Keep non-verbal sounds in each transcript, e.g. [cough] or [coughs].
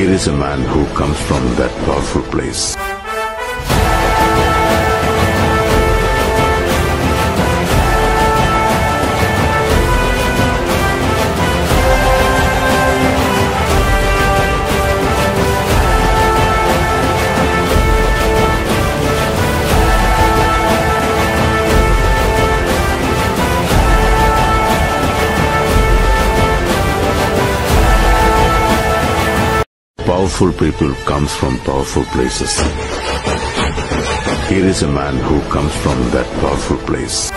Here is a man who comes from that powerful place. powerful people comes from powerful places. Here is a man who comes from that powerful place.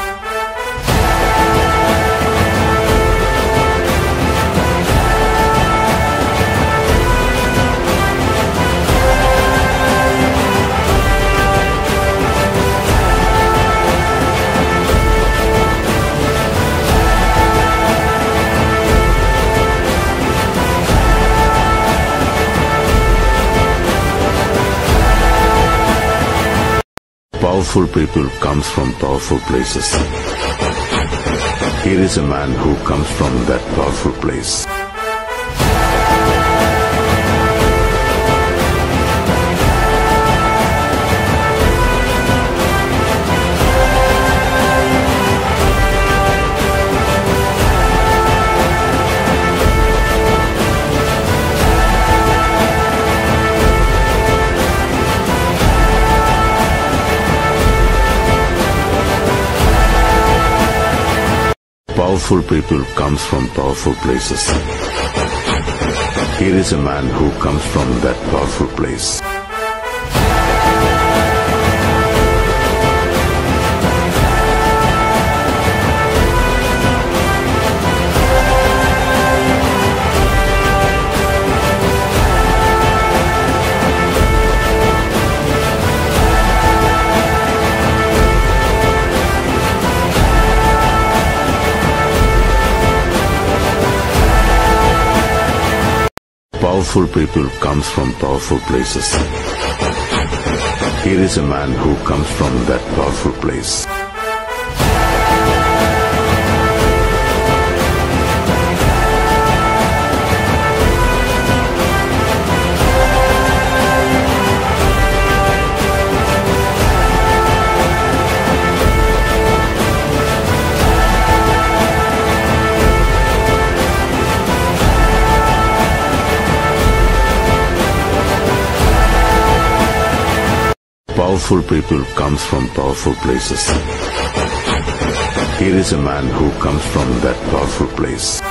powerful people comes from powerful places. Here is a man who comes from that powerful place. powerful people comes from powerful places. Here is a man who comes from that powerful place. powerful people comes from powerful places. Here is a man who comes from that powerful place. powerful people comes from powerful places. Here is a man who comes from that powerful place.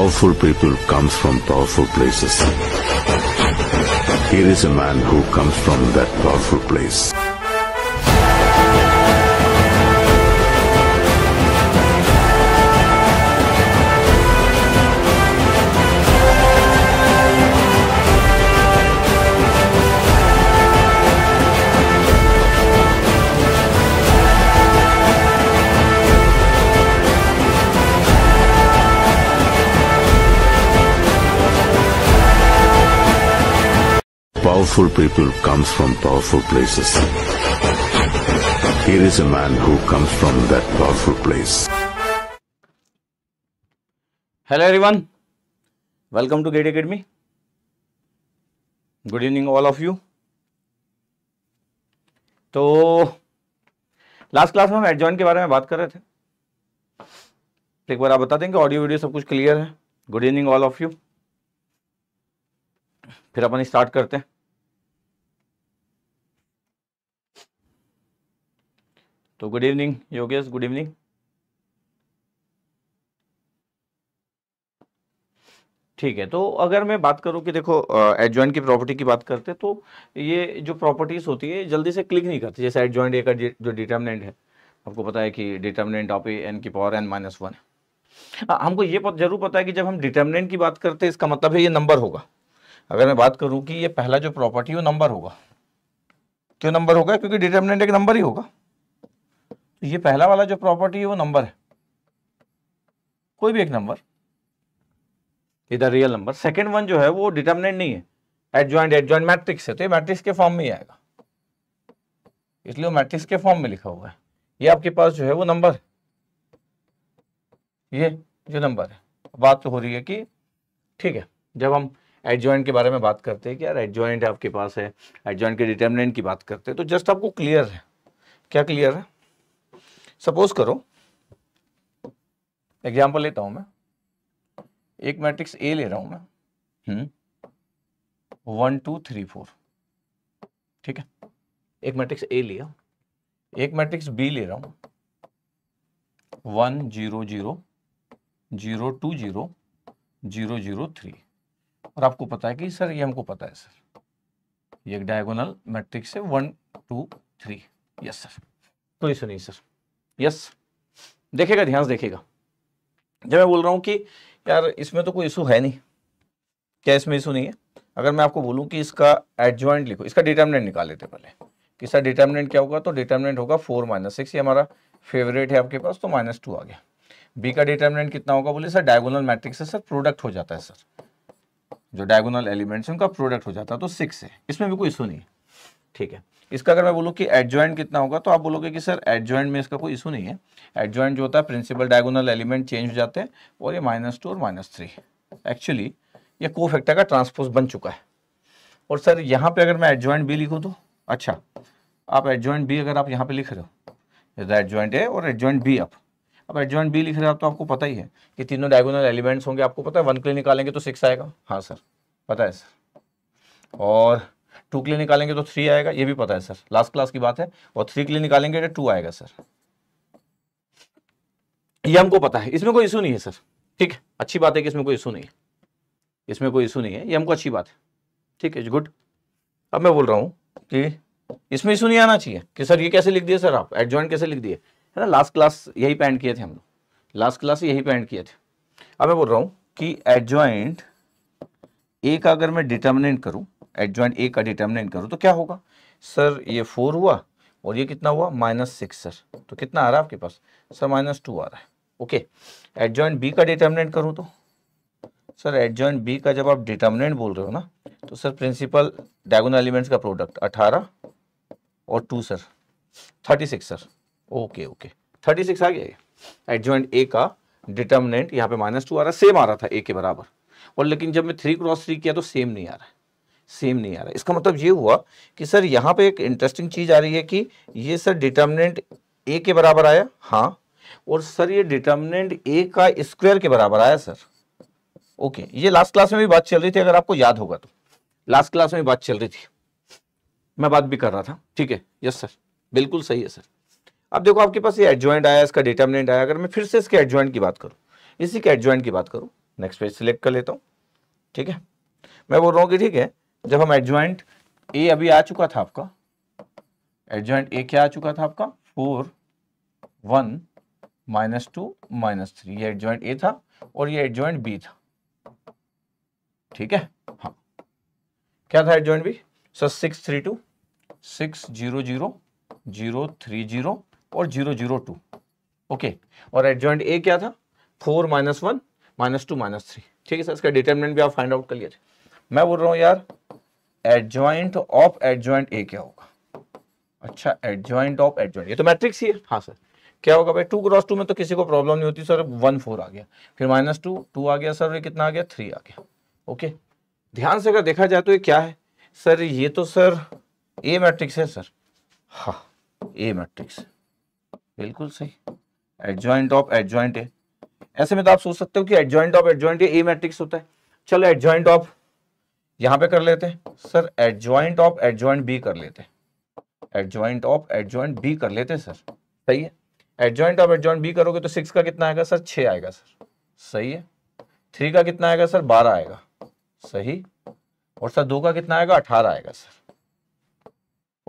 powerful people comes from powerful places. Here is a man who comes from that powerful place. powerful people comes from powerful places. Here is a man who comes from that powerful place. Hello everyone. Welcome to Gate Academy. Good evening all of you. तो last class में हम adjoin के बारे में बात कर रहे थे एक बार आप बता दें कि ऑडियो वीडियो सब कुछ क्लियर है good evening all of you फिर अपन स्टार्ट करते हैं तो good evening Yogesh good evening ठीक है तो अगर मैं बात करूं कि देखो एडजॉइंट की प्रॉपर्टी की बात करते तो ये जो प्रॉपर्टीज होती है जल्दी से क्लिक नहीं करती जैसे एडजॉइंट ए का जो डिटर्मिनेंट है आपको पता है कि डिटर्मिनेंट ऑफ ए एन की पावर एन माइनस वन है हाँ, हमको ये पत, जरूर पता है कि जब हम डिटर्मिनेंट की बात करते हैं इसका मतलब है ये नंबर होगा अगर मैं बात करूँ कि ये पहला जो प्रॉपर्टी वो नंबर होगा क्यों नंबर होगा क्योंकि डिटर्मिनेंट एक नंबर ही होगा तो ये पहला वाला जो प्रॉपर्टी है वो नंबर है कोई भी एक नंबर इधर रियल नंबर सेकेंड वन जो है वो डिटर्मिनेंट नहीं है एडजॉइंट एडजॉइंट मैट्रिक्स है तो ये मैट्रिक्स के फॉर्म में ही आएगा इसलिए वो मैट्रिक्स के फॉर्म में लिखा हुआ है ये आपके पास जो है वो नंबर ये जो नंबर है बात तो हो रही है कि ठीक है जब हम एडजॉइंट के बारे में बात करते हैं कि यार एडजॉइंट आपके पास है एडजॉइंट के डिटर्मिनेंट की बात करते हैं तो जस्ट आपको क्लियर है क्या क्लियर है सपोज करो एग्जाम्पल लेता हूं मैं एक मैट्रिक्स ए ले रहा हूं मैं वन टू थ्री फोर ठीक है एक मैट्रिक्स ए लिया एक मैट्रिक्स बी ले रहा हूं one zero zero zero two zero zero zero three और आपको पता है कि सर ये हमको पता है सर ये एक डायगोनल मैट्रिक्स है one two three yes sir कोई सुनिए सर यस देखेगा ध्यान से देखेगा जब मैं बोल रहा हूँ कि यार इसमें तो कोई इशू है नहीं क्या इसमें इशू नहीं है अगर मैं आपको बोलूँ कि इसका एडजॉइंट लिखो इसका डिटर्मिनेंट निकाल लेते पहले इसका डिटर्मिनेंट क्या होगा तो डिटर्मिनेंट होगा फोर माइनस सिक्स ये हमारा फेवरेट है आपके पास तो माइनस टू आ गया बी का डिटर्मिनेंट कितना होगा बोले सर डायगोनल मैट्रिक्स से सर प्रोडक्ट हो जाता है सर जो डायगोनल एलिमेंट्स है उनका प्रोडक्ट हो जाता है तो सिक्स है इसमें भी कोई इशू नहीं है ठीक है इसका अगर मैं बोलूँ कि एडजॉइंट कितना होगा तो आप बोलोगे कि सर एडजॉइंट में इसका कोई इशू नहीं है एडजॉइंट जो होता है प्रिंसिपल डायगोनल एलिमेंट चेंज हो जाते हैं और ये माइनस टू और माइनस थ्री एक्चुअली ये को फैक्टर का ट्रांसपोज बन चुका है और सर यहाँ पे अगर मैं एडजॉइंट बी लिखूँ तो अच्छा आप एडजॉइंट बी अगर आप यहाँ पे लिख रहे हो इधर एडजॉइंट ए और एडजॉइंट बी आप अब एडजॉइंट बी लिख रहे हो तो आपको पता ही है कि तीनों डायगोनल एलिमेंट्स होंगे आपको पता है वन के लिए निकालेंगे तो सिक्स आएगा हाँ सर पता है सर और टू के लिए निकालेंगे तो थ्री आएगा ये भी पता है सर लास्ट क्लास की बात है और थ्री के लिए निकालेंगे तो टू आएगा सर ये हमको पता है इसमें कोई इशू नहीं है सर ठीक है अच्छी बात है कि इसमें कोई इशू नहीं है इसमें कोई इशू नहीं है ये हमको अच्छी बात है ठीक है गुड अब मैं बोल रहा हूँ कि इसमें इशू नहीं आना चाहिए कि सर ये कैसे लिख दिए सर आप एडजॉइंट कैसे लिख दिए है ना लास्ट क्लास यही पेंट किए थे हम लोग लास्ट क्लास यही पेंट किए थे अब मैं बोल रहा हूँ कि एडजॉइंट ज्वाइंट एक अगर मैं डिटर्मिनेंट करूँ एडजॉइंट ए का डिटर्मिनेंट करो तो क्या होगा सर ये फोर हुआ और ये कितना हुआ माइनस सिक्स सर तो कितना आ रहा है आपके पास सर माइनस टू आ रहा है ओके एडजॉइंट बी का डिटर्मिनेंट करो तो सर एडजॉइंट बी का जब आप डिटर्मिनेंट बोल रहे हो ना तो सर प्रिंसिपल डायगोनल एलिमेंट्स का प्रोडक्ट अठारह और two sir thirty six sir okay okay thirty six आ गया एडजॉइंट ए का डिटर्मिनेंट यहाँ पे माइनस टू आ रहा सेम आ रहा था ए के बराबर और लेकिन जब मैं थ्री क्रॉस थ्री किया तो सेम नहीं आ रहा है सेम नहीं आ रहा इसका मतलब ये हुआ कि सर यहाँ पे एक इंटरेस्टिंग चीज़ आ रही है कि ये सर डिटर्मिनेंट ए के बराबर आया हाँ और सर ये डिटर्मिनेंट ए का स्क्वायर के बराबर आया सर ओके ये लास्ट क्लास में भी बात चल रही थी अगर आपको याद होगा तो लास्ट क्लास में बात चल रही थी मैं बात भी कर रहा था ठीक है यस सर बिल्कुल सही है सर अब देखो आपके पास ये एडजॉइंट आया इसका डिटर्मिनेंट आया अगर मैं फिर से इसके एडजॉइंट की बात करूँ इसी के एडजॉइंट की बात करूँ नेक्स्ट पेज सिलेक्ट कर लेता हूँ ठीक है मैं बोल रहा हूँ कि ठीक है जब हम एडजॉइंट ए अभी आ चुका था आपका एडजॉइंट ए क्या आ चुका था आपका four one minus two minus three ये एडजॉइंट ए था और ये एडजॉइंट बी था ठीक है हाँ क्या था adjoint B sir six three two six zero zero zero three zero और जीरो जीरो टू ओके और एडजॉइंट ए क्या था four minus one minus two minus three ठीक है सर इसका डिटर्मिनेंट भी आप फाइंड आउट कर लिए थे मैं बोल रहा हूँ यार एडजॉइंट ऑफ एडजॉइंट ए क्या होगा अच्छा एडजॉइंट ऑफ एडजॉइंट ये तो मैट्रिक्स ही है हाँ सर क्या होगा भाई टू क्रॉस टू में तो किसी को प्रॉब्लम नहीं होती सर वन फोर आ गया फिर माइनस टू टू आ गया सर ये कितना आ गया थ्री आ गया ओके ध्यान से अगर देखा जाए तो ये क्या है सर ये तो सर ए मैट्रिक्स है सर हाँ ए मैट्रिक्स बिल्कुल सही एडजॉइंट ऑफ एडजॉइंट ए ऐसे में तो आप सोच सकते हो कि adjoint of adjoint A matrix होता है चलो एडजॉइंट ऑफ यहां पे कर लेते हैं sir adjoint of adjoint B कर लेते हैं एडजॉइंट ऑफ एडजॉइंट बी कर लेते हैं सर सही है एडजॉइंट ऑफ एडजॉइंट बी करोगे तो सिक्स का कितना आएगा सर छ आएगा सर सही है थ्री का कितना आएगा सर बारह आएगा सही और सर दो का कितना आएगा अठारह आएगा सर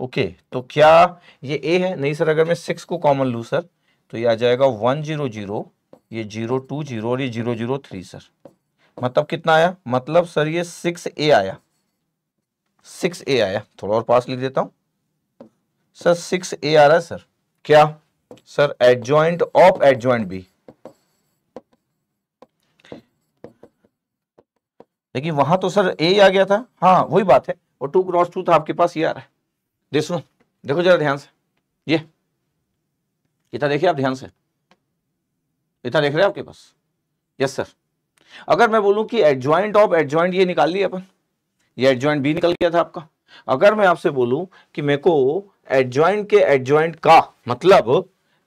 ओके तो क्या ये ए है नहीं सर अगर मैं सिक्स को कॉमन लू सर तो ये आ जाएगा वन जीरो जीरो ये जीरो टू जीरो और ये जीरो जीरो थ्री सर मतलब कितना आया मतलब सर ये सिक्स ए आया सिक्स ए आया थोड़ा और पास लिख देता हूं सर सिक्स ए आ रहा है सर क्या sir adjoint of adjoint B लेकिन वहां तो सर ए आ गया था हाँ वही बात है और टू क्रॉस टू था आपके पास ये आ रहा है देख सुनो देखो जरा ध्यान से ये इतना देखिए आप ध्यान से इतना देख रहे हैं आपके पास यस सर अगर मैं बोलूं कि एडजॉइंट ऑफ एडजॉइंट ये निकाल लिया अपन ये एडजॉइंट बी निकल गया था आपका अगर मैं आपसे बोलूं कि मेरे को एडजॉइंट के एडजॉइंट का मतलब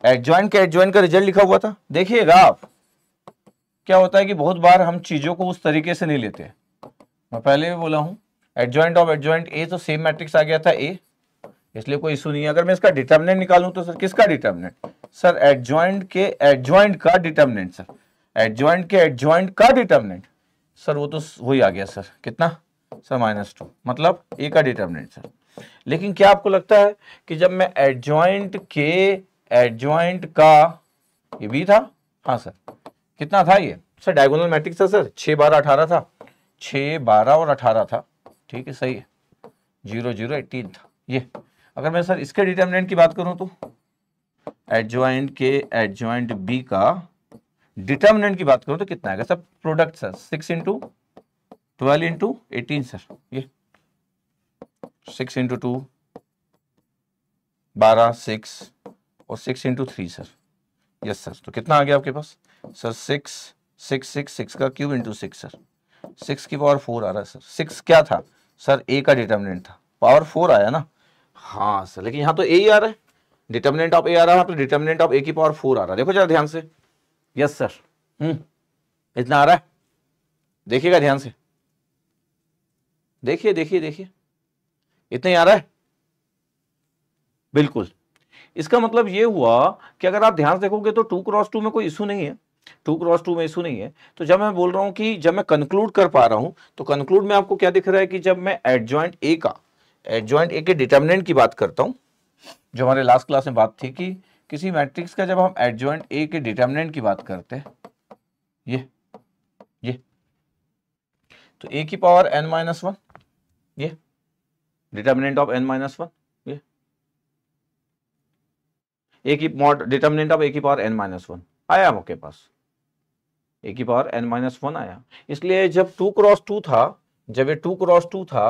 एडजॉइंट के एडजॉइंट का रिजल्ट लिखा हुआ था देखिएगा आप क्या होता है कि बहुत बार हम चीजों को उस तरीके से नहीं लेते मैं पहले भी बोला हूं एडजॉइंट ऑफ एडजॉइंट ए तो सेम मैट्रिक्स आ गया था ए इसलिए कोई इशू नहीं है अगर मैं इसका डिटर्मिनेंट निकालूं तो सर किसका डिटर्मिनेंट सर एडजॉइंट के एडजॉइंट का डिटर्मिनेंट सर एडजॉइंट के एडजॉइंट का डिटर्मिनेंट सर वो तो हो ही आ गया सर कितना सर माइनस टू मतलब ए का डिटर्मिनेंट सर लेकिन क्या आपको लगता है कि जब मैं एडजॉइंट के एडजॉइंट का ये भी था हाँ सर कितना था ये सर डायगोनल मैट्रिक्स था सर छः बारह अठारह था छः बारह और अठारह था ठीक है सही है जीरो जीरो एटीन था ये अगर मैं सर इसके डिटर्मिनेंट की बात करूँ तो एडजॉइंट के एडजॉइंट बी का डिटर्मिनेंट की बात करूं तो कितना आएगा sir product sir six into twelve into eighteen sir ये सिक्स इंटू टू बारह सिक्स और six into three sir yes sir तो कितना आ गया आपके पास sir six six six six का cube into six sir six की पावर फोर आ रहा है सर सिक्स क्या था सर ए का डिटर्मिनेंट था पावर फोर आया ना हाँ सर लेकिन यहाँ तो ए ही आ रहा है डिटर्मिनेंट ऑफ ए आ रहा है तो डिटर्मिनेंट ऑफ ए की पावर फोर आ रहा है देखो जरा ध्यान से यस सर हम्म इतना आ रहा है देखिएगा ध्यान से देखिए देखिए देखिए इतना ही आ रहा है बिल्कुल इसका मतलब ये हुआ कि अगर आप ध्यान से देखोगे तो टू क्रॉस टू में कोई इशू नहीं है टू क्रॉस टू में इशू नहीं है तो जब मैं बोल रहा हूँ कि जब मैं कंक्लूड कर पा रहा हूँ तो कंक्लूड में आपको क्या दिख रहा है कि जब मैं एडजॉइंट ए का एडजॉइंट ए के डिटर्मिनेंट की बात करता हूँ जो हमारे लास्ट क्लास में बात थी कि किसी मैट्रिक्स का जब हम एडजॉइंट ए के डिटर्मिनेंट की बात करते हैं ये ये तो ए की पावर एन माइनस वन ये determinant of n minus one ये ए की मॉड डिटर्मिनेंट ऑफ ए की पावर एन माइनस वन आया आपके पास ए की पावर एन माइनस वन आया इसलिए जब टू क्रॉस टू था जब ये टू क्रॉस टू था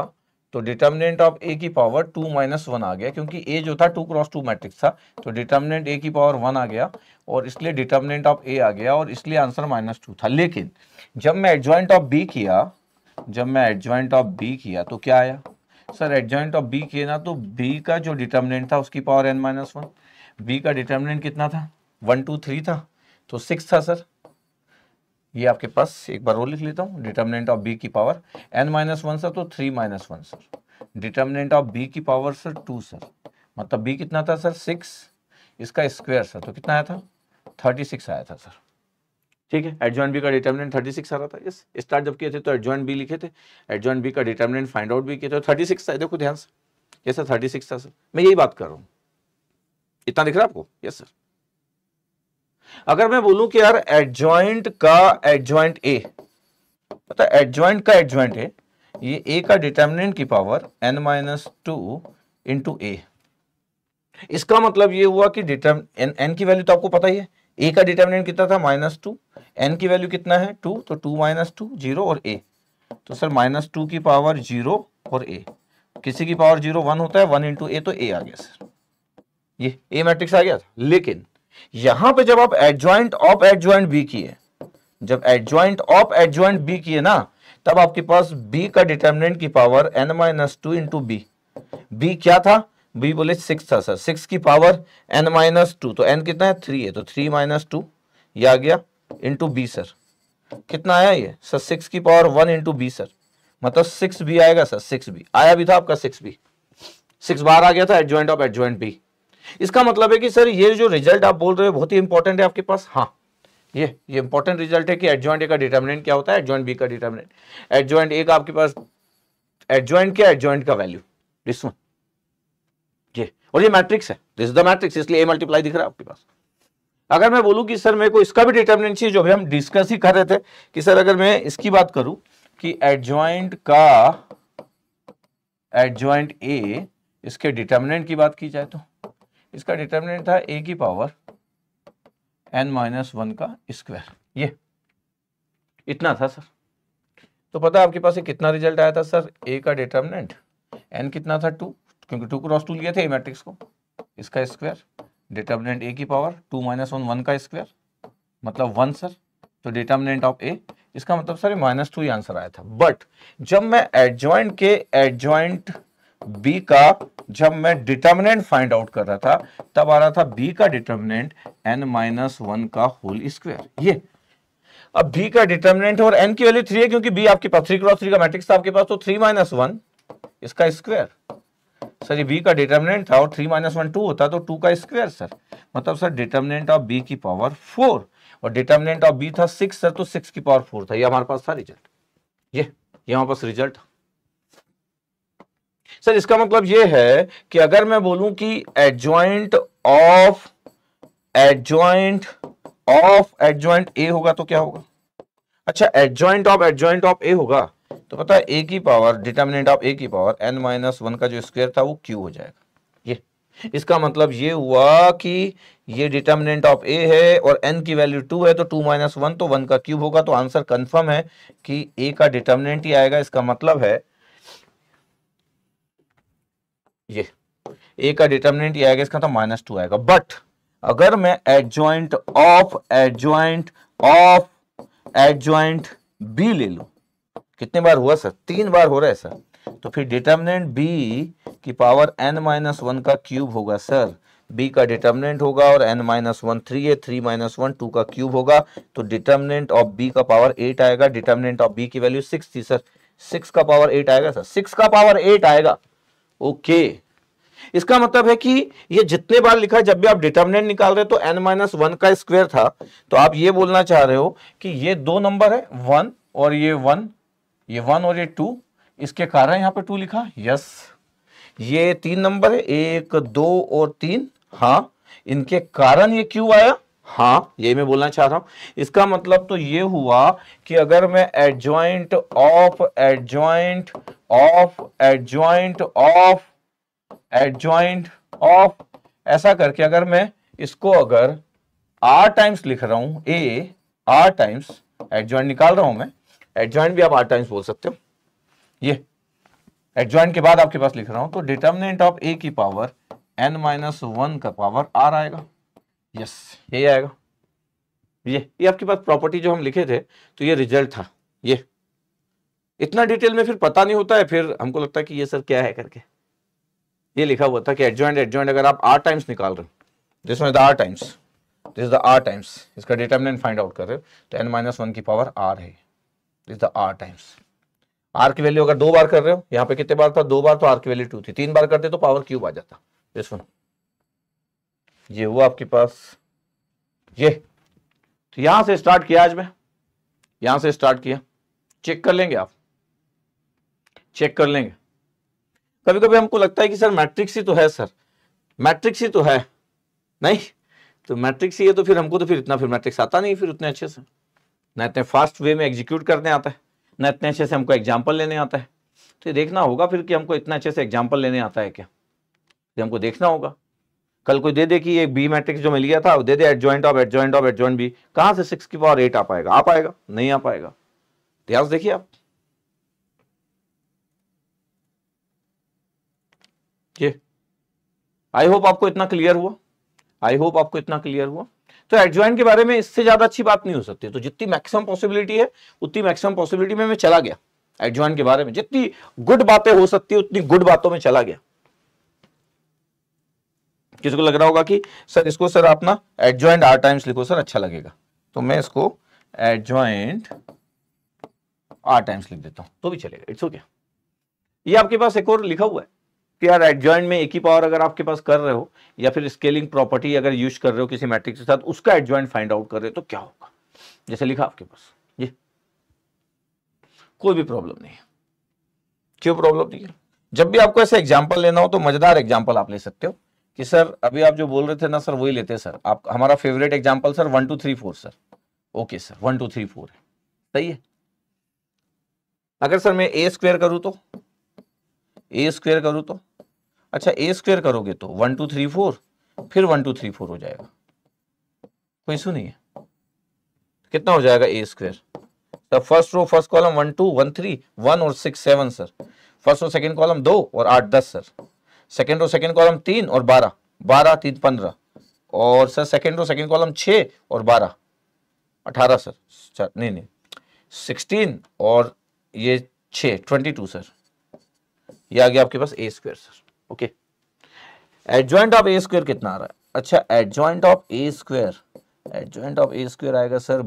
तो डिटर्मिनेंट ऑफ ए की पावर टू माइनस वन आ गया क्योंकि ए जो था टू क्रॉस टू मैट्रिक्स था तो डिटर्मिनेंट ए की पावर वन आ गया और इसलिए डिटर्मिनेंट ऑफ ए आ गया और इसलिए आंसर माइनस टू था लेकिन जब मैं एडजॉइंट ऑफ बी किया जब मैं एडजॉइंट ऑफ बी किया तो क्या आया सर एडजॉइंट ऑफ बी किए ना तो बी का जो डिटर्मिनेंट था उसकी power N minus one B का डिटर्मिनेंट कितना था वन टू थ्री था तो सिक्स था सर ये आपके पास एक बार और लिख लेता हूँ डिटर्मिनेंट ऑफ बी की power N minus one sir तो three minus one sir determinant of B की पावर सर टू सर मतलब बी कितना था सर सिक्स इसका स्क्वायर सर तो कितना आया था थर्टी सिक्स आया था सर ठीक है एडजॉइंट बी का डिटर्मिनेंट थर्टी सिक्स आ रहा था यस स्टार्ट जब किए थे तो एडजॉइंट बी लिखे थे एडजॉइंट बी का डिटर्मिनेंट फाइंड आउट भी किए थे थर्टी सिक्स था देखो ध्यान से यस सर थर्टी सिक्स था सर मैं यही बात कर रहा हूँ इतना दिख रहा है आपको यस सर अगर मैं बोलूं कि यार एडजॉइंट का एडजॉइंट ए पता एडजॉइंट का एडजॉइंट है ये ए का डिटर्मिनेंट की power N minus two into A इसका मतलब ये हुआ कि डिटर्म एन एन की वैल्यू तो आपको पता ही है ए का डिटर्मिनेंट कितना था माइनस टू एन की वैल्यू कितना है टू तो टू माइनस टू जीरो और ए तो सर माइनस टू की पावर जीरो और ए किसी की पावर जीरो वन होता है वन इंटू ए तो ए आ गया सर ये ए मैट्रिक्स आ गया था लेकिन यहां पे जब आप एडजॉइंट ऑफ एडजॉइंट बी किए जब एडजॉइंट ऑफ एडजॉइंट बी किए ना तब आपके पास बी का डिटर्मिनेंट की power N minus two into B B क्या था बी बोले सिक्स था सर सिक्स की पावर एन माइनस टू तो एन कितना है थ्री है तो थ्री माइनस टू ये आ गया इंटू बी सर कितना आया ये सर सिक्स की power one into B sir मतलब सिक्स बी आएगा सर सिक्स बी आया भी था आपका सिक्स बी सिक्स बार आ गया था एडजॉइंट ऑफ एडजॉइंट बी इसका मतलब है कि सर ये जो रिजल्ट आप बोल रहे हो बहुत ही इंपॉर्टेंट है आपके पास हाँ ये ये इंपॉर्टेंट रिजल्ट है कि एडजॉइंट ए का डिटर्मिनेंट क्या होता है एडजॉइंट बी का डिटर्मिनेंट एडजॉइंट ए का आपके पास एडजॉइंट क्या एडजॉइंट का वैल्यू दिस वन ये और ये मैट्रिक्स है दिस द मैट्रिक्स इसलिए ए मल्टीप्लाई दिख रहा है आपके पास अगर मैं बोलूं कि सर मेरे को इसका भी डिटर्मिनेंट चाहिए जो भी हम डिस्कस ही कर रहे थे कि सर अगर मैं इसकी बात करूं कि एडजॉइंट का एडजॉइंट ए इसके डिटर्मिनेंट की बात की जाए तो इसका डिटर्मिनेंट था ए की पावर एन माइनस वन का स्क्वायर ये इतना था सर तो पता आपके पास कितना रिजल्ट आया था सर ए का डिटर्मिनेंट एन कितना था टू क्योंकि टू क्रॉस टू लिए थे मैट्रिक्स को इसका स्क्वायर डिटर्मिनेंट ए की power two minus one one का स्क्वायर मतलब वन सर तो डिटर्मिनेंट ऑफ ए इसका मतलब सर माइनस टू ही आंसर आया था बट जब मैं एडजॉइंट के एडजॉइंट बी का जब मैं डिटर्मिनेंट फाइंड आउट कर रहा था तब आ रहा था बी का डिटर्मिनेंट एन माइनस वन का होल स्क्वायर ये अब बी का डिटर्मिनेंट और एन की वैल्यू थ्री है क्योंकि बी आपके पास थ्री क्रॉस थ्री का मैट्रिक्स था आपके पास तो थ्री माइनस वन इसका स्क्वायर सर ये बी का डिटर्मिनेंट था और थ्री माइनस वन टू होता तो टू का स्क्वायर सर मतलब सर डिटर्मिनेंट ऑफ बी की पावर फोर और डिटर्मिनेंट ऑफ बी था सिक्स सर तो सिक्स की पावर फोर था ये हमारे पास था रिजल्ट ये ये हमारे पास रिजल्ट था सर इसका मतलब यह है कि अगर मैं बोलूं कि adjoint of adjoint of adjoint A होगा तो क्या होगा अच्छा adjoint of adjoint of A होगा तो पता है ए की पावर डिटर्मिनेंट ऑफ ए की पावर एन माइनस वन का जो स्क्वायर था वो क्यू हो जाएगा ये इसका मतलब ये हुआ कि ये डिटर्मिनेंट ऑफ ए है और एन की वैल्यू टू है तो टू माइनस वन तो वन का क्यूब होगा तो आंसर कंफर्म है कि ए का डिटर्मिनेंट ही आएगा इसका मतलब है ये ए का डिटर्मिनेंट ये आएगा इसका तो माइनस टू आएगा बट अगर मैं adjoint of adjoint of adjoint B ले लू कितने बार हुआ सर तीन बार हो रहा है सर तो फिर डिटर्मिनेंट बी की पावर एन माइनस वन का क्यूब होगा सर बी का डिटर्मिनेंट होगा और एन माइनस वन थ्री है थ्री माइनस वन टू का क्यूब होगा तो डिटर्मिनेंट ऑफ बी का पावर एट आएगा डिटर्मिनेंट ऑफ बी की वैल्यू सिक्स थी सर सिक्स का पावर एट आएगा सर सिक्स का पावर एट आएगा ओके इसका मतलब है कि ये जितने बार लिखा है जब भी आप डिटर्मिनेंट निकाल रहे हो तो एन माइनस वन का स्क्वायर था तो आप ये बोलना चाह रहे हो कि ये दो नंबर है वन और ये वन ये वन और ये टू इसके कारण यहां पे टू लिखा यस ये तीन नंबर है एक दो और तीन हाँ इनके कारण ये क्यों आया हाँ यही मैं बोलना चाह रहा हूं इसका मतलब तो ये हुआ कि अगर मैं adjoint of adjoint of joint of joint of ऐसा करके अगर मैं इसको अगर आर टाइम्स लिख रहा हूं ए आर टाइम्स एडजॉइंट निकाल रहा हूं मैं एडजॉइंट भी आप आर टाइम्स बोल सकते हो ये ज्वाइंट के बाद आपके पास लिख रहा हूं तो डिटर्मिनेंट ऑफ ए की पावर एन माइनस वन का पावर आर आएगा यस यही आएगा ये ये आपके पास प्रॉपर्टी जो हम लिखे थे तो ये रिजल्ट था ये इतना डिटेल में फिर पता नहीं होता है फिर हमको लगता है कि ये सर क्या है करके ये लिखा हुआ था कि एडजॉइंट एडजॉइंट अगर आप आर टाइम्स निकाल रहे हो this one the r times this the r times इसका डिटर्मिनेंट फाइंड आउट कर रहे हो तो एन माइनस वन की पावर आर है this the r times r की वैल्यू अगर दो बार कर रहे हो यहाँ पे कितने बार था दो बार तो आर की वैल्यू टू थी तीन बार करते तो पावर क्यूब आ जाता दिस वन ये हुआ आपके पास ये तो यहां से स्टार्ट किया आज मैं यहां से स्टार्ट किया चेक कर लेंगे आप चेक कर लेंगे कभी कभी हमको लगता है कि सर मैट्रिक्स ही तो है सर मैट्रिक्स ही तो है नहीं तो मैट्रिक्स ही है तो फिर हमको तो फिर इतना फिर मैट्रिक्स आता नहीं फिर उतने अच्छे से ना इतने फास्ट वे में एग्जीक्यूट करने आता है ना इतने अच्छे से हमको एग्जाम्पल लेने आता है तो देखना होगा फिर कि हमको इतना अच्छे से एग्जाम्पल लेने आता है क्या ये हमको देखना होगा कल कोई दे दे कि ये बी मैट्रिक्स जो मिल गया था दे दे adjoint of adjoint of adjoint B कहाँ से सिक्स की पावर एट आ पाएगा आ पाएगा नहीं आ पाएगा इतिहास देखिए आप ये आई होप आपको इतना क्लियर हुआ आई होप आपको इतना क्लियर हुआ तो एडजॉइन के बारे में इससे ज्यादा अच्छी बात नहीं हो सकती तो जितनी मैक्सिमम पॉसिबिलिटी है उतनी मैक्सिमम पॉसिबिलिटी में मैं चला गया एडजॉइन के बारे में जितनी गुड बातें हो सकती है उतनी गुड बातों में चला गया किसी को लग रहा होगा कि सर इसको सर आप ना एडजॉइंट आर टाइम्स लिखो सर अच्छा लगेगा तो मैं इसको एडजॉइंट आर टाइम्स लिख देता हूं तो भी चलेगा इट्स ओके ये आपके पास एक और लिखा हुआ है कि यार एडजॉइंट में एक ही पावर अगर आपके पास कर रहे हो या फिर स्केलिंग प्रॉपर्टी अगर यूज कर रहे हो किसी मैट्रिक्स के साथ उसका एडजॉइंट फाइंड आउट कर रहे हो तो क्या होगा जैसे लिखा आपके पास ये कोई भी प्रॉब्लम नहीं है क्यों प्रॉब्लम नहीं है जब भी आपको ऐसे एग्जाम्पल लेना हो तो मजेदार एग्जाम्पल आप ले सकते हो कि सर अभी आप जो बोल रहे थे ना सर वही लेते हैं सर आप हमारा favourite example sir one two three four sir okay sir one two three four है सही है अगर सर मैं ए स्क्वेयर करूँ तो ए स्क्वेयर करूँ तो अच्छा ए स्क्वेयर करोगे तो वन टू थ्री फोर फिर वन टू थ्री फोर हो जाएगा कोई इशू नहीं है तो कितना हो जाएगा A square sir first row first column one two one three one और six seven sir first row second column दो और आठ दस sir second row second column तीन और बारह बारह तीन पंद्रह और sir second row second column छः और बारह अठारह सर चार नहीं नहीं सिक्सटीन और ये छ ट्वेंटी टू सर ये आ गया आपके पास A square sir okay adjoint of A square कितना आ रहा है अच्छा adjoint of A square adjoint of A square आएगा सर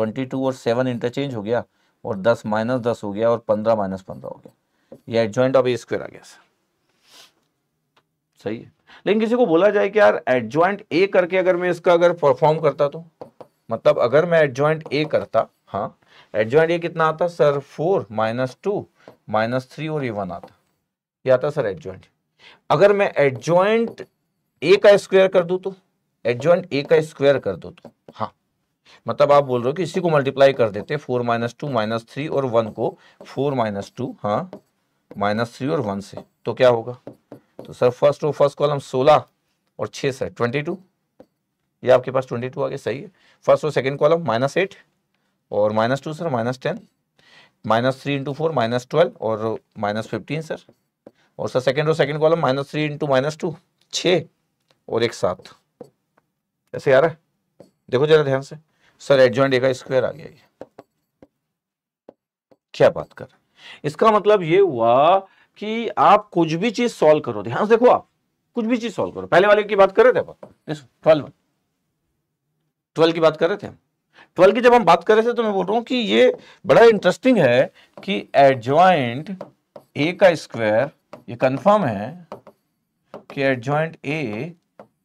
22 और 7 इंटरचेंज हो गया और 10 माइनस दस हो गया और 15 माइनस पंद्रह हो गया ये एडजॉइंट ऑफ ए स्क्वेयर आ गया सर सही है लेकिन किसी को बोला जाए कि यार एडजॉइंट ए करके अगर मैं इसका अगर परफॉर्म करता तो मतलब अगर मैं एडजॉइंट ए करता हाँ एडजॉइंट ए कितना आता sir four minus two minus three और ये वन आता ये आता सर एडजॉइंट अगर मैं एडजॉइंट ए का स्क्वायर कर दू तो एडजॉइंट ए का स्क्वायर कर दो तो हाँ मतलब आप बोल रहे हो कि इसी को मल्टीप्लाई कर देते हैं four minus two minus three और वन को फोर माइनस टू हाँ माइनस थ्री और वन से तो क्या होगा तो सर फर्स्ट और फर्स्ट कॉलम सोलह और छः सर ट्वेंटी टू ये आपके पास ट्वेंटी टू आ गया सही है फर्स्ट और सेकेंड कॉलम माइनस एट और minus two sir minus ten minus three into four minus twelve और माइनस फिफ्टीन सर और सर सेकेंड और second column minus three into minus two छ और एक सात ऐसे आ रहा है देखो जरा ध्यान से सर एडजॉइंट ए का स्क्वायर आ गया ये क्या बात कर इसका मतलब ये हुआ कि आप कुछ भी चीज सॉल्व करो ध्यान से देखो आप कुछ भी चीज सॉल्व करो पहले वाले की बात कर रहे थे ट्वेल्व ट्वेल्व की बात कर रहे थे ट्वेल्व की जब हम बात कर रहे थे तो मैं बोल रहा हूं कि ये बड़ा इंटरेस्टिंग है कि एडजॉइंट ए का स्क्वायर ये कंफर्म है कि एडजॉइंट ए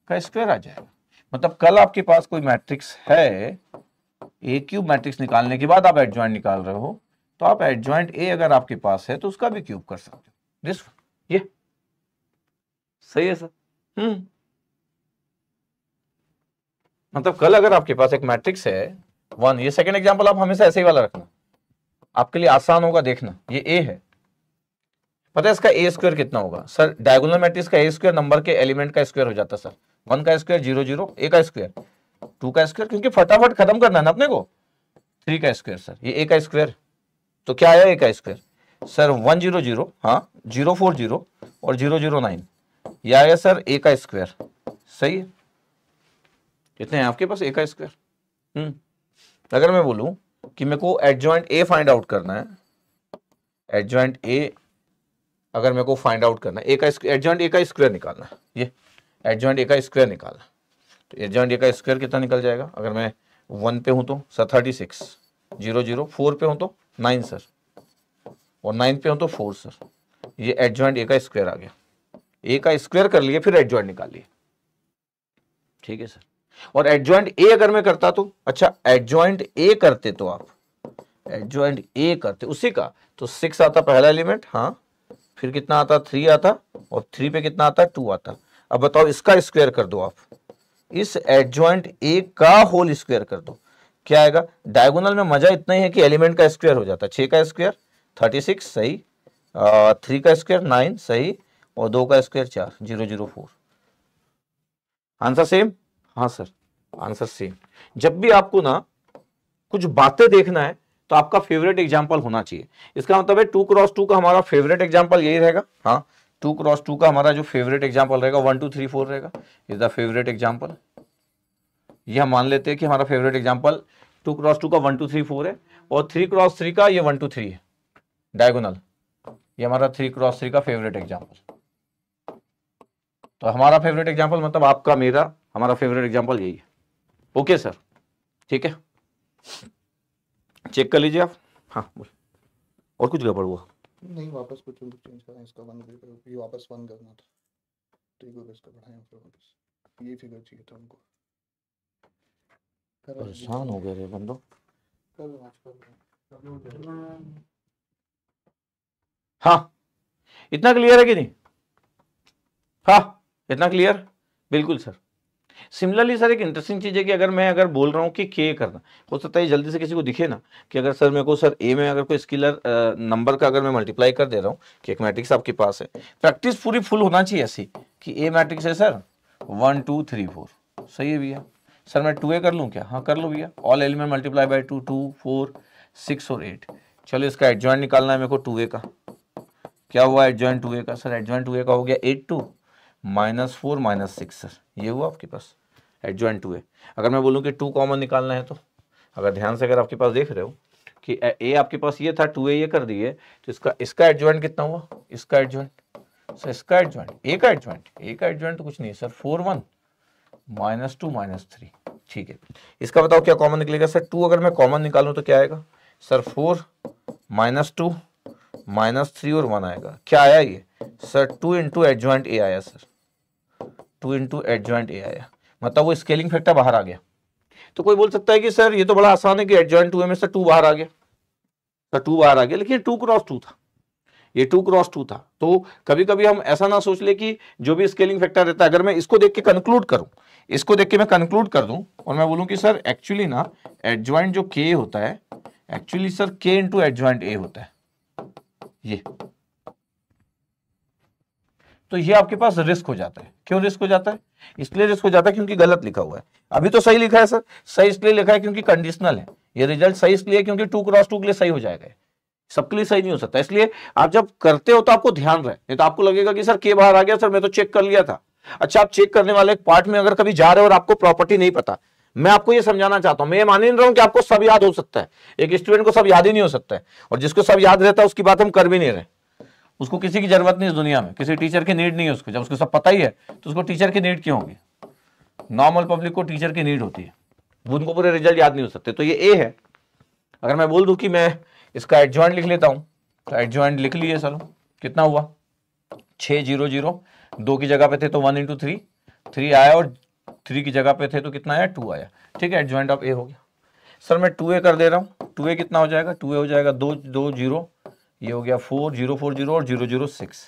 का स्क्वायर आ जाएगा मतलब कल आपके पास कोई मैट्रिक्स है ए क्यूब मैट्रिक्स निकालने के बाद आप एडजॉइंट निकाल रहे हो तो आप एडजॉइंट ए अगर आपके पास है तो उसका भी क्यूब कर सकते हो दिस ये सही है सर हम्म मतलब कल अगर आपके पास एक मैट्रिक्स है वन ये सेकंड एग्जांपल आप हमेशा ऐसे ही वाला रखना आपके लिए आसान होगा देखना ये ए है पता है इसका ए स्क्वायर कितना होगा सर डायगोनल मैट्रिक्स का ए स्क्वायर नंबर के एलिमेंट का स्क्वायर हो जाता सर वन का स्क्वायर जीरो जीरो ए का स्क्वायर टू का स्क्वायर क्योंकि फटाफट खत्म करना है ना अपने को थ्री का स्क्वायर सर ये ए का स्क्वायर तो क्या आया ए का square sir one zero zero हाँ जीरो फोर जीरो और जीरो जीरो नाइन ये आया सर ए का स्क्वायर सही है कितने आपके पास ए का स्क्वायर हम्म अगर मैं बोलूं कि मेरे को एडजॉइंट ए फाइंड आउट करना है एडजॉइंट ए अगर मेरे को फाइंड आउट करना एक का एडजॉइंट ए का स्क्वायर निकालना ये एडजॉइंट ए का स्क्वायर निकालना तो एडजॉइंट ए का स्क्वायर कितना निकल जाएगा अगर मैं वन पे हूँ तो sir thirty six zero zero four पे हूँ तो नाइन सर और नाइन पे हूँ तो फोर सर ये एडजॉइंट ए का स्क्वायर आ गया ए का स्क्वायर कर लिए फिर एडजॉइंट निकाल लिए ठीक है सर और एडजॉइंट ए अगर मैं करता तो अच्छा एडजॉइंट ए करते तो आप एडजॉइंट ए करते उसी का तो सिक्स आता पहला एलिमेंट हाँ फिर कितना आता थ्री आता और थ्री पे कितना आता टू आता अब बताओ इसका स्क्वायर कर दो आप इस एडजॉइंट ए का होल स्क्वायर कर दो क्या आएगा डायगोनल में मजा इतना ही है कि एलिमेंट का स्क्वायर हो जाता है छः का स्क्वायर थर्टी सिक्स सही थ्री का स्क्वायर नाइन सही और दो का स्क्वायर चार zero zero four answer same हाँ सर आंसर सेम जब भी आपको ना कुछ बातें देखना है तो आपका फेवरेट एग्जाम्पल होना चाहिए इसका मतलब है टू क्रॉस टू का हमारा फेवरेट एग्जाम्पल यही रहेगा हाँ टू क्रॉस टू का हमारा जो फेवरेट एग्जाम्पल रहेगा वन टू थ्री फोर रहेगा इज द फेवरेट एग्जाम्पल यह हम मान लेते हैं कि हमारा favourite example two cross two का वन टू थ्री फोर है और थ्री क्रॉस थ्री का ये वन टू थ्री है डायगोनल ये हमारा थ्री क्रॉस थ्री का फेवरेट एग्जाम्पल तो हमारा फेवरेट एग्जाम्पल मतलब आपका मेरा हमारा फेवरेट एग्जाम्पल यही है ओके सर ठीक है चेक कर लीजिए आप हाँ और कुछ गड़बड़ हुआ नहीं वापस कुछ चेंज करना इसका वन ये वापस वन करना था तो ठीक है इसका बढ़ाएं फिर वापस ये फिगर चाहिए था हमको परेशान हो गए रे बंदो हाँ इतना क्लियर है कि नहीं हाँ इतना क्लियर बिल्कुल सर सिमिलरली सर एक इंटरेस्टिंग चीज़ है कि अगर मैं अगर बोल रहा हूँ कि के करना हो सकता है जल्दी से किसी को दिखे ना कि अगर सर मेरे को सर ए में अगर कोई स्किलर नंबर का अगर मैं मल्टीप्लाई कर दे रहा हूँ कि एक मैट्रिक्स आपके पास है प्रैक्टिस पूरी फुल होना चाहिए ऐसी कि ए मैट्रिक्स है sir one two three four सही है भैया सर मैं टू ए कर लूँ क्या हाँ कर लो भैया all element multiply by two two four six और एट चलो इसका एडजॉइंट निकालना है मेरे को टू ए का क्या हुआ एडजॉइंट टू ए का सर एडजॉइंट टू ए का हो गया eight two minus four minus six sir ये हुआ आपके पास एडजॉइंट टू ए अगर मैं बोलूँ कि टू कॉमन निकालना है तो अगर ध्यान से अगर आपके पास देख रहे हो कि ए आपके पास ये था टू ए ये कर दिए तो इसका इसका एडजॉइंट कितना हुआ इसका एडजॉइंट सर इसका एडजॉइंट ए का एडजॉइंट ए का एडजॉइंट तो कुछ नहीं है sir four one minus two minus three ठीक है इसका बताओ क्या कॉमन निकलेगा सर टू अगर मैं कॉमन निकालूं तो क्या आएगा sir four minus two minus three और वन आएगा क्या आया ये sir two into adjoint A आया sir two into adjoint A आया मतलब वो स्केलिंग फैक्टर बाहर आ गया तो कोई बोल सकता है कि सर ये तो बड़ा आसान है कि एडजॉइंट टू में सर टू बाहर आ गया सर टू बाहर आ गया लेकिन टू क्रॉस टू था ये टू क्रॉस टू था तो कभी कभी हम ऐसा ना सोच ले कि जो भी स्केलिंग फैक्टर रहता है अगर मैं इसको देख के कंक्लूड करूं इसको देख के मैं कंक्लूड कर दूं और मैं बोलूं कि सर एक्चुअली ना एडजॉइंट जो के होता है actually sir k into adjoint A होता है ये तो ये आपके पास रिस्क हो जाता है क्यों रिस्क हो जाता है इसलिए रिस्क हो जाता है क्योंकि गलत लिखा हुआ है अभी तो सही लिखा है सर सही इसलिए लिखा है क्योंकि कंडीशनल है ये रिजल्ट सही इसलिए क्योंकि टू क्रॉस टू के लिए सही हो जाएगा सबके लिए सही नहीं हो सकता इसलिए आप जब करते हो तो आपको ध्यान रहे नहीं तो आपको लगेगा कि सर के बाहर आ गया सर मैं तो चेक कर लिया था अच्छा आप चेक करने वाले पार्ट में अगर कभी जा रहे हो और आपको प्रॉपर्टी नहीं पता मैं आपको ये समझाना चाहता हूं मैं ये मान ही रहा हूं कि आपको सब याद हो सकता है एक स्टूडेंट को सब याद ही नहीं हो सकता है और जिसको सब याद रहता है उसकी बात हम कर भी नहीं रहे उसको किसी की जरूरत नहीं इस दुनिया में किसी टीचर की नीड नहीं है उसको जब उसको सब पता ही है तो उसको टीचर की नीड क्यों होगी नॉर्मल पब्लिक को टीचर की नीड होती है उनको पूरे रिजल्ट याद नहीं हो सकते तो ये ए है अगर मैं बोल दूं कि मैं इसका एडजॉइंट लिख लेता हूं तो एडजॉइंट लिख लिए सर कितना हुआ छह जीरो जीरो दो की जगह पे थे तो वन इंटू थ्री थ्री आया और थ्री की जगह पे थे तो कितना आया टू आया ठीक है एडजॉइंट ऑफ ए हो गया सर मैं टू ए कर दे रहा हूँ टू ए कितना हो जाएगा टू ए हो जाएगा दो दो जीरो ये हो गया फोर जीरो फोर जीरो और जीरो जीरो सिक्स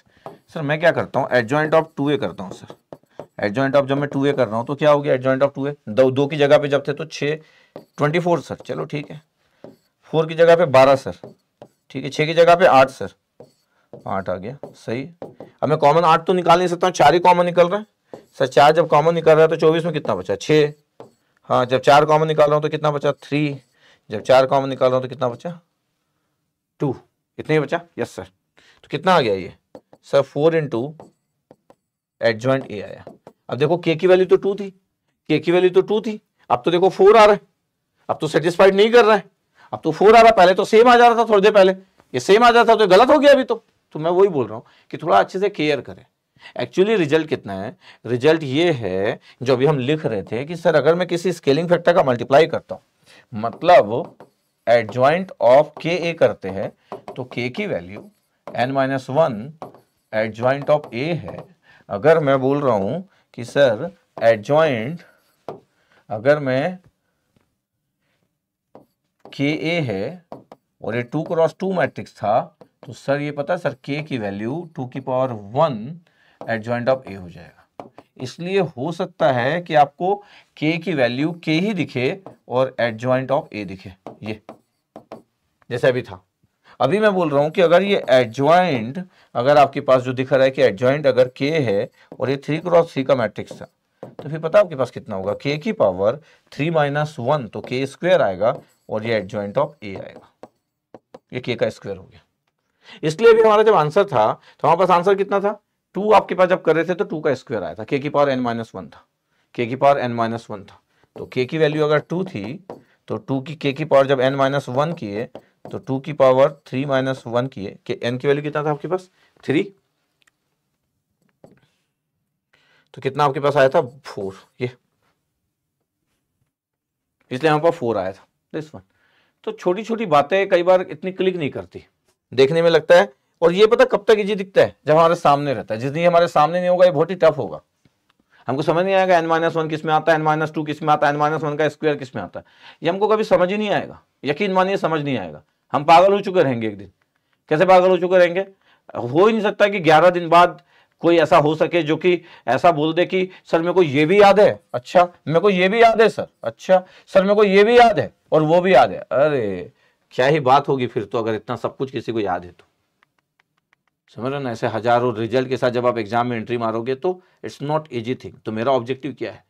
सर मैं क्या करता हूँ एडजॉइंट ऑफ टू ए करता हूँ सर एडजॉइंट ऑफ जब मैं टू ए कर रहा हूँ तो क्या हो गया एडजॉइंट ऑफ टू ए दो दो की जगह पे जब थे तो छः ट्वेंटी फोर सर चलो ठीक है फोर की जगह पे बारह सर ठीक है छः की जगह पे आठ सर आठ आ गया सही अब मैं कॉमन आठ तो निकाल नहीं सकता हूँ चार ही कॉमन निकल रहा है सर चार जब कॉमन निकल रहा है तो चौबीस में कितना बचा छः हाँ जब चार कॉमन निकाल रहा हूँ तो कितना बचा थ्री जब चार कॉमन निकाल रहा हूँ तो कितना बचा टू कितने ही बचा यस सर तो कितना आ गया ये sir four in two adjoint A आया अब देखो के की वैल्यू तो टू थी के की वैल्यू तो टू थी अब तो देखो फोर आ रहा है अब तो सेटिस्फाइड नहीं कर रहा है अब तो फोर आ रहा है पहले तो सेम आ जा रहा था थोड़ी देर पहले ये सेम आ जा रहा था तो गलत हो गया अभी तो तो मैं वही बोल रहा हूँ कि थोड़ा अच्छे से केयर करें एक्चुअली रिजल्ट कितना है रिजल्ट ये है जो अभी हम लिख रहे थे कि सर अगर मैं किसी स्केलिंग फैक्टर का मल्टीप्लाई करता हूँ मतलब एडजॉइंट ऑफ के ए करते हैं तो के की value n minus one adjoint of A है अगर मैं बोल रहा हूँ कि सर एडजॉइंट अगर मैं के ए है और ये टू क्रॉस टू मैट्रिक्स था तो सर ये पता सर के की वैल्यू टू की power one adjoint of A हो जाएगा इसलिए हो सकता है कि आपको के की वैल्यू के ही दिखे और एडजॉइंट ऑफ ए दिखे ये जैसे अभी था अभी मैं बोल रहा हूं कि अगर ये एडजॉइंट अगर आपके पास जो दिख रहा है कि एडजॉइंट अगर के है और ये थ्री क्रॉस थ्री का मैट्रिक्स था तो फिर पता आपके पास कितना होगा के की पावर थ्री माइनस वन तो के स्क्वेयर आएगा और ये एडजॉइंट ऑफ ए आएगा ये के का स्क्वायर हो गया इसलिए भी हमारा जब आंसर था तो हमारे पास आंसर कितना था टू आपके पास जब कर रहे थे तो टू का स्क्वायर आया था के की पावर एन माइनस वन था के की पावर एन माइनस वन था तो के की वैल्यू अगर टू थी तो टू की के की पावर जब एन माइनस वन किए तो टू की पावर थ्री माइनस वन किए के एन की वैल्यू कितना था आपके पास थ्री तो कितना आपके पास आया था फोर ये इसलिए हमारे पास फोर आया था दिस वन तो छोटी छोटी बातें कई बार इतनी क्लिक नहीं करती देखने में लगता है और ये पता कब तक ये दिखता है जब हमारे सामने रहता है जिस दिन हमारे सामने नहीं होगा ये बहुत ही टफ होगा हमको समझ नहीं आएगा एन माइनस वन किस में आता है एन माइनस टू किस में आता है एन माइनस वन का स्क्वायर किस में आता है ये हमको कभी समझ ही नहीं आएगा यकीन मानिए समझ नहीं आएगा हम पागल हो चुके रहेंगे एक दिन कैसे पागल हो चुके रहेंगे हो ही नहीं सकता कि ग्यारह दिन बाद कोई ऐसा हो सके जो कि ऐसा बोल दे कि सर मेरे को ये भी याद है अच्छा मेरे को ये भी याद है सर अच्छा सर मेरे को ये भी याद है और वो भी याद है अरे क्या ही बात होगी फिर तो अगर इतना सब कुछ किसी को याद है तो समझ रहे ना ऐसे हजारों रिजल्ट के साथ जब आप एग्जाम में एंट्री मारोगे तो इट्स नॉट ईजी थिंग तो मेरा ऑब्जेक्टिव क्या है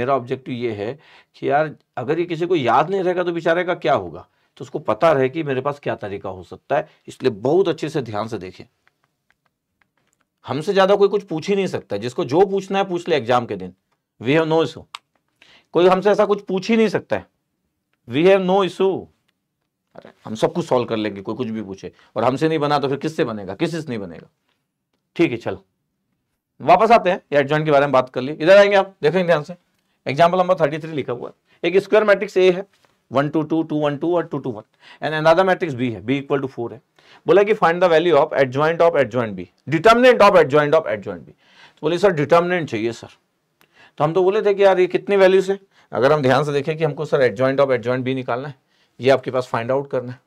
मेरा ऑब्जेक्टिव ये है कि यार अगर ये किसी को याद नहीं रहेगा तो बेचारे का क्या होगा तो उसको पता रहे कि मेरे पास क्या तरीका हो सकता है इसलिए बहुत अच्छे से ध्यान से देखें हमसे ज़्यादा कोई कुछ पूछ ही नहीं सकता जिसको जो पूछना है पूछ ले एग्जाम के दिन वी हैव नो इशू कोई हमसे ऐसा कुछ पूछ ही नहीं सकता है वी हैव नो इशू अरे हम सब कुछ सॉल्व कर लेंगे कोई कुछ भी पूछे और हमसे नहीं बना तो फिर किससे बनेगा किसी से नहीं बनेगा ठीक है चलो वापस आते हैं एड जॉइंट के बारे में बात कर लिए इधर आएंगे आप देखेंगे ध्यान से एग्जाम्पल नंबर थर्टी थ्री लिखा हुआ है एक स्क्वायर मैट्रिक्स ए है one two two two one two और two two one and another matrix B है बी इक्वल टू फोर है बोला कि find the value of adjoint of adjoint B determinant of adjoint of adjoint B तो बोले sir determinant चाहिए sir तो हम तो बोले थे कि यार ये कितनी वैल्यू से अगर हम ध्यान से देखें कि हमको sir adjoint of adjoint B निकालना है ये आपके पास फाइंड आउट करना है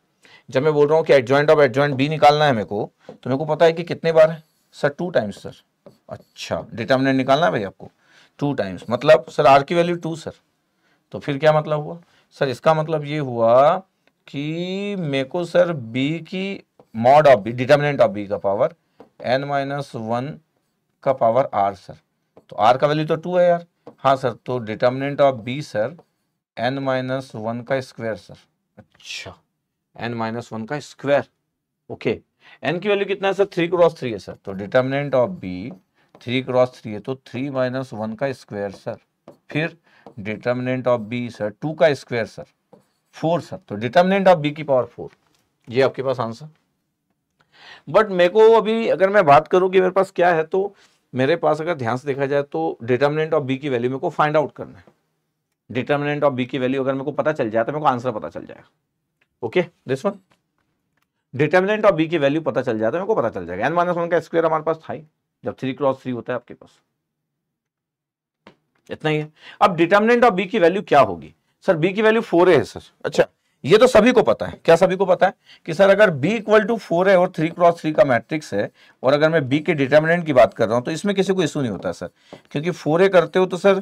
जब मैं बोल रहा हूँ कि एडजॉइंट ऑफ एडजॉइंट बी निकालना है मेरे को तो मेरे को पता है कि कितने बार है सर टू टाइम्स सर अच्छा डिटर्मिनेंट निकालना है भाई आपको टू टाइम्स मतलब सर आर की वैल्यू टू सर तो फिर क्या मतलब हुआ सर इसका मतलब ये हुआ कि मेरे को सर बी की mod of B determinant of B का पावर एन माइनस वन का पावर आर सर तो आर का वैल्यू तो टू है यार हाँ सर तो determinant of B sir N minus one का स्क्वायर सर अच्छा एन माइनस वन का स्क्वायर ओके एन की वैल्यू कितना है सर थ्री क्रॉस थ्री है सर तो determinant of B three cross three है तो थ्री माइनस वन का स्क्वायर सर फिर determinant of B sir two का स्क्वायर सर फोर सर तो डिटर्मिनेंट ऑफ बी की पावर फोर ये आपके पास आंसर बट मेरे को अभी अगर मैं बात करूं कि मेरे पास क्या है तो मेरे पास अगर ध्यान से देखा जाए तो डिटर्मिनेंट ऑफ बी की वैल्यू मेरे को फाइंड आउट करना है डिटर्मिनेंट ऑफ बी की वैल्यू अगर मेरे को पता चल जाए तो मेरे को आंसर पता चल जाएगा okay this one determinant of B की वैल्यू पता चल जाए तो मेरे को पता चल जाएगा एन माइनस वन का स्क्वायर हमारे पास था ही जब थ्री क्रॉस थ्री होता है आपके पास इतना ही है अब डिटर्मिनेंट ऑफ बी की वैल्यू क्या होगी सर बी की वैल्यू फोर है सर अच्छा ये तो सभी को पता है क्या सभी को पता है कि सर अगर b इक्वल टू फोर है और थ्री क्रॉस थ्री का मैट्रिक्स है और अगर मैं b के डिटर्मिनेंट की बात कर रहा हूं तो इसमें किसी को इशू नहीं होता सर क्योंकि फोर ए करते हो तो सर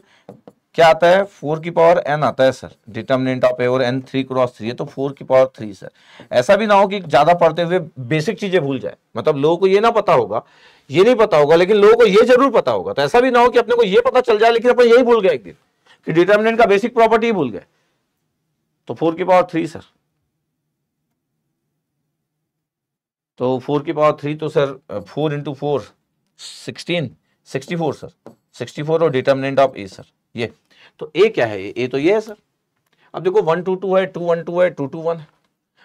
क्या आता है फोर की पावर एन आता है सर डिटर्मिनेंट ऑफ ए और एन थ्री क्रॉस थ्री है तो फोर की पावर थ्री सर ऐसा भी ना हो कि ज्यादा पढ़ते हुए बेसिक चीजें भूल जाए मतलब लोगों को ये ना पता होगा ये नहीं पता होगा लेकिन लोगों को ये जरूर पता होगा तो ऐसा भी ना हो कि अपने को ये पता चल जाए लेकिन अपने यही भूल गए एक दिन कि डिटर्मिनेंट का बेसिक प्रॉपर्टी भूल गए तो फोर की पावर थ्री सर तो फोर की पावर थ्री तो sir four into four sixteen sixty four sir sixty four और डिटर्मिनेंट ऑफ ए सर ये तो ए क्या है ए तो ये है सर अब देखो वन टू टू है टू वन टू है टू टू वन है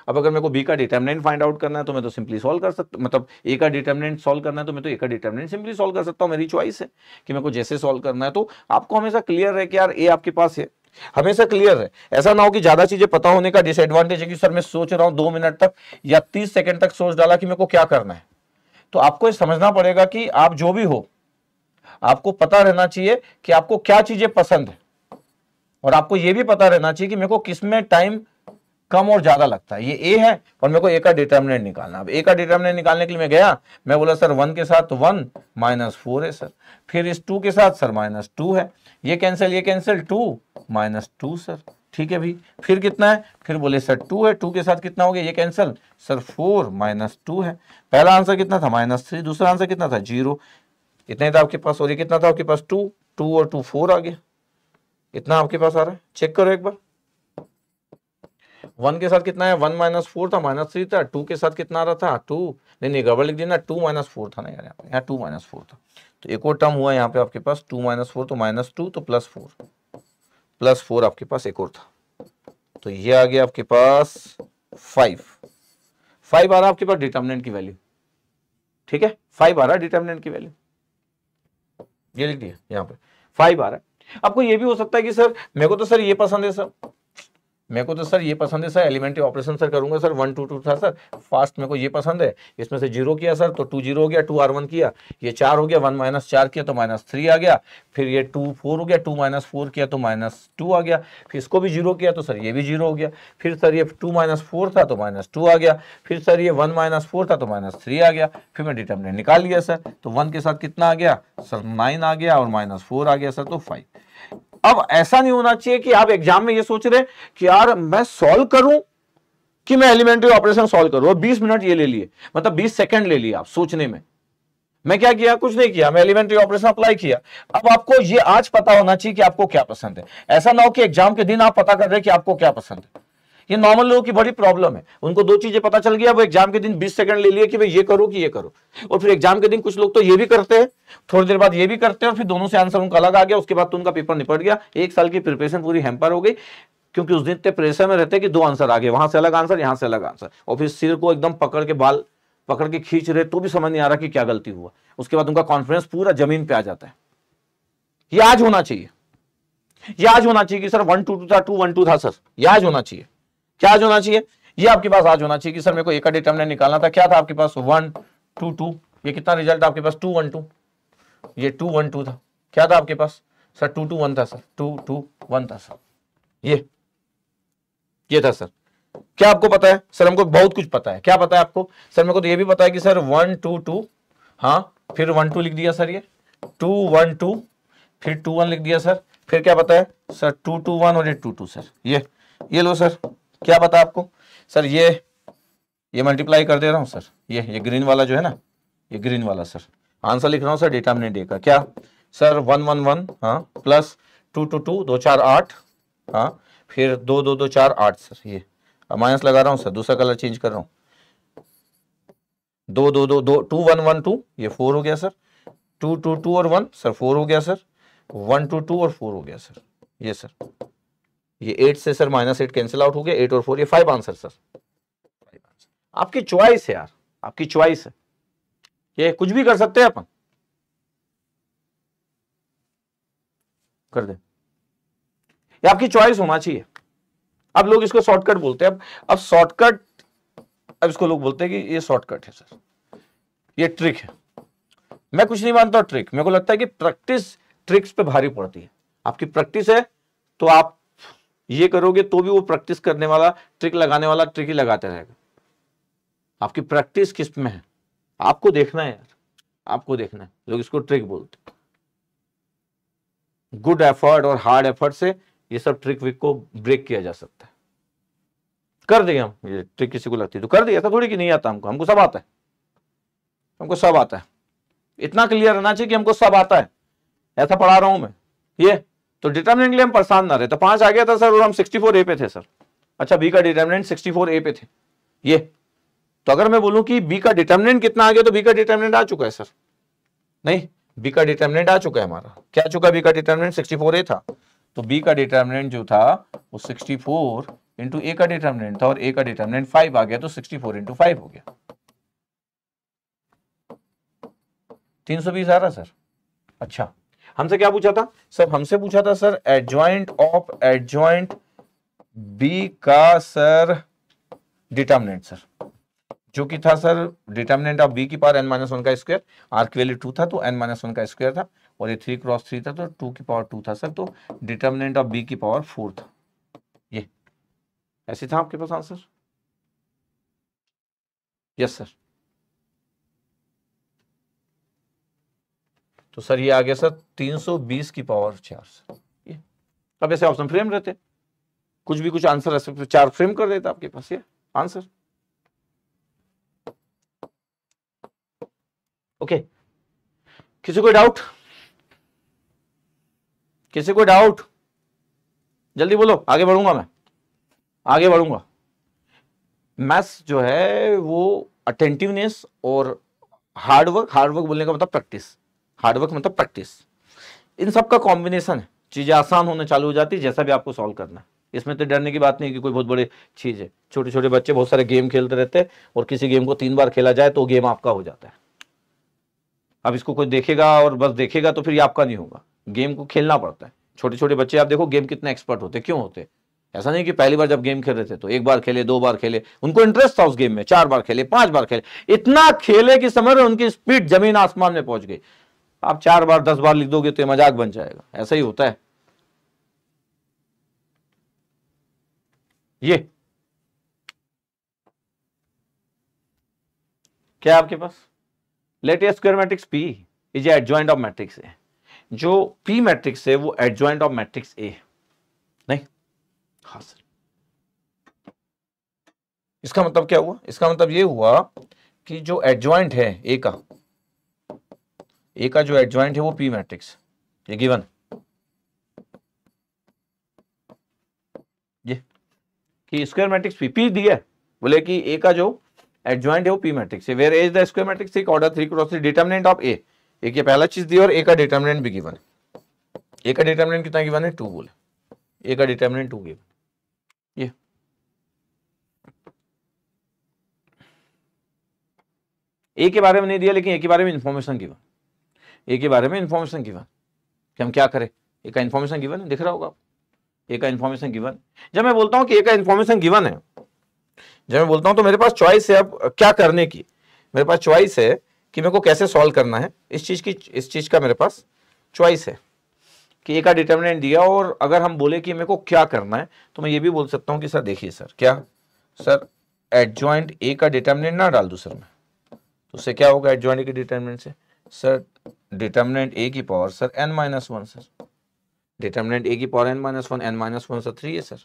अब अगर मेरे को बी का डिटर्मिनेंट फाइंड आउट करना है तो मैं तो सिंपली सॉल्व कर सकता मतलब ए का डिटर्मिनेंट सॉल्व करना है तो मैं तो ए का डिटर्मिनेंट सिंपली सॉल्व कर सकता हूँ मेरी चॉइस है कि मेरे को जैसे सॉल्व करना है तो आपको हमेशा क्लियर है कि यार ए आपके पास है हमेशा क्लियर है ऐसा ना हो कि ज्यादा चीजें पता होने का डिसएडवांटेज है कि सर मैं सोच रहा हूँ दो मिनट तक या तीस सेकंड तक सोच डाला कि मेरे को क्या करना है तो आपको ये समझना पड़ेगा कि आप जो भी हो आपको पता रहना चाहिए कि आपको क्या चीजें पसंद है और आपको ये भी पता रहना चाहिए कि मेरे को किसमें टाइम कम और ज्यादा लगता है ये ए है और मेरे को ए का डिटर्मिनेंट निकालना अब ए का डिटर्मिनेंट निकालने के लिए मैं गया मैं बोला सर वन के साथ वन माइनस फोर है सर फिर इस टू के साथ सर माइनस टू है ये कैंसिल ये cancel two minus two sir ठीक है भाई फिर कितना है फिर बोले सर टू है टू के साथ कितना हो गया ये cancel sir four minus two है पहला आंसर कितना था माइनस थ्री दूसरा आंसर कितना था जीरो इतना ही था आपके पास और ये कितना था आपके पास टू टू और टू फोर आ गया कितना आपके पास आ रहा है चेक करो एक बार वन के साथ कितना है वन माइनस फोर था माइनस थ्री था टू के साथ कितना आ रहा था टू नहीं नहीं गबर लिख देना टू माइनस फोर था ना यार यहाँ पे यहाँ टू माइनस फोर था तो एक और टर्म हुआ यहाँ पे आपके पास टू माइनस फोर तो माइनस टू तो प्लस फोर प्लस फोर आपके पास एक और था तो ये आ गया आपके पास फाइव फाइव आ रहा आपके पास डिटर्मिनेंट की वैल्यू ठीक है फाइव आ रहा डिटर्मिनेंट की वैल्यू ये लिख दिया यहाँ पे फाइव आ रहा है आपको ये भी हो सकता है कि सर मेरे को तो सर ये पसंद है सर मेरे को तो सर ये पसंद है सर एलिमेंट्री ऑपरेशन सर करूंगा सर वन टू टू था सर फास्ट मेरे को ये पसंद है इसमें से जीरो किया सर तो टू जीरो हो गया टू आर वन किया ये चार हो गया वन माइनस चार किया तो माइनस थ्री आ गया फिर ये टू फोर हो गया टू माइनस फोर किया तो माइनस टू आ गया फिर इसको भी जीरो किया तो सर ये भी जीरो हो गया फिर सर ये टू माइनस फोर था तो माइनस टू आ गया फिर सर ये वन माइनस फोर था तो माइनस थ्री आ गया फिर मैं डिटर्मिनेंट निकाल लिया सर तो वन के साथ कितना आ गया सर नाइन आ गया और माइनस फोर आ गया सर तो फाइव अब ऐसा नहीं होना चाहिए कि आप एग्जाम में ये सोच रहे कि यार मैं सॉल्व करूं कि मैं एलिमेंट्री ऑपरेशन सॉल्व करूं और बीस मिनट ये ले लिए मतलब बीस सेकंड ले लिए आप सोचने में मैं क्या किया कुछ नहीं किया मैं एलिमेंट्री ऑपरेशन अप्लाई किया अब आपको ये आज पता होना चाहिए कि आपको क्या पसंद है ऐसा ना हो कि एग्जाम के दिन आप पता कर रहे कि आपको क्या पसंद है ये नॉर्मल लोगों की बड़ी प्रॉब्लम है उनको दो चीजें पता चल गया वो एग्जाम के दिन 20 सेकंड ले लिए कि भाई ये करो कि ये करो और फिर एग्जाम के दिन कुछ लोग तो ये भी करते हैं थोड़ी देर बाद ये भी करते हैं और फिर दोनों से आंसर उनका अलग आ गया उसके बाद तो उनका पेपर निपट गया एक साल की प्रिपरेशन पूरी हेम्पर हो गई क्योंकि उस दिन इतने प्रेशर में रहते कि दो आंसर आ गए वहां से अलग आंसर यहाँ से अलग आंसर और फिर सिर को एकदम पकड़ के बाल पकड़ के खींच रहे तो भी समझ नहीं आ रहा कि क्या गलती हुआ उसके बाद उनका कॉन्फिडेंस पूरा जमीन पे आ जाता है ये आज होना चाहिए ये आज होना चाहिए कि सर वन टू टू था टू वन टू था सर ये आज होना चाहिए क्या आज होना चाहिए ये आपके पास आज होना चाहिए कि सर मेरे को एक का डिटर्मिनेंट निकालना था क्या था आपके पास वन टू टू ये कितना रिजल्ट आपके पास टू वन टू ये टू वन टू था क्या था आपके पास सर टू टू वन था सर टू टू वन था सर ये ये था सर क्या आपको पता है सर हमको बहुत कुछ पता है क्या पता है आपको सर मेरे को तो ये भी पता है कि सर वन टू टू हाँ फिर वन टू लिख दिया सर ये टू वन टू फिर टू वन लिख दिया सर फिर क्या पता है सर टू टू वन और ये टू टू सर ये ये लो सर क्या पता आपको सर ये ये मल्टीप्लाई कर दे रहा हूँ सर ये ये ग्रीन वाला जो है ना ये ग्रीन वाला सर आंसर लिख रहा हूँ सर डिटर्मिनेंट ए का क्या सर वन वन वन हाँ प्लस टू टू टू दो चार आठ हाँ फिर दो दो दो चार आठ सर ये माइनस लगा रहा हूँ सर दूसरा कलर चेंज कर रहा हूँ दो दो दो दो टू वन वन टू ये फोर हो गया सर टू टू टू और वन सर फोर हो गया सर वन टू टू और फोर हो गया सर ये सर ये एट से sir minus eight cancel out हो गया एट और फोर ये फाइव आंसर सर आपकी चॉइस है यार आपकी चॉइस है ये कुछ भी कर सकते हैं अपन कर दे ये आपकी चॉइस होना चाहिए अब लोग इसको शॉर्टकट बोलते हैं अब अब शॉर्टकट अब इसको लोग बोलते हैं कि ये शॉर्टकट है सर ये ट्रिक है मैं कुछ नहीं मानता ट्रिक मेरे को लगता है कि प्रैक्टिस ट्रिक्स पे भारी पड़ती है आपकी प्रैक्टिस है तो आप ये करोगे तो भी वो प्रैक्टिस करने वाला ट्रिक लगाने वाला ट्रिक ही लगाते रहेगा आपकी प्रैक्टिस किस में है आपको देखना है यार आपको देखना है लोग इसको ट्रिक बोलते गुड एफर्ट और हार्ड एफर्ट से ये सब ट्रिक विक को ब्रेक किया जा सकता है कर देंगे हम ये ट्रिक किसी को लगती है तो कर दिया था थोड़ी कि नहीं आता हमको हमको सब आता है हमको सब आता है इतना क्लियर रहना चाहिए कि हमको सब आता है ऐसा पढ़ा रहा हूं मैं ये तो डिटर्मिनेंट के लिए हम परेशान ना रहे तो पांच आ गया था सर और हम सिक्सटी फोर ए पे थे सर अच्छा बी का डिटर्मिनेंट सिक्सटी फोर ए पे थे ये तो अगर मैं बोलूं कि बी का डिटर्मिनेंट कितना आ गया तो बी का डिटर्मिनेंट आ चुका है सर नहीं बी का डिटर्मिनेंट आ चुका है हमारा क्या चुका बी का डिटर्मिनेंट 64 ए था तो बी का डिटर्मिनेंट जो था वो सिक्सटी फोर इंटू ए का डिटर्मिनेंट था और ए का डिटर्मिनेंट फाइव आ गया तो सिक्सटी फोर इंटू फाइव हो गया 320 आ रहा सर अच्छा हमसे क्या पूछा था सर हमसे पूछा था sir adjoint of adjoint B का सर डिटर्मिनेंट सर जो कि था सर डिटर्मिनेंट ऑफ बी की पावर एन माइनस वन का स्क्वायर आर की वैल्यू टू था तो एन माइनस वन का स्क्वायर था और ये थ्री क्रॉस थ्री था तो टू की पावर टू था सर तो डिटर्मिनेंट ऑफ बी की पावर फोर था ये ऐसे था आपके पास आंसर यस सर तो सर ये आ गया सर 320 की पावर चार सर ये अब ऐसे ऑप्शन फ्रेम रहते कुछ भी कुछ आंसर ऐसे चार फ्रेम कर देता आपके पास ये आंसर ओके किसी को डाउट किसी कोई डाउट जल्दी बोलो आगे बढ़ूंगा मैं आगे बढ़ूंगा मैथ्स जो है वो अटेंटिवनेस और हार्डवर्क हार्डवर्क बोलने का मतलब प्रैक्टिस हार्डवर्क मतलब प्रैक्टिस इन सब का कॉम्बिनेशन है चीज़ें आसान होने चालू हो जाती है जैसा भी आपको सॉल्व करना है इसमें तो डरने की बात नहीं कि कोई बहुत बड़ी चीज़ है छोटे छोटे बच्चे बहुत सारे गेम खेलते रहते हैं और किसी गेम को तीन बार खेला जाए तो गेम आपका हो जाता है अब इसको कोई देखेगा और बस देखेगा तो फिर ये आपका नहीं होगा गेम को खेलना पड़ता है छोटे छोटे बच्चे आप देखो गेम कितने एक्सपर्ट होते क्यों होते ऐसा नहीं कि पहली बार जब गेम खेल रहे थे तो एक बार खेले दो बार खेले उनको इंटरेस्ट था उस गेम में चार बार खेले पांच बार खेले इतना खेले कि समय उनकी स्पीड जमीन आसमान में पहुंच गई आप चार बार दस बार लिख दोगे तो मजाक बन जाएगा ऐसा ही होता है ये क्या आपके पास latest square matrix P is adjoint of matrix A जो पी मैट्रिक्स है वो एडजॉइंट ऑफ मैट्रिक्स ए नहीं हाँ सर इसका मतलब क्या हुआ इसका मतलब ये हुआ कि जो एडजॉइंट है ए का ए का जो एडजॉइंट है वो पी मैट्रिक्स ये गिवन ये कि स्क्वायर मैट्रिक्स पी पी दिया बोले कि ए का जो एडजॉइंट है वो पी मैट्रिक्स है where is the square matrix एक order three cross three determinant of A एक ये पहला चीज दी और ए का डिटर्मिनेंट भी गिवन ए का डिटर्मिनेंट कितना गिवन है टू बोले ए का डिटर्मिनेंट टू गिवन ये ए के बारे में नहीं दिया लेकिन ए के बारे में इंफॉर्मेशन गिवन ए के बारे में इन्फॉर्मेशन गिवन कि हम क्या करें ए का इन्फॉर्मेशन गिवन है दिख रहा होगा ए का इन्फॉर्मेशन गिवन जब मैं बोलता हूँ कि ए का इन्फॉर्मेशन गिवन है जब मैं बोलता हूँ तो मेरे पास चॉइस है अब क्या करने की मेरे पास चॉइस है कि मेरे को कैसे सॉल्व करना है इस चीज़ की इस चीज़ का मेरे पास चॉइस है कि ए का डिटर्मिनेंट दिया और अगर हम बोले कि मेरे को क्या करना है तो मैं ये भी बोल सकता हूँ कि सर देखिए सर क्या सर एडजॉइंट ए का डिटर्मिनेंट ना डाल दूँ सर मैं तो उससे क्या होगा एडजॉइंट के डिटर्मिनेंट से सर डिटर्मिनेंट ए की power sir N minus one sir determinant A की power N minus one N minus one sir three है सर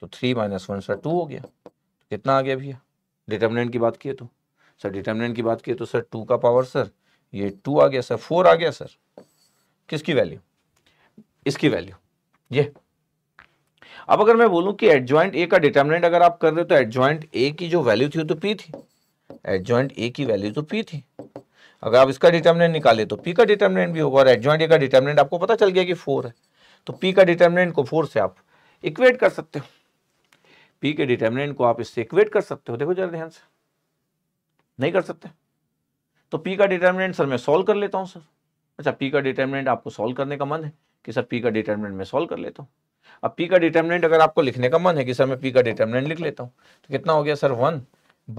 तो three minus one sir two हो गया तो कितना आ गया भैया डिटर्मिनेंट की बात किए तो सर डिटर्मिनेंट की बात किए तो सर टू का पावर सर ये टू आ गया सर फोर आ गया सर किसकी वैल्यू इसकी वैल्यू ये अब अगर मैं बोलूं कि एडजॉइंट ए का डिटर्मिनेंट अगर आप कर रहे हो तो एडजॉइंट ए की जो वैल्यू थी वो तो पी थी एडजॉइंट ए की वैल्यू तो पी थी अगर आप इसका डिटर्मिनेंट निकाले तो पी का डिटर्मिनेंट भी होगा और एडजॉइंट का डिटर्मिनेंट आपको पता चल गया कि फोर है तो पी का डिटर्मिनेंट को फोर से आप इक्वेट कर सकते हो पी के डिटर्मिनेंट को आप इससे इक्वेट कर सकते हो देखो जरा ध्यान से नहीं कर सकते तो पी का डिटर्मिनेंट सर मैं सॉल्व कर लेता हूँ सर अच्छा पी का डिटर्मिनेंट आपको सॉल्व करने का मन है कि सर पी का डिटर्मिनेंट मैं सॉल्व कर लेता हूँ अब पी का डिटर्मिनेंट अगर आपको लिखने का मन है कि सर मैं पी का डिटर्मिनेंट लिख लेता हूँ तो कितना हो गया सर वन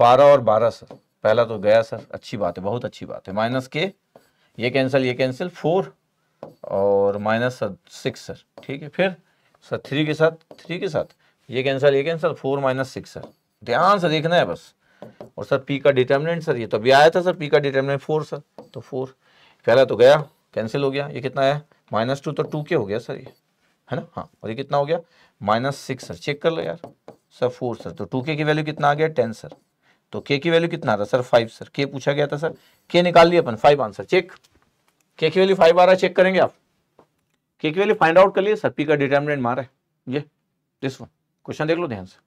बारह और बारह सर पहला तो गया सर अच्छी बात है बहुत अच्छी बात है माइनस के ये कैंसिल ये कैंसिल फोर और माइनस सर सिक्स सर ठीक है फिर सर थ्री के साथ थ्री के साथ ये कैंसिल ये cancel four minus six sir ध्यान से देखना है बस और सर पी का डिटर्मिनेंट सर ये तो अभी आया था सर पी का डिटर्मिनेंट फोर सर तो फोर पहला तो गया कैंसिल हो गया ये कितना आया माइनस टू तो टू के हो गया सर ये है ना हाँ और ये कितना हो गया माइनस सिक्स सर चेक कर लो यार सर फोर सर तो टू के की वैल्यू कितना आ गया टेन सर तो के की वैल्यू कितना था सर फाइव सर के पूछा गया था सर के निकाल लिया अपन फाइव आंसर चेक के की वैल्यू फाइव आ रहा है चेक करेंगे आप के की वैल्यू फाइंड आउट कर लिए सर पी का डिटर्मिनेंट मारा है ये दिस वन क्वेश्चन देख लो ध्यान से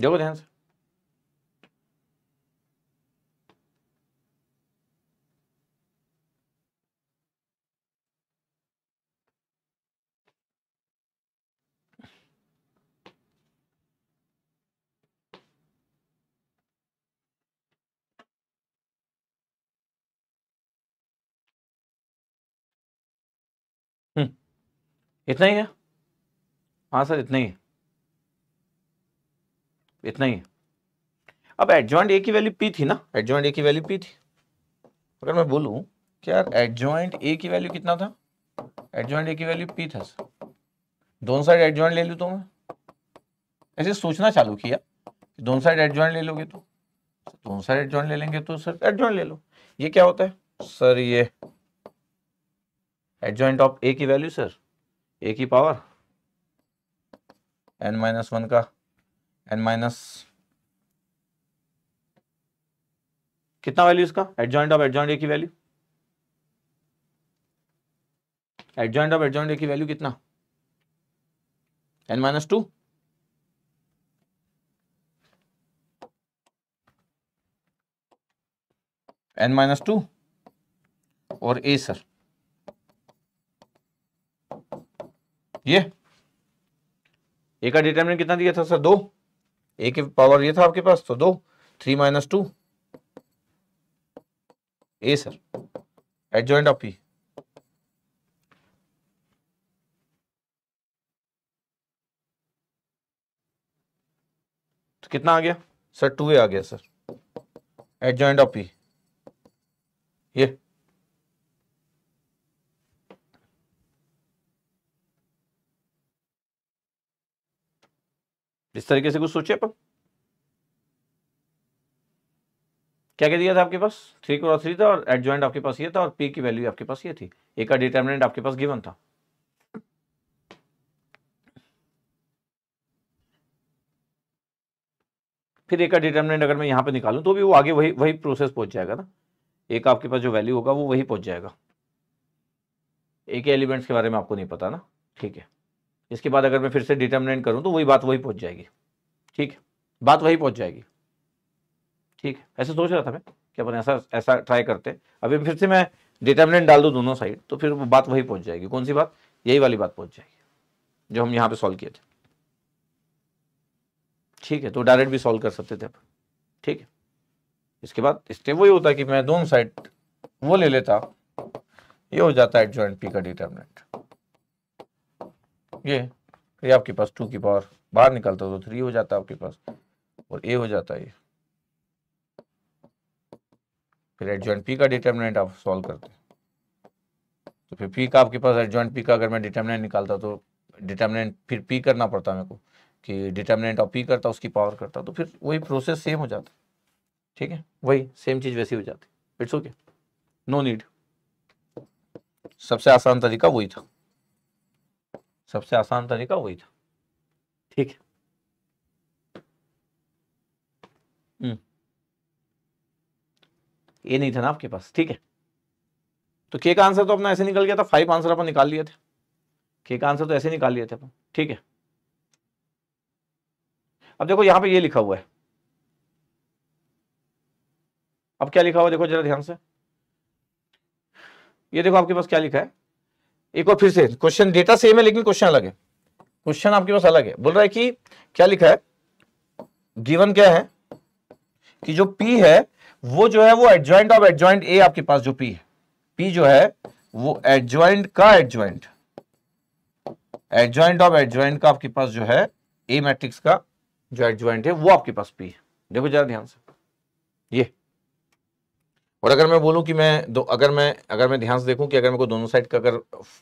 देखो ध्यान से इतना ही है हाँ सर इतना ही है इतना ही है अब एडजॉइंट ए की वैल्यू पी थी ना एडजॉइंट ए की वैल्यू पी थी अगर मैं बोलूँ क्या एडजॉइंट ए की वैल्यू कितना था एडजॉइंट ए की वैल्यू पी था सर दोनों साइड एडजॉइंट ले लूँ तो मैं ऐसे सोचना चालू किया दोनों साइड एडजॉइंट ले लोगे तो दोनों साइड एडजॉइंट ले लेंगे तो सर एडजॉइंट ले लो ये क्या होता है सर ये एडजॉइंट ऑफ ए की वैल्यू सर ए की पावर एन माइनस वन का एन माइनस कितना वैल्यू इसका एडजॉइंट ऑफ एडजॉइंट ए की value adjoint of adjoint A की वैल्यू कितना N minus two N minus two और ए सर ये ए का डिटर्मिनेंट कितना दिया था सर दो ए के पावर ये था आपके पास तो दो three minus two A sir adjoint of P तो कितना आ गया सर टू ए आ गया सर एडजॉइंट ऑफ पी ये इस तरीके से कुछ सोचे अपन क्या क्या दिया था आपके पास थ्री करोड़ थ्री था और एट ज्वाइंट आपके पास ये था और पी की वैल्यू आपके पास ये थी ए का डिटर्मिनेंट आपके पास गिवन था फिर ए का डिटर्मिनेंट अगर मैं यहां पे निकालूं तो भी वो आगे वही वही प्रोसेस पहुंच जाएगा ना एक आपके पास जो वैल्यू होगा वो वही पहुंच जाएगा एक एलिमेंट्स के बारे में आपको नहीं पता ना ठीक है इसके बाद अगर मैं फिर से डिटर्मिनेंट करूँ तो वही बात वही पहुँच जाएगी ठीक है बात वही पहुँच जाएगी ठीक है ऐसे सोच रहा था मैं कि अपन ऐसा ऐसा ट्राई करते अभी फिर से मैं डिटर्मिनेंट डाल दूँ दोनों साइड तो फिर बात वही पहुँच जाएगी कौन सी बात यही वाली बात पहुँच जाएगी जो हम यहाँ पर सॉल्व किए थे ठीक है तो डायरेक्ट भी सॉल्व कर सकते थे अपन ठीक है इसके बाद स्टेप वही होता कि मैं दोनों साइड वो ले लेता ये हो जाता है एडजॉइंट पी का डिटर्मिनेंट ये ये आपके पास टू की पावर बाहर निकालता तो थ्री हो जाता आपके पास और ए हो जाता ये फिर एडजॉइंट पी का डिटर्मिनेंट आप सॉल्व करते हैं तो फिर पी का आपके पास एडजॉइंट पी का अगर मैं डिटर्मिनेंट निकालता तो डिटर्मिनेंट फिर पी करना पड़ता मेरे को कि डिटर्मिनेंट ऑफ पी करता उसकी पावर करता तो फिर वही प्रोसेस सेम हो जाता ठीक है वही सेम चीज़ वैसी हो जाती इट्स ओके नो नीड सबसे आसान तरीका वही था सबसे आसान तरीका वही था ठीक है हम्म। ये नहीं था ना आपके पास ठीक है तो के का आंसर तो अपना ऐसे निकल गया था फाइव आंसर अपन निकाल लिए थे के का आंसर तो ऐसे निकाल लिए थे अपन ठीक है अब देखो यहां पे ये लिखा हुआ है अब क्या लिखा हुआ देखो जरा ध्यान से ये देखो आपके पास क्या लिखा है एक और फिर से क्वेश्चन डेटा सेम है लेकिन क्वेश्चन अलग है क्वेश्चन आपके पास अलग है बोल रहा है कि क्या लिखा है गिवन क्या है कि जो पी है वो जो है वो एडजॉइंट ऑफ एडजॉइंट ए आपके पास जो पी है पी जो है वो एडजॉइंट का एडजॉइंट एडजॉइंट ऑफ एडजॉइंट का आपके पास जो है ए मैट्रिक्स का जो एडजॉइंट है वो आपके पास पी है देखो जरा ध्यान से ये और अगर मैं बोलूँ कि मैं दो अगर मैं अगर मैं ध्यान से देखूं कि अगर मेरे को दोनों साइड का अगर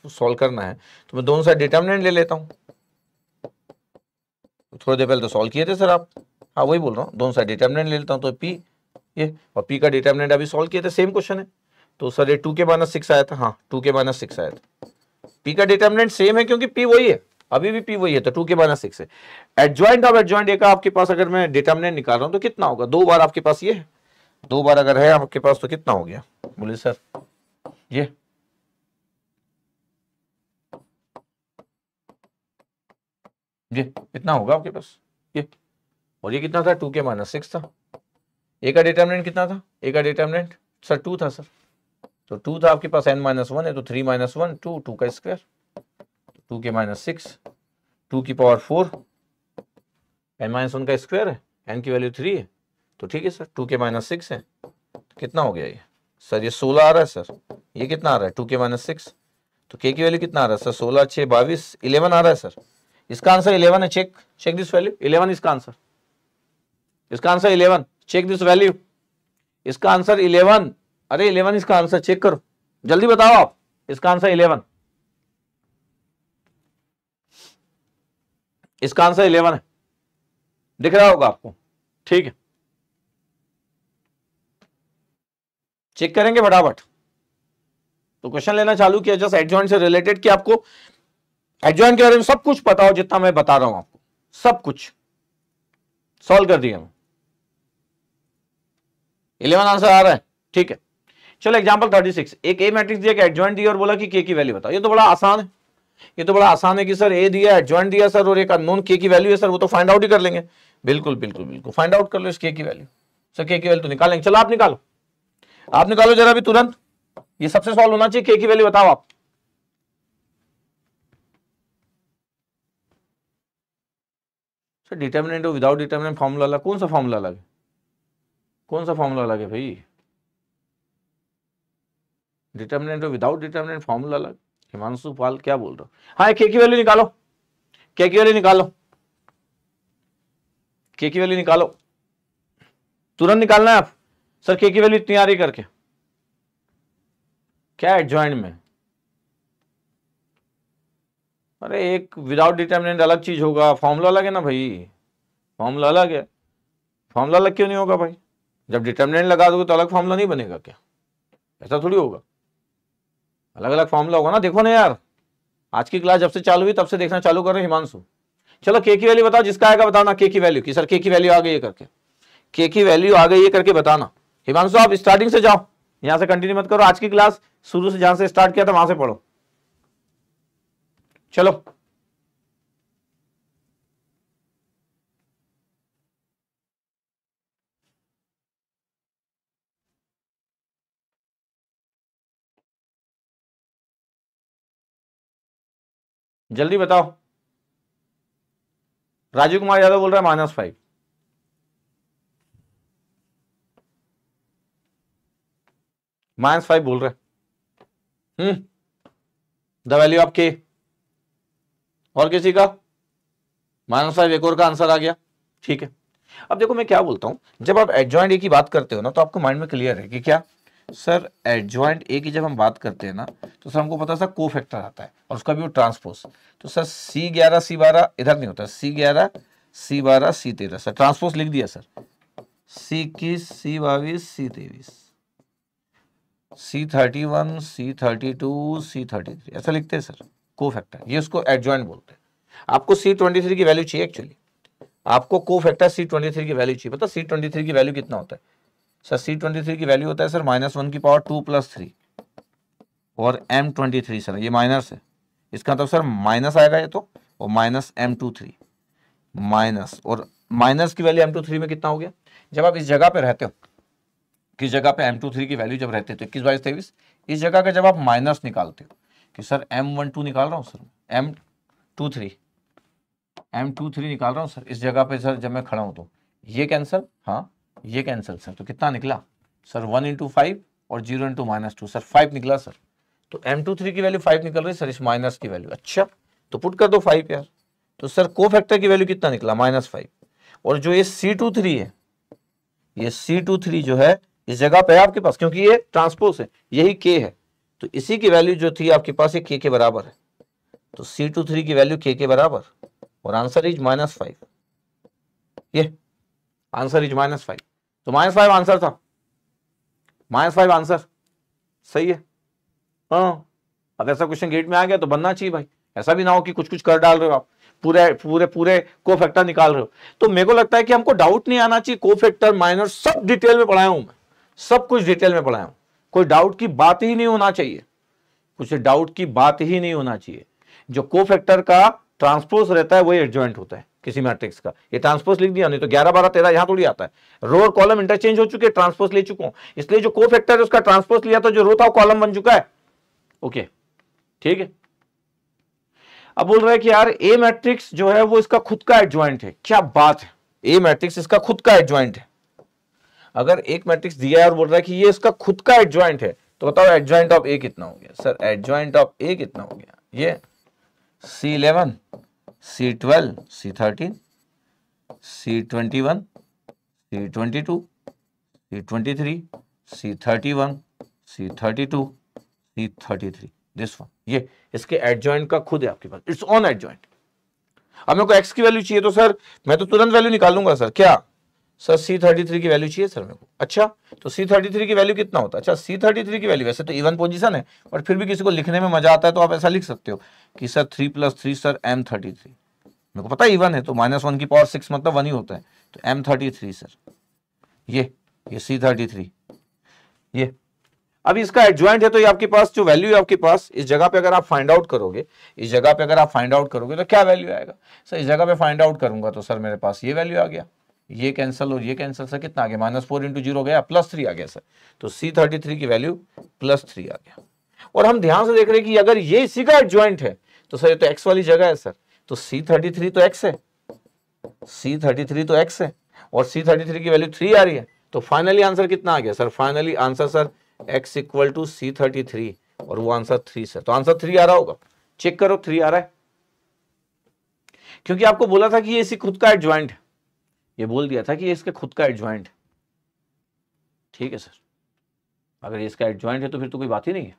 सॉल्व करना है तो मैं दोनों साइड डिटर्मिनेंट ले लेता हूँ थोड़ी देर पहले तो सॉल्व किए थे सर आप हाँ वही बोल रहा हूँ दोनों साइड डिटर्मिनेंट ले लेता हूँ तो पी ये और पी का डिटर्मिनेंट अभी सॉल्व किए थे सेम क्वेश्चन है तो सर ये टू के माइनस सिक्स आया था हाँ टू के माइनस सिक्स आया था पी का डिटर्मिनेंट सेम है क्योंकि पी वही है अभी भी पी वही है तो टू के माइनस सिक्स है एडजॉइंट ऑफ एडजॉइंट ए का आपके पास अगर मैं डिटर्मिनेंट निकाल रहा हूँ तो कितना होगा दो बार आपके पास ये है दो बार अगर है आपके पास तो कितना हो गया बोले सर ये ये इतना होगा आपके पास ये और ये कितना था टू के माइनस सिक्स था एक का डिटर्मिनेंट कितना था एक का डिटर्मिनेंट सर टू था सर तो टू था आपके पास एन माइनस वन है तो three minus one two two का स्क्वायर टू तो के माइनस सिक्स टू की power four N minus one का स्क्वायर है एन की वैल्यू थ्री है तो ठीक है सर टू के माइनस सिक्स है कितना हो गया ये सर ये सोलह आ रहा है सर ये कितना आ रहा है टू के माइनस सिक्स तो के की वैल्यू कितना आ रहा है सर सोलह छः बाईस इलेवन आ रहा है सर इसका आंसर इलेवन है check check this value eleven इसका आंसर इसका answer eleven check this value इसका आंसर इलेवन अरे इलेवन इसका आंसर चेक करो जल्दी बताओ आप इसका आंसर इलेवन इसका आंसर इलेवन है दिख रहा होगा आपको ठीक है चेक करेंगे फटाफट तो क्वेश्चन लेना चालू किया जस्ट एडजॉइंट से रिलेटेड कि आपको एडजॉइंट के बारे में सब कुछ पता हो जितना मैं बता रहा हूं आपको सब कुछ सॉल्व कर दिया हूं इलेवन आंसर आ रहा है ठीक है चलो एग्जाम्पल थर्टी सिक्स एक ए मैट्रिक्स दिया एडजॉइंट दिया और बोला कि के की वैल्यू बताओ ये तो बड़ा आसान है ये तो बड़ा आसान है कि सर ए दिया एडजॉइंट दिया सर और एक अनोन के की वैल्यू है सर वो तो फाइंड आउट ही कर लेंगे बिल्कुल बिल्कुल बिल्कुल फाइंड आउट कर लो इस के की वैल्यू सर के की वैल्यू तो निकालेंगे चलो आप निकालो आप निकालो जरा अभी तुरंत ये सबसे सॉल्व होना चाहिए के की वैल्यू बताओ आप सर डिटर्मिनेंट और विदाउट डिटर्मिनेंट फॉर्मूला अलग कौन सा फॉर्मूला अलग है कौन सा फॉर्मूला अलग है भाई डिटर्मिनेंट और विदाउट डिटर्मिनेंट फॉर्मूला अलग हिमांशु पाल क्या बोल रहे हो हाँ के की वैल्यू निकालो के की वैल्यू निकालो के की वैल्यू निकालो तुरंत निकालना है आप सर के की वैल्यू इतनी आ रही करके क्या एडजॉइंट में अरे एक विदाउट डिटर्मिनेंट अलग चीज होगा फॉर्मूला अलग है ना भाई फॉर्मूला अलग है फॉर्मूला अलग क्यों नहीं होगा भाई जब डिटर्मिनेंट लगा दोगे तो अलग फॉर्मूला नहीं बनेगा क्या ऐसा थोड़ी होगा अलग अलग फॉर्मूला होगा ना देखो ना यार आज की क्लास जब से चालू हुई तब से देखना चालू कर रहे हिमांशु चलो के की वैल्यू बताओ जिसका आएगा बताना के की वैल्यू की सर के की वैल्यू आ गई है करके के की वैल्यू आ गई ये करके बताना हिमांशु आप स्टार्टिंग से जाओ यहां से कंटिन्यू मत करो आज की क्लास शुरू से जहां से स्टार्ट किया था वहां से पढ़ो चलो जल्दी बताओ राजीव कुमार यादव बोल रहा है माइनस फाइव माइनस फाइव बोल रहे द वैल्यू ऑफ के और किसी का माइनस फाइव एक और का आंसर आ गया ठीक है अब देखो मैं क्या बोलता हूं जब आप एडजॉइंट ए की बात करते हो ना तो आपको माइंड में क्लियर है कि क्या सर एडजॉइंट ए की जब हम बात करते हैं ना तो सर हमको पता सर को फैक्टर आता है और उसका भी वो ट्रांसपोज तो सर सी ग्यारह सी बारह इधर नहीं होता सी ग्यारह सी बारह सी तेरह सर ट्रांसपोज लिख दिया सर सी इक्कीस सी बाईस सी तेईस C thirty one C thirty two C thirty three ऐसा लिखते हैं सर को फैक्टर ये उसको एडजॉइंट बोलते हैं आपको सी ट्वेंटी थ्री की वैल्यू चाहिए एक्चुअली आपको cofactor C twenty three की वैल्यू चाहिए पता सी ट्वेंटी थ्री की वैल्यू कितना होता है सर सी ट्वेंटी थ्री की वैल्यू होता है सर माइनस वन की पावर टू प्लस थ्री और एम ट्वेंटी थ्री सर ये माइनस है इसका मतलब सर माइनस आएगा ये तो और minus M two three minus और माइनस की वैल्यू एम टू थ्री में कितना हो गया जब आप इस जगह पर रहते हो किस जगह पे एम टू थ्री की वैल्यू जब रहते थे इक्कीस बाईस तेईस इस जगह का जब आप माइनस निकालते हो कि सर एम वन टू निकाल रहा हूँ sir M two three M two three निकाल रहा हूँ सर इस जगह पे सर जब मैं खड़ा हूँ तो ये कैंसिल हाँ ये कैंसिल सर तो कितना निकला सर वन इंटू फाइव और zero into minus two sir five निकला सर तो एम टू थ्री की वैल्यू फाइव निकल रही सर इस माइनस की वैल्यू अच्छा तो पुट कर दो फाइव यार तो सर को फैक्टर की वैल्यू कितना निकला माइनस फाइव और जो ये सी टू थ्री है ये सी टू थ्री जो है इस जगह पे है आपके पास क्योंकि ये ट्रांसपोज है यही के है तो इसी की वैल्यू जो थी आपके पास ये के के बराबर है तो सी टू थ्री की वैल्यू के के बराबर और आंसर इज माइनस फाइव ये आंसर इज माइनस फाइव तो माइनस फाइव आंसर था माइनस फाइव आंसर सही है हाँ अब ऐसा क्वेश्चन गेट में आ गया तो बनना चाहिए भाई ऐसा भी ना हो कि कुछ कुछ कर डाल रहे हो आप पूरे पूरे पूरे को फैक्टर निकाल रहे हो तो मेरे को लगता है कि हमको डाउट नहीं आना चाहिए को फैक्टर माइनर सब डिटेल में पढ़ाया हूं मैं सब कुछ डिटेल में पढ़ाया हूँ कोई डाउट की बात ही नहीं होना चाहिए कुछ डाउट की बात ही नहीं होना चाहिए जो को फैक्टर का ट्रांसपोज रहता है वही एडजॉइंट होता है किसी मैट्रिक्स का ये ट्रांसपोज लिख दिया नहीं तो ग्यारह बारह तेरह यहां थोड़ी आता है रो और कॉलम इंटरचेंज हो चुके ट्रांसपोज ले चुका हूं इसलिए जो को फैक्टर है उसका ट्रांसपोज लिया तो जो रो था कॉलम बन चुका है ओके ठीक है अब बोल रहे कि यार ए मैट्रिक्स जो है वो इसका खुद का एडजॉइंट है क्या बात है ए मैट्रिक्स इसका खुद का एडजॉइंट है अगर एक मैट्रिक्स दिया है और बोल रहा है कि ये इसका खुद का एडजॉइंट है तो बताओ एडजॉइंट ऑफ ए कितना हो गया सर एडजॉइंट ऑफ ए कितना हो गया ये C eleven C twelve C thirteen C twenty one C twenty two C twenty three C thirty one C thirty two C thirty three this one ये इसके adjoint का खुद है आपके पास इट्स ऑन एडजॉइंट अब मेरे को एक्स की वैल्यू चाहिए तो सर मैं तो तुरंत वैल्यू निकालूंगा सर क्या सर सी थर्टी थ्री की वैल्यू चाहिए सर मेरे को अच्छा तो सी थर्टी थ्री की वैल्यू कितना होता है अच्छा सी थर्टी थ्री की वैल्यू वैसे तो इवन पोजीशन है पर फिर भी किसी को लिखने में मजा आता है तो आप ऐसा लिख सकते हो कि sir three plus three sir M thirty three मेरे को पता है इवन है तो माइनस वन की पावर सिक्स मतलब वन ही होता है तो एम थर्टी थ्री सर ये ये सी थर्टी थ्री ये अब इसका एडजॉइंट है तो ये आपके पास जो वैल्यू है आपके पास इस जगह पे अगर आप फाइंड आउट करोगे इस जगह पे अगर आप फाइंड आउट करोगे तो क्या वैल्यू आएगा सर इस जगह पे फाइंड आउट करूंगा तो सर मेरे पास ये वैल्यू आ गया ये कैंसल और ये कैंसल सर कितना आ गया माइनस फोर इंटू जीरो गया प्लस थ्री आ गया सर तो सी थर्टी थ्री की वैल्यू प्लस थ्री आ गया और हम ध्यान से देख रहे हैं कि अगर ये इसी का ज्वाइंट है तो सर ये तो एक्स वाली जगह है सर तो सी थर्टी थ्री तो एक्स है सी थर्टी थ्री तो एक्स है और सी थर्टी थ्री की वैल्यू थ्री आ रही है तो फाइनली आंसर कितना आ गया sir finally answer sir X equal to C thirty three और वो आंसर थ्री सर तो आंसर थ्री आ रहा होगा चेक करो थ्री आ रहा है क्योंकि आपको बोला था कि ये इसी खुद का एडजॉइंट है ये बोल दिया था कि ये इसके खुद का एडजॉइंट है ठीक है सर अगर ये इसका एडजॉइंट है तो फिर तो कोई बात ही नहीं है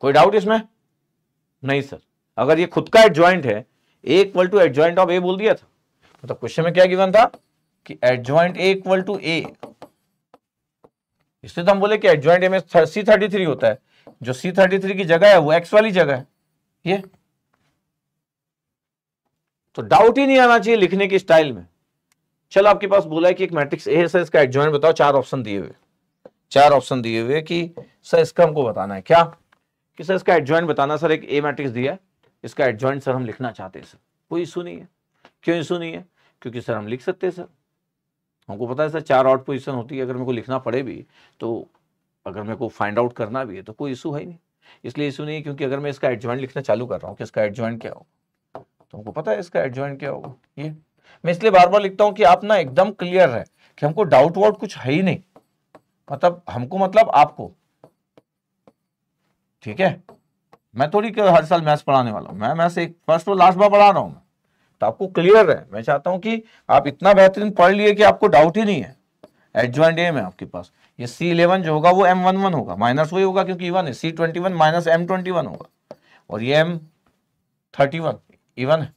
कोई डाउट इसमें नहीं सर अगर ये खुद का एडजॉइंट है A equal to adjoint of A बोल दिया था मतलब तो क्वेश्चन में क्या गिवन था कि एडजॉइंट एक्वल टू ए इसलिए तो हम बोले कि एडजॉइंट ए में सी थर्टी थ्री होता है जो सी थर्टी थ्री की जगह है वो एक्स वाली जगह है ये तो डाउट ही नहीं आना चाहिए लिखने की स्टाइल में चलो आपके पास बोला है कि एक मैट्रिक्स ए से इसका एडजॉइंट बताओ चार ऑप्शन दिए हुए चार ऑप्शन दिए हुए कि सर इसका हमको बताना है क्या कि सर इसका एडजॉइंट बताना सर एक ए मैट्रिक्स दिया है इसका एडजॉइंट सर हम लिखना चाहते हैं सर कोई इशू नहीं है क्यों इशू नहीं है क्योंकि सर हम लिख सकते हैं सर हमको पता है सर चार आउट पोजिशन होती है अगर मेरे को लिखना पड़े भी तो अगर मेरे को फाइंड आउट करना भी है तो कोई इशू है ही नहीं इसलिए इशू नहीं क्योंकि अगर मैं इसका एडजॉइंट लिखना चालू कर रहा हूँ कि इसका एडजॉइंट क्या होगा तो हमको पता है इसका एडजॉइंट क्या होगा ये मैं इसलिए बार बार लिखता हूँ कि आप ना एकदम क्लियर है कि हमको डाउट वाउट कुछ है ही नहीं मतलब हमको मतलब आपको ठीक है मैं थोड़ी क्यों हर साल मैथ्स पढ़ाने वाला हूँ मैं मैथ्स एक फर्स्ट और लास्ट बार पढ़ा रहा हूँ तो आपको क्लियर है मैं चाहता हूँ कि आप इतना बेहतरीन पढ़ लिए कि आपको डाउट ही नहीं है एडजॉइंट एम है आपके पास ये C11 जो होगा वो M11 होगा माइनस वही होगा क्योंकि इवन e है C twenty one minus M twenty one होगा और ये M31 थर्टी वन इवन है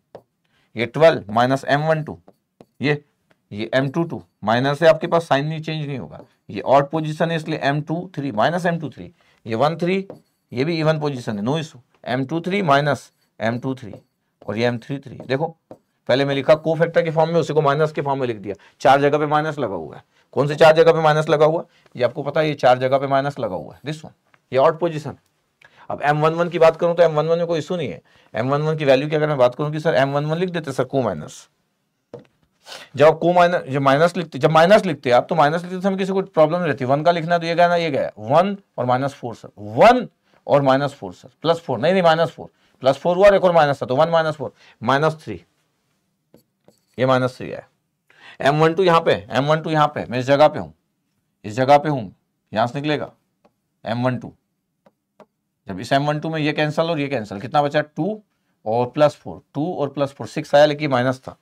ये twelve minus M one two ये ये एम टू टू माइनस है आपके पास साइन नहीं चेंज नहीं होगा ये ऑट पोजीशन है इसलिए M two three minus M two three ये वन थ्री ये भी इवन पोजिशन है no issue M two three minus M two three और ये एम थ्री थ्री देखो पहले मैं लिखा को फैक्टर के फॉर्म में उसी को माइनस के फॉर्म में लिख दिया चार जगह पे माइनस लगा हुआ है कौन से चार जगह पे माइनस लगा हुआ ये आपको पता है ये चार जगह पे माइनस लगा हुआ है दिस वन ये ऑट पोजिशन अब एम वन वन की बात करूं तो एम वन वन में कोई इशू नहीं है एम वन वन की वैल्यू की अगर मैं बात करूं कि सर एम वन वन लिख देते सर को माइनस जब को माइनस जब माइनस लिखते जब माइनस लिखते आप तो माइनस लिखते समय किसी को प्रॉब्लम नहीं रहती वन का लिखना तो ये गया ना ये गया वन और माइनस फोर सर वन और minus four sir plus four नहीं नहीं माइनस फोर प्लस फोर हुआ और एक और माइनस था तो one minus four minus three ये माइनस थ्री आया एम वन टू यहाँ पे एम वन टू यहाँ पे मैं इस जगह पे हूँ इस जगह पे हूँ यहाँ से निकलेगा एम वन टू जब इस एम वन टू में ये कैंसिल और ये कैंसिल कितना बचा टू और प्लस फोर टू और प्लस फोर सिक्स आया लेकिन माइनस था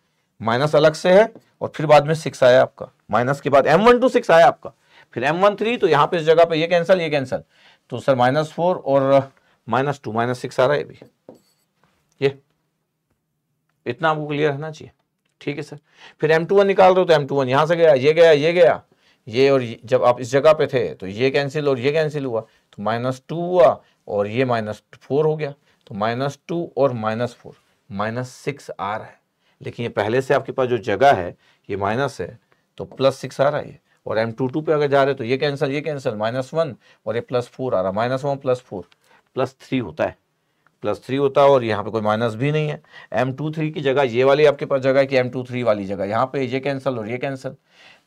माइनस अलग से है और फिर बाद में सिक्स आया आपका माइनस के बाद एम वन टू सिक्स आया आपका फिर एम वन थ्री तो यहाँ पे इस जगह पे ये कैंसिल ये कैंसिल तो सर माइनस फोर और माइनस टू माइनस सिक्स आ रहा है अभी ये इतना आपको क्लियर रहना चाहिए ठीक है सर फिर एम टू वन निकाल रहे हो तो एम टू वन यहाँ से गया ये गया ये गया ये और ये, जब आप इस जगह पे थे तो ये कैंसिल और ये कैंसिल हुआ तो माइनस टू हुआ और ये माइनस फोर हो गया तो माइनस टू और माइनस फोर माइनस सिक्स आ रहा है लेकिन ये पहले से आपके पास जो जगह है ये माइनस है तो प्लस सिक्स आ रहा है और एम टू टू पर अगर जा रहे तो ये कैंसिल ये कैंसिल माइनस वन और ये प्लस फोर आ रहा है minus one plus four plus three होता है प्लस थ्री होता है और यहाँ पे कोई माइनस भी नहीं है एम टू थ्री की जगह ये वाली आपके पास जगह है कि एम टू थ्री वाली जगह यहाँ पे ये कैंसिल और ये कैंसिल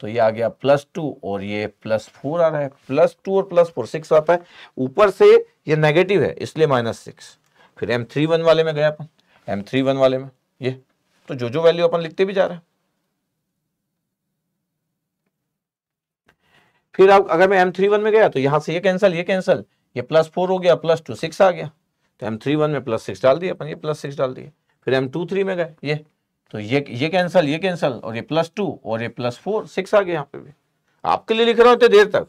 तो ये आ गया प्लस टू और ये प्लस फोर आ रहा है प्लस टू और प्लस फोर सिक्स आता है ऊपर से ये नेगेटिव है इसलिए माइनस सिक्स फिर एम थ्री वन वाले में गया अपन एम थ्री वन वाले में ये तो जो जो वैल्यू अपन लिखते भी जा रहे हैं फिर अब अगर मैं एम थ्री वन में गया तो यहां से ये कैंसिल ये कैंसिल ये प्लस फोर हो गया प्लस टू सिक्स आ गया तो एम थ्री वन में प्लस सिक्स डाल दिया अपन ये प्लस सिक्स डाल दिए फिर एम टू थ्री में गए ये तो ये ये कैंसल ये कैंसल और ये प्लस टू और ये प्लस फोर सिक्स आ गया यहाँ पे भी आपके लिए लिख रहा होते देर तक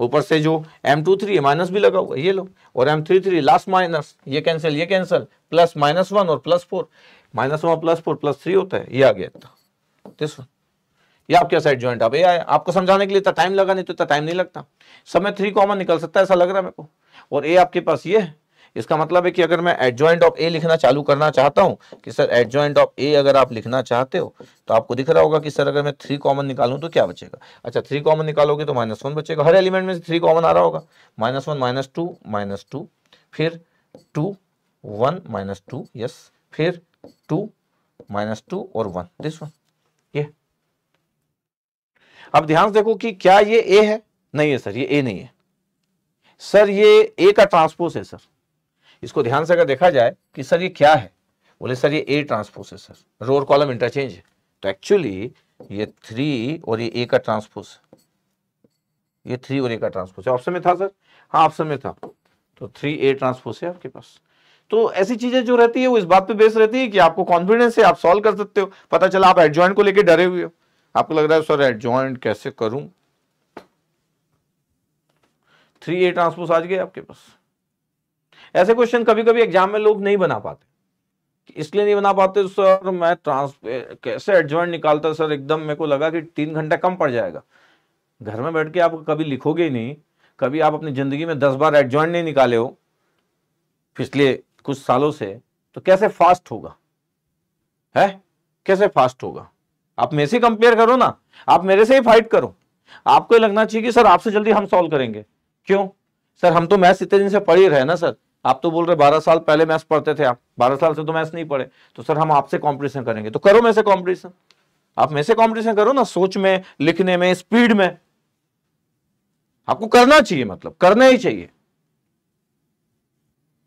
ऊपर से जो एम टू थ्री माइनस भी लगा हुआ ये लो और M three three last minus ये कैंसिल ये कैंसिल प्लस माइनस वन और plus four minus one plus four plus three होता है ये आ गया दिस वन ये आपके साइड ज्वाइंट आप ये आया आपको समझाने के लिए इतना टाइम लगा नहीं तो इतना टाइम नहीं लगता सब में थ्री कॉमन निकल सकता है ऐसा लग रहा है मेरे को और ए आपके पास ये है इसका मतलब है कि अगर मैं एडजॉइंट ऑफ ए लिखना चालू करना चाहता हूँ कि सर एडजॉइंट ऑफ ए अगर आप लिखना चाहते हो तो आपको दिख रहा होगा कि सर अगर मैं थ्री कॉमन निकालू तो क्या बचेगा अच्छा थ्री कॉमन निकालोगे तो माइनस वन बचेगा हर एलिमेंट में थ्री कॉमन आ रहा होगा minus one minus two minus two फिर two one minus two yes फिर टू माइनस टू और वन दिस वन ये अब ध्यान से देखो कि क्या ये ए है नहीं है सर ये ए नहीं है सर ये ए का ट्रांसपोज है सर इसको ध्यान से अगर देखा जाए कि सर ये क्या है बोले सर ये ए ट्रांसपोज है सर रोर कॉलम इंटरचेंज है तो एक्चुअली ये थ्री और ये ए का ट्रांसपोज है ये थ्री और ए का ट्रांसपोज है ऑप्शन में था सर हाँ ऑप्शन में था तो थ्री ए ट्रांसपोज है आपके पास तो ऐसी चीजें जो रहती है वो इस बात पे बेस रहती है कि आपको कॉन्फिडेंस है आप सॉल्व कर सकते हो पता चला आप एडजॉइंट को लेके डरे हुए हो आपको लग रहा है सर एडजॉइंट कैसे करूं थ्री ए ट्रांसपोज आज गए आपके पास ऐसे क्वेश्चन कभी कभी एग्जाम में लोग नहीं बना पाते इसलिए नहीं बना पाते सर मैं ट्रांस कैसे एडजॉइंट निकालता सर एकदम मेरे को लगा कि तीन घंटा कम पड़ जाएगा घर में बैठ के आप कभी लिखोगे ही नहीं कभी आप अपनी ज़िंदगी में दस बार एडजॉइंट नहीं निकाले हो पिछले कुछ सालों से तो कैसे फास्ट होगा है कैसे फास्ट होगा आप मेरे से कंपेयर करो ना आप मेरे से ही फाइट करो आपको लगना चाहिए कि सर आपसे जल्दी हम सॉल्व करेंगे क्यों सर हम तो मैथ्स इतने दिन से पढ़ ही रहे ना सर आप तो बोल रहे बारह साल पहले मैथ्स पढ़ते थे आप बारह साल से तो मैथ्स नहीं पढ़े तो सर हम आपसे कॉम्पिटिशन करेंगे तो करो मैं से कॉम्पिटिशन आप में से कॉम्पिटिशन करो ना सोच में लिखने में स्पीड में आपको करना चाहिए मतलब करना ही चाहिए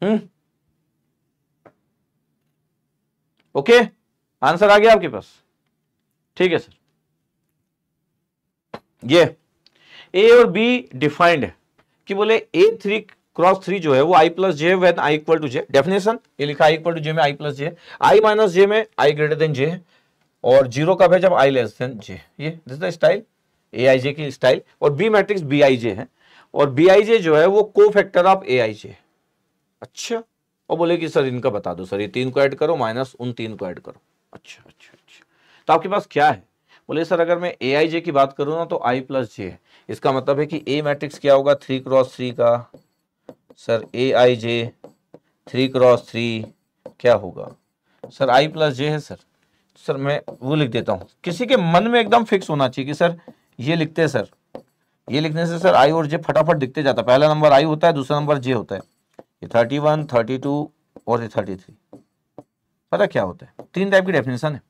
हम्म ओके आंसर आ गया आपके पास ठीक है सर ये ए और बी डिफाइंड है कि बोले ए थ्री क्रॉस थ्री जो है वो I plus J when I equal to J definition ये लिखा आई इक्वल टू जे में आई प्लस जे आई माइनस जे में आई ग्रेटर देन जे और जीरो कब है जब आई लेस देन जे ये this the style A I J की स्टाइल और B matrix B I J है और बी आई जे जो है वो को फैक्टर ऑफ ए आई जे अच्छा और बोले कि सर इनका बता दो सर ये तीन को ऐड करो माइनस उन तीन को ऐड करो अच्छा अच्छा अच्छा तो आपके पास क्या है बोले सर अगर मैं ए आई जे की बात करूँ ना तो आई प्लस जे इसका मतलब है कि ए मैट्रिक्स क्या होगा थ्री क्रॉस थ्री का sir A I J three cross three क्या होगा सर आई प्लस जे है सर सर मैं वो लिख देता हूँ किसी के मन में एकदम फिक्स होना चाहिए कि सर ये लिखते हैं सर ये लिखने से सर आई और जे फटाफट दिखते जाता है पहला नंबर आई होता है दूसरा नंबर जे होता है ये थर्टी वन थर्टी टू और ये थर्टी थ्री पता क्या होता है तीन टाइप की डेफिनेशन है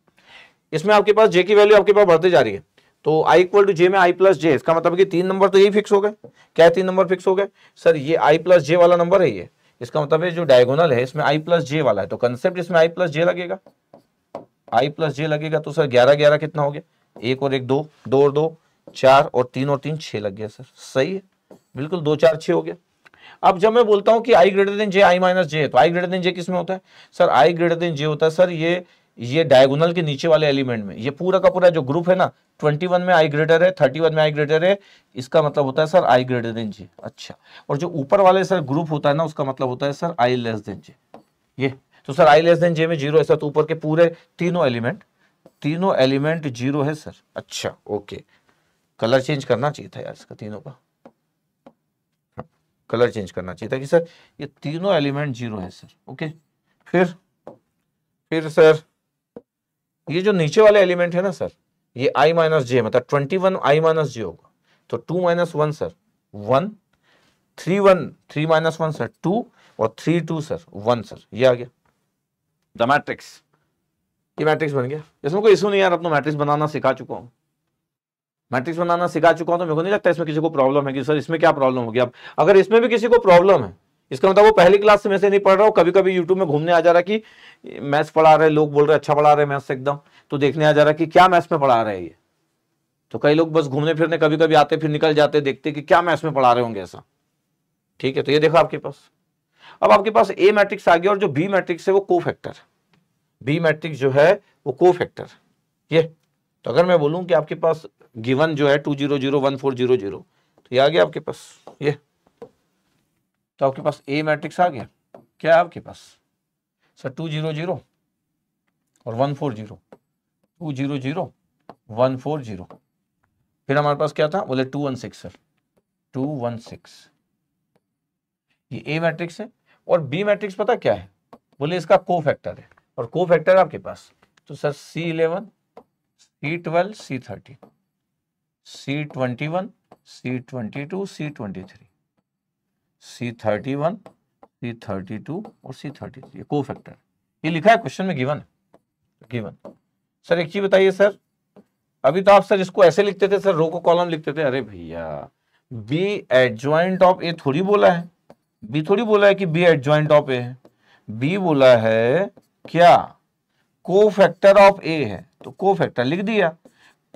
इसमें आपके पास जे की वैल्यू आपके पास बढ़ते जा रही है तो i इक्वल टू जे में i प्लस जे इसका मतलब कि तीन नंबर तो यही फिक्स हो गए क्या तीन नंबर फिक्स हो गए सर ये i प्लस जे वाला नंबर है ये इसका मतलब है जो डायगोनल है इसमें i प्लस जे वाला है तो कंसेप्ट इसमें i प्लस जे लगेगा i प्लस जे लगेगा तो सर ग्यारह ग्यारह कितना हो गया एक और एक दो दो और दो चार और तीन और तीन छह लग गया सर सही है बिल्कुल दो चार छः हो गया अब जब मैं बोलता हूँ कि I greater than J I minus J तो आई ग्रेटर देन जे किसमें होता है sir I greater than J होता है सर ये ये डायगोनल के नीचे वाले एलिमेंट में ये पूरा का पूरा जो ग्रुप है ना 21 में आई ग्रेटर है 31 में आई ग्रेटर है इसका मतलब होता है sir I greater than G अच्छा और जो ऊपर वाले सर ग्रुप होता है ना उसका मतलब होता है sir I less than J ये तो sir I less than J में जीरो है सर तो ऊपर के पूरे तीनों एलिमेंट तीनों एलिमेंट जीरो है सर अच्छा ओके कलर चेंज करना चाहिए था यार इसका तीनों का कलर चेंज करना चाहिए था कि सर ये तीनों एलिमेंट जीरो है सर ओके फिर फिर सर ये जो नीचे वाले एलिमेंट है ना सर ये आई माइनस जे मतलब twenty one I minus J होगा तो two minus one sir one three one three minus one sir two और three two sir one sir ये आ गया द मैट्रिक्स ये मैट्रिक्स बन गया इसमें कोई इशू नहीं यार अपना मैट्रिक्स तो बनाना सिखा चुका हूँ मैट्रिक्स बनाना सिखा चुका हूँ तो मेरे को नहीं लगता इसमें किसी को प्रॉब्लम है कि सर इसमें क्या प्रॉब्लम होगी अब अगर इसमें भी किसी को प्रॉब्लम है इसका मतलब वो पहली क्लास से मैसेज नहीं पढ़ रहा हूँ कभी कभी यूट्यूब में घूमने आ जा रहा कि मैथ्स पढ़ा रहे लोग बोल रहे अच्छा पढ़ा रहे मैथ्स एकदम तो देखने आ जा रहा कि क्या मैथ्स में पढ़ा रहे ये तो कई लोग बस घूमने फिरने कभी कभी आते फिर निकल जाते देखते कि क्या मैथ्स में पढ़ा रहे होंगे ऐसा ठीक है तो ये देखो आपके पास अब आपके पास ए मैट्रिक्स आ गया और जो बी मैट्रिक्स है वो को फैक्टर बी मैट्रिक्स जो है वो को फैक्टर ये तो अगर मैं बोलूं कि आपके पास गिवन जो है two zero zero one four zero zero तो ये आ गया आपके पास ये तो आपके पास ए मैट्रिक्स आ गया क्या है आपके पास सर टू जीरो जीरो और one four zero two zero zero one four zero फिर हमारे पास क्या था बोले two one six sir two one six ये ए मैट्रिक्स है और बी मैट्रिक्स पता क्या है बोले इसका को फैक्टर है और को फैक्टर आपके पास तो sir C eleven C twelve C thirty C twenty one C twenty two C twenty three C thirty one C thirty two और सी थर्टी थ्री को फैक्टर ये लिखा है क्वेश्चन में गिवन गिवन सर एक चीज बताइए सर अभी तो आप सर इसको ऐसे लिखते थे सर रो को कॉलम लिखते थे अरे भैया बी एडजॉइंट ऑफ ए थोड़ी बोला है बी थोड़ी बोला है कि बी एडजॉइंट ऑफ ए है बी बोला है क्या को फैक्टर ऑफ ए है तो को फैक्टर लिख दिया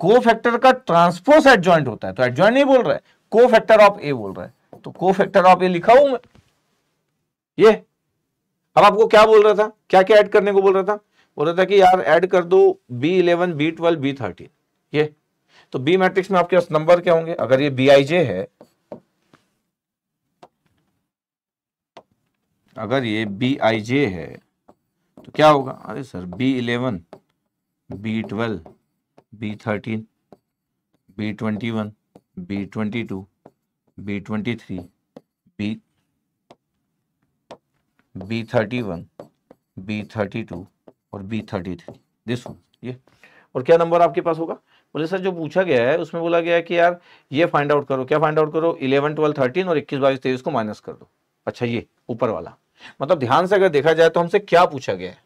को फैक्टर का ट्रांसपोज एडजॉइंट होता है तो एडजॉइंट नहीं बोल रहा है को फैक्टर ऑफ ए बोल रहा है तो को फैक्टर आप ये लिखा हूं मैं ये अब आपको क्या बोल रहा था क्या क्या ऐड करने को बोल रहा था बोल रहा था कि यार ऐड कर दो B eleven B twelve B thirteen ये तो बी मैट्रिक्स में आपके पास नंबर क्या होंगे अगर ये बी आई जे है अगर ये बी आई जे है तो क्या होगा अरे sir B eleven B twelve B thirteen B twenty one B twenty two B twenty three B B thirty one B thirty two और B thirty three this one ये और क्या number आपके पास होगा बोले सर जो पूछा गया है उसमें बोला गया है कि यार ये फाइंड आउट करो क्या फाइंड आउट करो इलेवन ट्वेल्व थर्टीन और इक्कीस बाईस तेईस को माइनस कर दो अच्छा ये ऊपर वाला मतलब ध्यान से अगर देखा जाए तो हमसे क्या पूछा गया है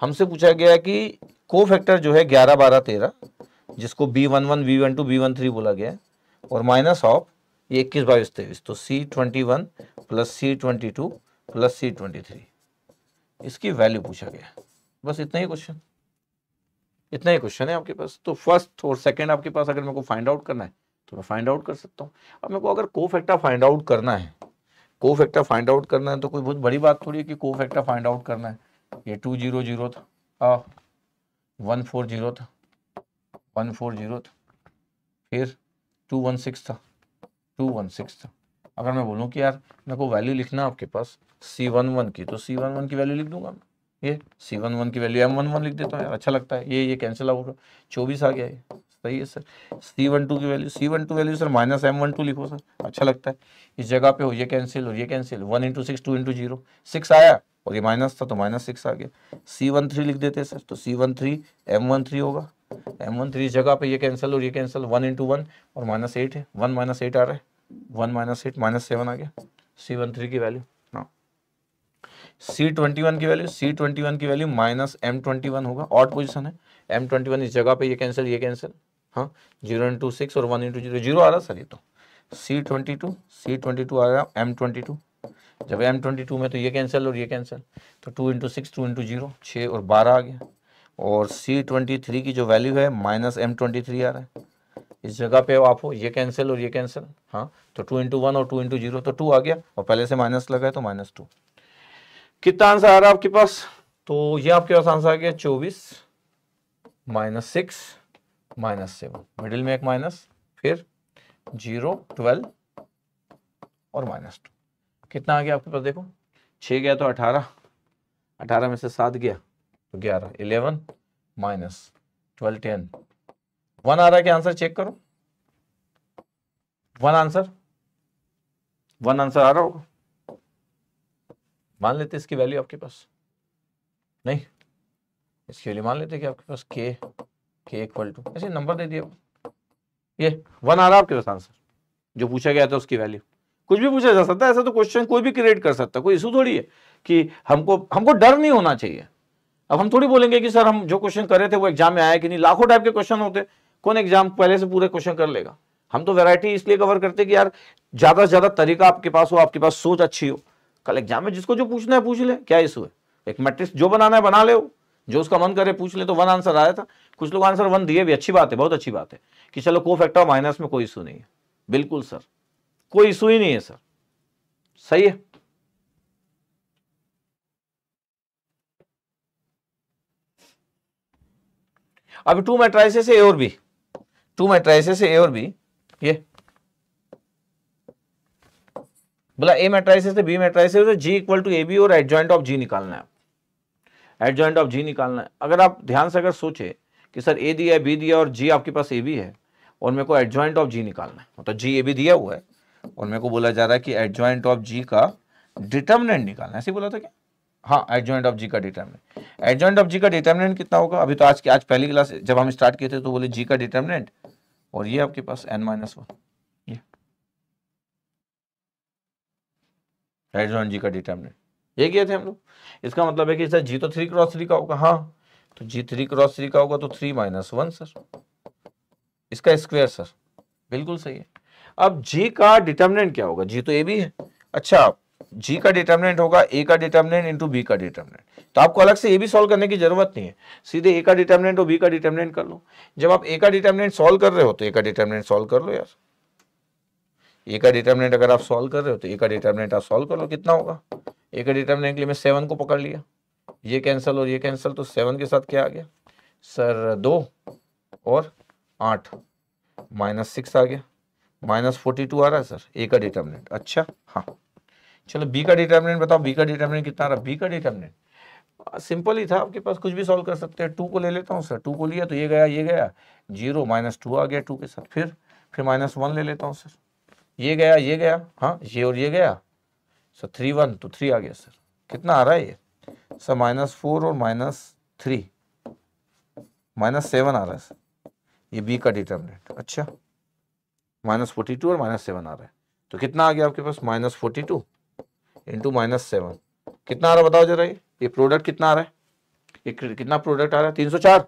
हमसे पूछा गया है कि को फैक्टर जो है ग्यारह बारह तेरह जिसको B one one B one two B one three बोला गया है और माइनस ऑफ ये इक्कीस बाईस तेईस तो C twenty one plus C twenty two plus C twenty three इसकी वैल्यू पूछा गया बस इतना ही क्वेश्चन इतना ही क्वेश्चन है आपके पास तो फर्स्ट और सेकंड आपके पास अगर मेरे को फाइंड आउट करना है तो मैं फाइंड आउट कर सकता हूँ अब मेरे को अगर को फैक्टर फाइंड आउट करना है को फैक्टर फाइंड आउट करना है तो कोई बहुत बड़ी बात थोड़ी है कि को फैक्टर फाइंड आउट करना है ये टू जीरो जीरो था वन फोर जीरो था वन फोर जीरो था फिर टू वन सिक्स था टू वन अच्छा। सिक्स अगर मैं बोलूँ कि यार मेरे को वैल्यू लिखना आपके पास सी वन वन की तो सी वन वन की वैल्यू लिख दूंगा ये सी वन वन की वैल्यू एम वन वन लिख देता हूँ यार अच्छा लगता है ये ये कैंसिल आउट चौबीस आ गया ये सही है सर सी वन टू की value C one two value sir minus M one two लिखो सर अच्छा लगता है इस जगह पे हो ये कैंसिल और ये cancel one into six two into zero six आया और ये माइनस था तो माइनस सिक्स आ गया सी वन थ्री लिख देते सर तो C one three M one three होगा एम वन थ्री जगह पे ये कैंसिल और ये कैंसिल वन इंटू वन और माइनस एट है वन माइनस एट आ रहा है one minus eight minus seven आ गया सी वन थ्री की वैल्यू ना हाँ। सी ट्वेंटी वन की वैल्यू सी ट्वेंटी वन की value minus M twenty one होगा ऑट पोजिशन है एम ट्वेंटी वन इस जगह पे ये कैंसिल ये कैंसिल हाँ जीरो इंटू सिक्स और वन इंटू जीरो जीरो आ रहा सर ये तो C twenty two C twenty two आ रहा एम ट्वेंटी टू जब एम ट्वेंटी टू में तो ये कैंसिल और ये कैंसिल तो two into six two into zero छः और बारह आ गया और सी ट्वेंटी थ्री की जो वैल्यू है माइनस एम ट्वेंटी थ्री आ रहा है इस जगह पे आप हो ये कैंसिल और ये कैंसिल हाँ तो टू इंटू वन और टू इंटू जीरो तो टू आ गया और पहले से माइनस लगा है तो माइनस टू कितना आंसर आ रहा है आपके पास तो ये आपके पास आंसर आ गया चौबीस minus six minus seven middle में एक माइनस फिर जीरो ट्वेल्व और माइनस टू कितना आ गया आपके पास देखो छः गया तो अठारह अठारह में से सात गया तो ग्यारह eleven minus twelve ten one आ रहा है कि आंसर चेक करो वन आंसर वन आंसर आ रहा होगा मान लेते इसकी वैल्यू आपके पास नहीं इसकी वैल्यू मान लेते कि आपके पास के के इक्वल टू ऐसे नंबर दे दिया ये वन आ रहा है आपके पास आंसर जो पूछा गया था उसकी वैल्यू कुछ भी पूछा जा सकता है ऐसा तो क्वेश्चन कोई भी क्रिएट कर सकता है कोई इशू थोड़ी है कि हमको हमको डर नहीं होना चाहिए अब हम थोड़ी बोलेंगे कि सर हम जो क्वेश्चन कर रहे थे वो एग्जाम में आया कि नहीं लाखों टाइप के क्वेश्चन होते कौन एग्जाम पहले से पूरे क्वेश्चन कर लेगा हम तो वैरायटी इसलिए कवर करते कि यार ज़्यादा से ज़्यादा तरीका आपके पास हो आपके पास सोच अच्छी हो कल एग्जाम में जिसको जो पूछना है पूछ ले क्या इशू है एक मैट्रिक्स जो बनाना है बना ले हो जो उसका मन करे पूछ ले तो वन आंसर आया था कुछ लोग आंसर वन दिए भी अच्छी बात है बहुत अच्छी बात है कि चलो को फैक्टर माइनस में कोई इशू नहीं है बिल्कुल सर कोई इशू ही नहीं है सर सही है अभी टू मैट्राइसेस ए और बी टू मेट्राइसेस ए और बी ये बोला ए मैट्राइसिस बी मैट्राइसिस तो G equal to A B और एडजॉइंट ऑफ जी निकालना है एडजॉइंट ऑफ जी निकालना है अगर आप ध्यान से अगर सोचे कि सर ए दिया है बी दिया और जी आपके पास ए बी है और मेरे को एडजॉइंट ऑफ जी निकालना है मतलब जी ए बी दिया हुआ है और मेरे को बोला जा रहा है कि एडजॉइंट ऑफ जी का डिटर्मिनेंट निकालना है ऐसे बोला था क्या हाँ एडजॉइंट ऑफ जी का डिटर्मिनेंट एडजॉइंट ऑफ जी का डिटर्मिनेंट कितना होगा अभी तो आज की आज पहली क्लास जब हम स्टार्ट किए थे तो बोले जी का डिटर्मिनेंट और ये आपके पास एन माइनस वन ये राइट जॉन जी का डिटर्मिनेंट ये किए थे हम लोग इसका मतलब है कि सर जी तो थ्री क्रॉस थ्री का होगा हाँ तो जी थ्री क्रॉस थ्री का होगा तो थ्री माइनस वन सर इसका स्क्वायर सर बिल्कुल सही है अब जी का डिटर्मिनेंट क्या होगा जी तो ए भी है अच्छा जी का डिटर्मिनेंट होगा ए का डिटर्मिनेंट इंटू बी का डिटर्मिनेंट तो आपको अलग से ए भी सॉल्व करने की जरूरत नहीं है सीधे ए का डिटर्मिनेंट और बी का डिटर्मिनेंट कर लो जब आप ए का डिटर्मिनेंट सॉल्व कर रहे हो तो ए का डिटर्मिनेंट सॉल्व कर लो यार ए का डिटर्मिनेंट अगर आप सॉल्व कर रहे हो तो ए का डिटर्मिनेंट आप सॉल्व कर लो कितना होगा ए का डिटर्मिनेंट के लिए मैं सेवन को पकड़ लिया ये कैंसिल और ये कैंसिल तो सेवन के साथ क्या आ गया सर दो और आठ माइनस सिक्स आ गया माइनस फोर्टी टू आ रहा है सर ए का डिटर्मिनेंट अच्छा हाँ चलो बी का डिटर्मिनेंट बताओ बी का डिटर्मिनेंट कितना रहा बी का डिटर्मिनेंट सिंपल ही था आपके पास कुछ भी सॉल्व कर सकते हैं टू को ले लेता हूँ सर टू को लिया तो ये गया ये गया जीरो माइनस टू आ गया टू के साथ फिर फिर माइनस वन ले लेता हूँ सर ये गया ये गया हाँ ये और ये गया सर थ्री वन तो थ्री आ गया सर कितना आ रहा है ये सर माइनस फोर और माइनस थ्री माइनस सेवन आ रहा है सर ये बी का डिटर्मिनेंट अच्छा माइनस फोर्टी टू और माइनस सेवन आ रहा है तो कितना आ गया आपके पास minus forty two into minus seven कितना आ रहा बताओ जरा ये ये प्रोडक्ट कितना आ रहा है ये कितना प्रोडक्ट आ रहा है तीन सौ चार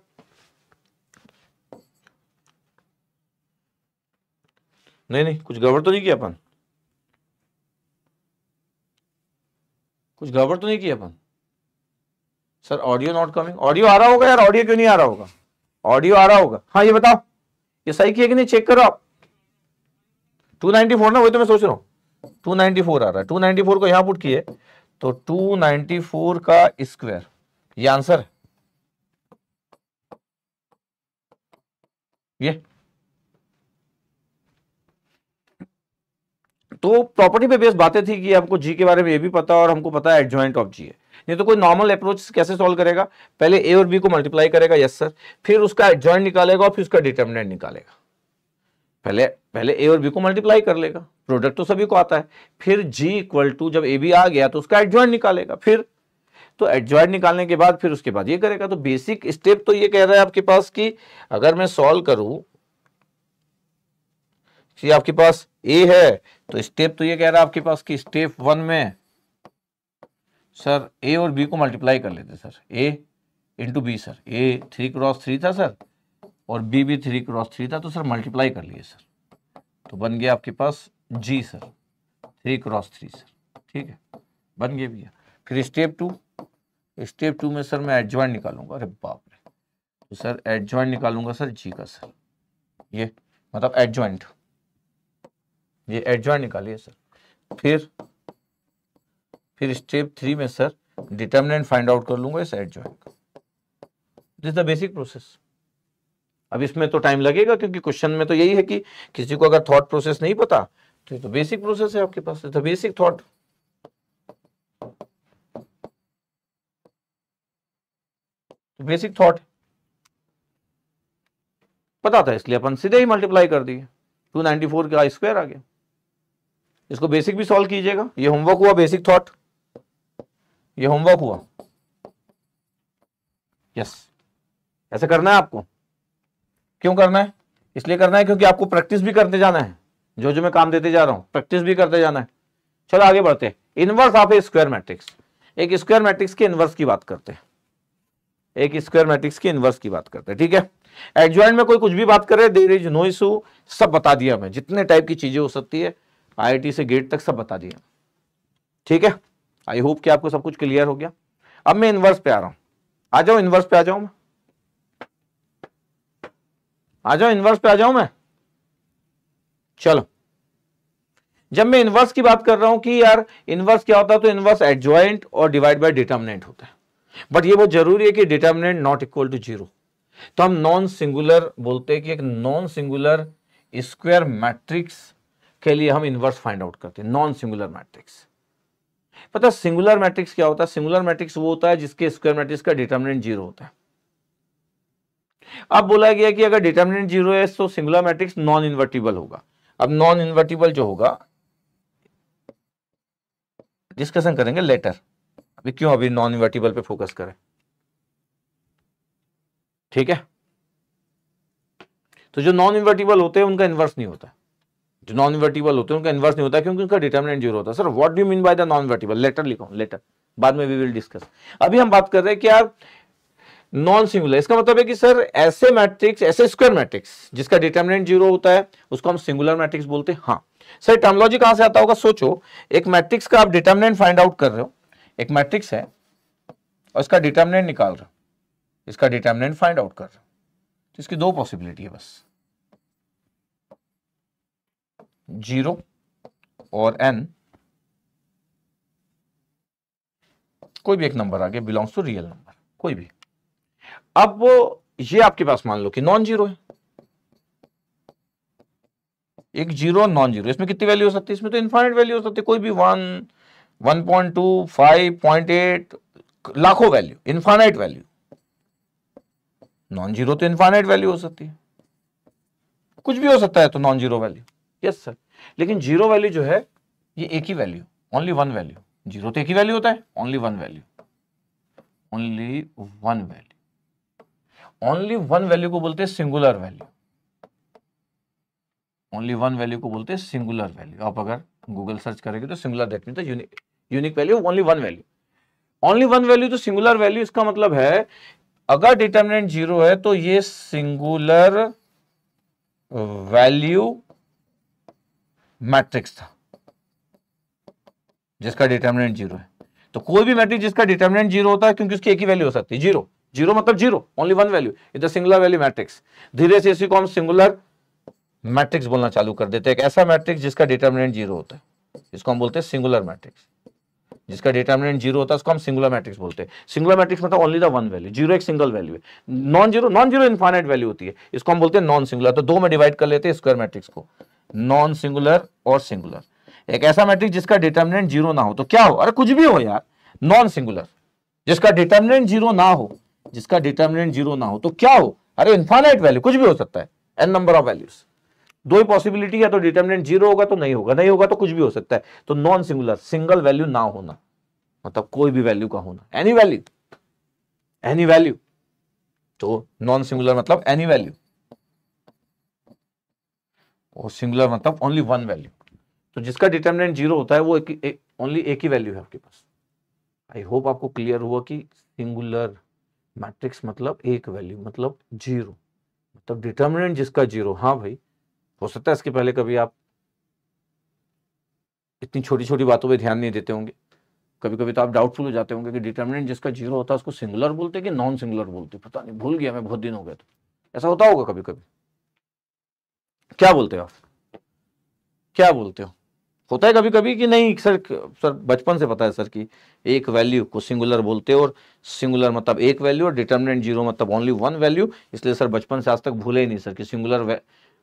नहीं नहीं कुछ गड़बड़ तो नहीं किया अपन कुछ गड़बड़ तो नहीं किया अपन sir audio not coming audio आ रहा होगा यार ऑडियो क्यों नहीं आ रहा होगा ऑडियो आ रहा होगा हाँ ये बताओ ये सही किया कि नहीं चेक करो आप टू नाइनटी फोर ना वही तो मैं सोच रहा हूँ 294 आ रहा है 294 को यहां पुट किए तो 294 का स्क्वायर ये आंसर है ये तो प्रॉपर्टी पे बेस्ड बातें थी कि आपको जी के बारे में ये भी पता और हमको पता है एडजॉइंट ऑफ जी है नहीं तो कोई नॉर्मल अप्रोच कैसे सॉल्व करेगा पहले ए और बी को मल्टीप्लाई करेगा यस सर फिर उसका एडजॉइंट निकालेगा और फिर उसका डिटर्मिनेंट निकालेगा पहले पहले ए और बी को मल्टीप्लाई कर लेगा प्रोडक्ट तो सभी को आता है फिर जी इक्वल टू जब ए बी आ गया तो उसका एडजॉइंट निकालेगा फिर तो एडजॉइंट निकालने के बाद फिर उसके बाद ये करेगा तो बेसिक स्टेप तो ये कह रहा है आपके पास कि अगर मैं सॉल्व करूं कि आपके पास ए है तो स्टेप तो ये कह रहा है आपके पास कि स्टेप वन में सर ए और बी को मल्टीप्लाई कर लेते sir A into B sir A three cross three था सर और B B three cross three था तो सर मल्टीप्लाई कर लिए सर तो बन गया आपके पास जी sir three cross three sir ठीक है बन गया भैया फिर स्टेप टू स्टेप टू में सर मैं एडजॉइंट निकालूंगा अरे बाप रे तो सर एडजॉइंट निकालूंगा सर जी का सर ये मतलब एडजॉइंट ये एडजॉइंट निकालिए सर फिर फिर स्टेप थ्री में सर डिटर्मिनेंट फाइंड आउट कर लूंगा इस एडजॉइंट का दिस द बेसिक प्रोसेस अब इसमें तो टाइम लगेगा क्योंकि क्वेश्चन में तो यही है कि किसी को अगर थॉट प्रोसेस नहीं पता तो ये तो बेसिक प्रोसेस है आपके पास तो बेसिक थॉट बेसिक थॉट पता था इसलिए अपन सीधे ही मल्टीप्लाई कर दिए 294 का स्क्वायर आ गया इसको बेसिक भी सॉल्व कीजिएगा ये होमवर्क हुआ बेसिक थॉट ये होमवर्क हुआ यस ऐसा करना है आपको क्यों करना है इसलिए करना है क्योंकि आपको प्रैक्टिस भी करते जाना है जो जो मैं काम देते जा रहा हूं प्रैक्टिस भी करते जाना है चलो आगे बढ़ते हैं inverse of a square matrix एक स्क्वायर मैट्रिक्स के इनवर्स की बात करते हैं एक स्क्वायर मैट्रिक्स के इनवर्स की बात करते हैं ठीक है एडजॉइंट में कोई कुछ भी बात करे देर इज नो इशू सब बता दिया मैं जितने टाइप की चीजें हो सकती है आईआईटी से गेट तक सब बता दिया ठीक है आई होप कि आपको सब कुछ क्लियर हो गया अब मैं इनवर्स पे आ रहा हूं आ जाओ इनवर्स पे आ जाऊं मैं आ जाओ इनवर्स पे आ जाऊं मैं चलो जब मैं इनवर्स की बात कर रहा हूं कि यार इनवर्स क्या होता है तो इनवर्स एडजॉइंट और डिवाइड बाय डिटर्मिनेंट होता है बट ये बहुत जरूरी है कि determinant not equal to zero तो हम नॉन सिंगुलर बोलते हैं कि एक नॉन सिंगुलर स्क्वायर मैट्रिक्स के लिए हम इनवर्स फाइंड आउट करते हैं नॉन सिंगुलर मैट्रिक्स पता सिंगुलर मैट्रिक्स क्या होता है सिंगुलर मैट्रिक्स वो होता है जिसके स्क्वायर मैट्रिक्स का डिटर्मिनेंट जीरो होता है अब बोला गया कि अगर डिटर्मिनेंट जीरो है तो सिंगुलर मैट्रिक्स नॉन इन्वर्टिबल होगा अब नॉन इन्वर्टिबल जो होगा डिस्कशन करेंगे लेटर अभी क्यों अभी नॉन इन्वर्टिबल पे फोकस करें ठीक है तो जो नॉन इन्वर्टिबल होते हैं उनका इन्वर्स नहीं होता जो नॉन इन्वर्टिबल होते हैं उनका इन्वर्स नहीं होता क्योंकि उनका डिटर्मिनेंट जीरो होता है sir what do mean by the non invertible letter लिखो लेटर बाद में वी विल डिस्कस अभी हम बात कर रहे हैं कि यार नॉन सिंगुलर इसका मतलब है कि सर ऐसे मैट्रिक्स ऐसे स्क्वायर मैट्रिक्स जिसका डिटर्मिनेंट जीरो होता है उसको हम सिंगुलर मैट्रिक्स बोलते हैं हाँ सर टर्मोलॉजी कहां से आता होगा सोचो एक मैट्रिक्स का आप डिटर्मिनेंट फाइंड आउट कर रहे हो एक मैट्रिक्स है और इसका डिटर्मिनेंट निकाल रहे हो इसका डिटर्मिनेंट फाइंड आउट कर रहे हो तो इसकी दो पॉसिबिलिटी है बस जीरो और एन कोई भी एक नंबर आ गया बिलोंग्स टू रियल नंबर कोई भी अब वो ये आपके पास मान लो कि नॉन जीरो है एक जीरो नॉन जीरो इसमें कितनी वैल्यू हो सकती है इसमें तो इन्फाइनेट वैल्यू हो सकती है कोई भी one one point two five point eight लाखों value infinite value non zero तो इन्फाइनाइट वैल्यू हो सकती है कुछ भी हो सकता है तो non zero value yes sir लेकिन जीरो वैल्यू जो है ये एक ही value only one value zero तो एक ही वैल्यू होता है only one value only one value only one value को बोलते हैं singular value only one value को बोलते हैं सिंगुलर वैल्यू आप अगर गूगल सर्च करेंगे तो सिंगुलर देखेंगे तो unique unique value only one value only one value तो सिंगुलर वैल्यू इसका मतलब है अगर डिटर्मिनेंट जीरो है तो ये सिंगुलर वैल्यू मैट्रिक्स था जिसका डिटर्मिनेंट जीरो है तो कोई भी मैट्रिक्स जिसका डिटर्मिनेंट जीरो होता है क्योंकि उसकी एक ही वैल्यू हो सकती है जीरो जीरो मतलब zero only one value is singular value matrix धीरे से इसी को हम सिंगुलर मैट्रिक्स बोलना चालू कर देते हैं एक ऐसा मैट्रिक्स जिसका डिटर्मिनेंट जीरो होता है इसको हम बोलते हैं सिंगुलर मैट्रिक्स जिसका डिटर्मिनेंट जीरो होता है उसको हम सिंगुलर मैट्रिक्स बोलते हैं सिंगुलर मैट्रिक्स मतलब only the one value zero एक सिंगल वैल्यू है non zero non zero infinite value होती है इसको हम बोलते हैं नॉन सिंगुलर तो दो में डिवाइड कर लेते हैं स्क्वायर मैट्रिक्स को नॉन सिंगुलर और सिंगुलर एक ऐसा मैट्रिक्स जिसका डिटर्मिनेंट जीरो ना हो तो क्या हो अरे कुछ भी हो यार नॉन सिंगुलर जिसका डिटर्मिनेंट जीरो ना हो जिसका डिटर्मिनेंट जीरो ना हो तो क्या हो अरे इन्फाइनाइट वैल्यू कुछ भी हो सकता है एन नंबर ऑफ वैल्यूज दो ही पॉसिबिलिटी है तो डिटर्मिनेंट जीरो होगा तो नहीं होगा नहीं होगा तो कुछ भी हो सकता है तो नॉन सिंगुलर सिंगल वैल्यू ना होना मतलब कोई भी वैल्यू का होना एनी वैल्यू एनी वैल्यू तो नॉन सिंगुलर मतलब एनी वैल्यू और सिंगुलर मतलब ओनली वन वैल्यू तो जिसका डिटर्मिनेंट जीरो होता है वो एक ओनली एक, एक ही वैल्यू है आपके पास आई होप आपको क्लियर हुआ कि सिंगुलर मैट्रिक्स मतलब एक वैल्यू मतलब जीरो मतलब डिटर्मिनेंट जिसका जीरो हाँ भाई हो सकता है इसके पहले कभी आप इतनी छोटी छोटी बातों पे ध्यान नहीं देते होंगे कभी कभी तो आप डाउटफुल हो जाते होंगे कि डिटर्मिनेंट जिसका जीरो होता है उसको सिंगुलर बोलते कि नॉन सिंगुलर बोलते पता नहीं भूल गया मैं बहुत दिन हो गया तो ऐसा होता होगा कभी कभी क्या बोलते हो आप क्या बोलते हो होता है कभी कभी कि नहीं सर सर बचपन से पता है सर कि एक वैल्यू को सिंगुलर बोलते और सिंगुलर मतलब एक वैल्यू और डिटर्मिनेंट जीरो मतलब ओनली वन वैल्यू इसलिए सर बचपन से आज तक भूले ही नहीं सर कि सिंगुलर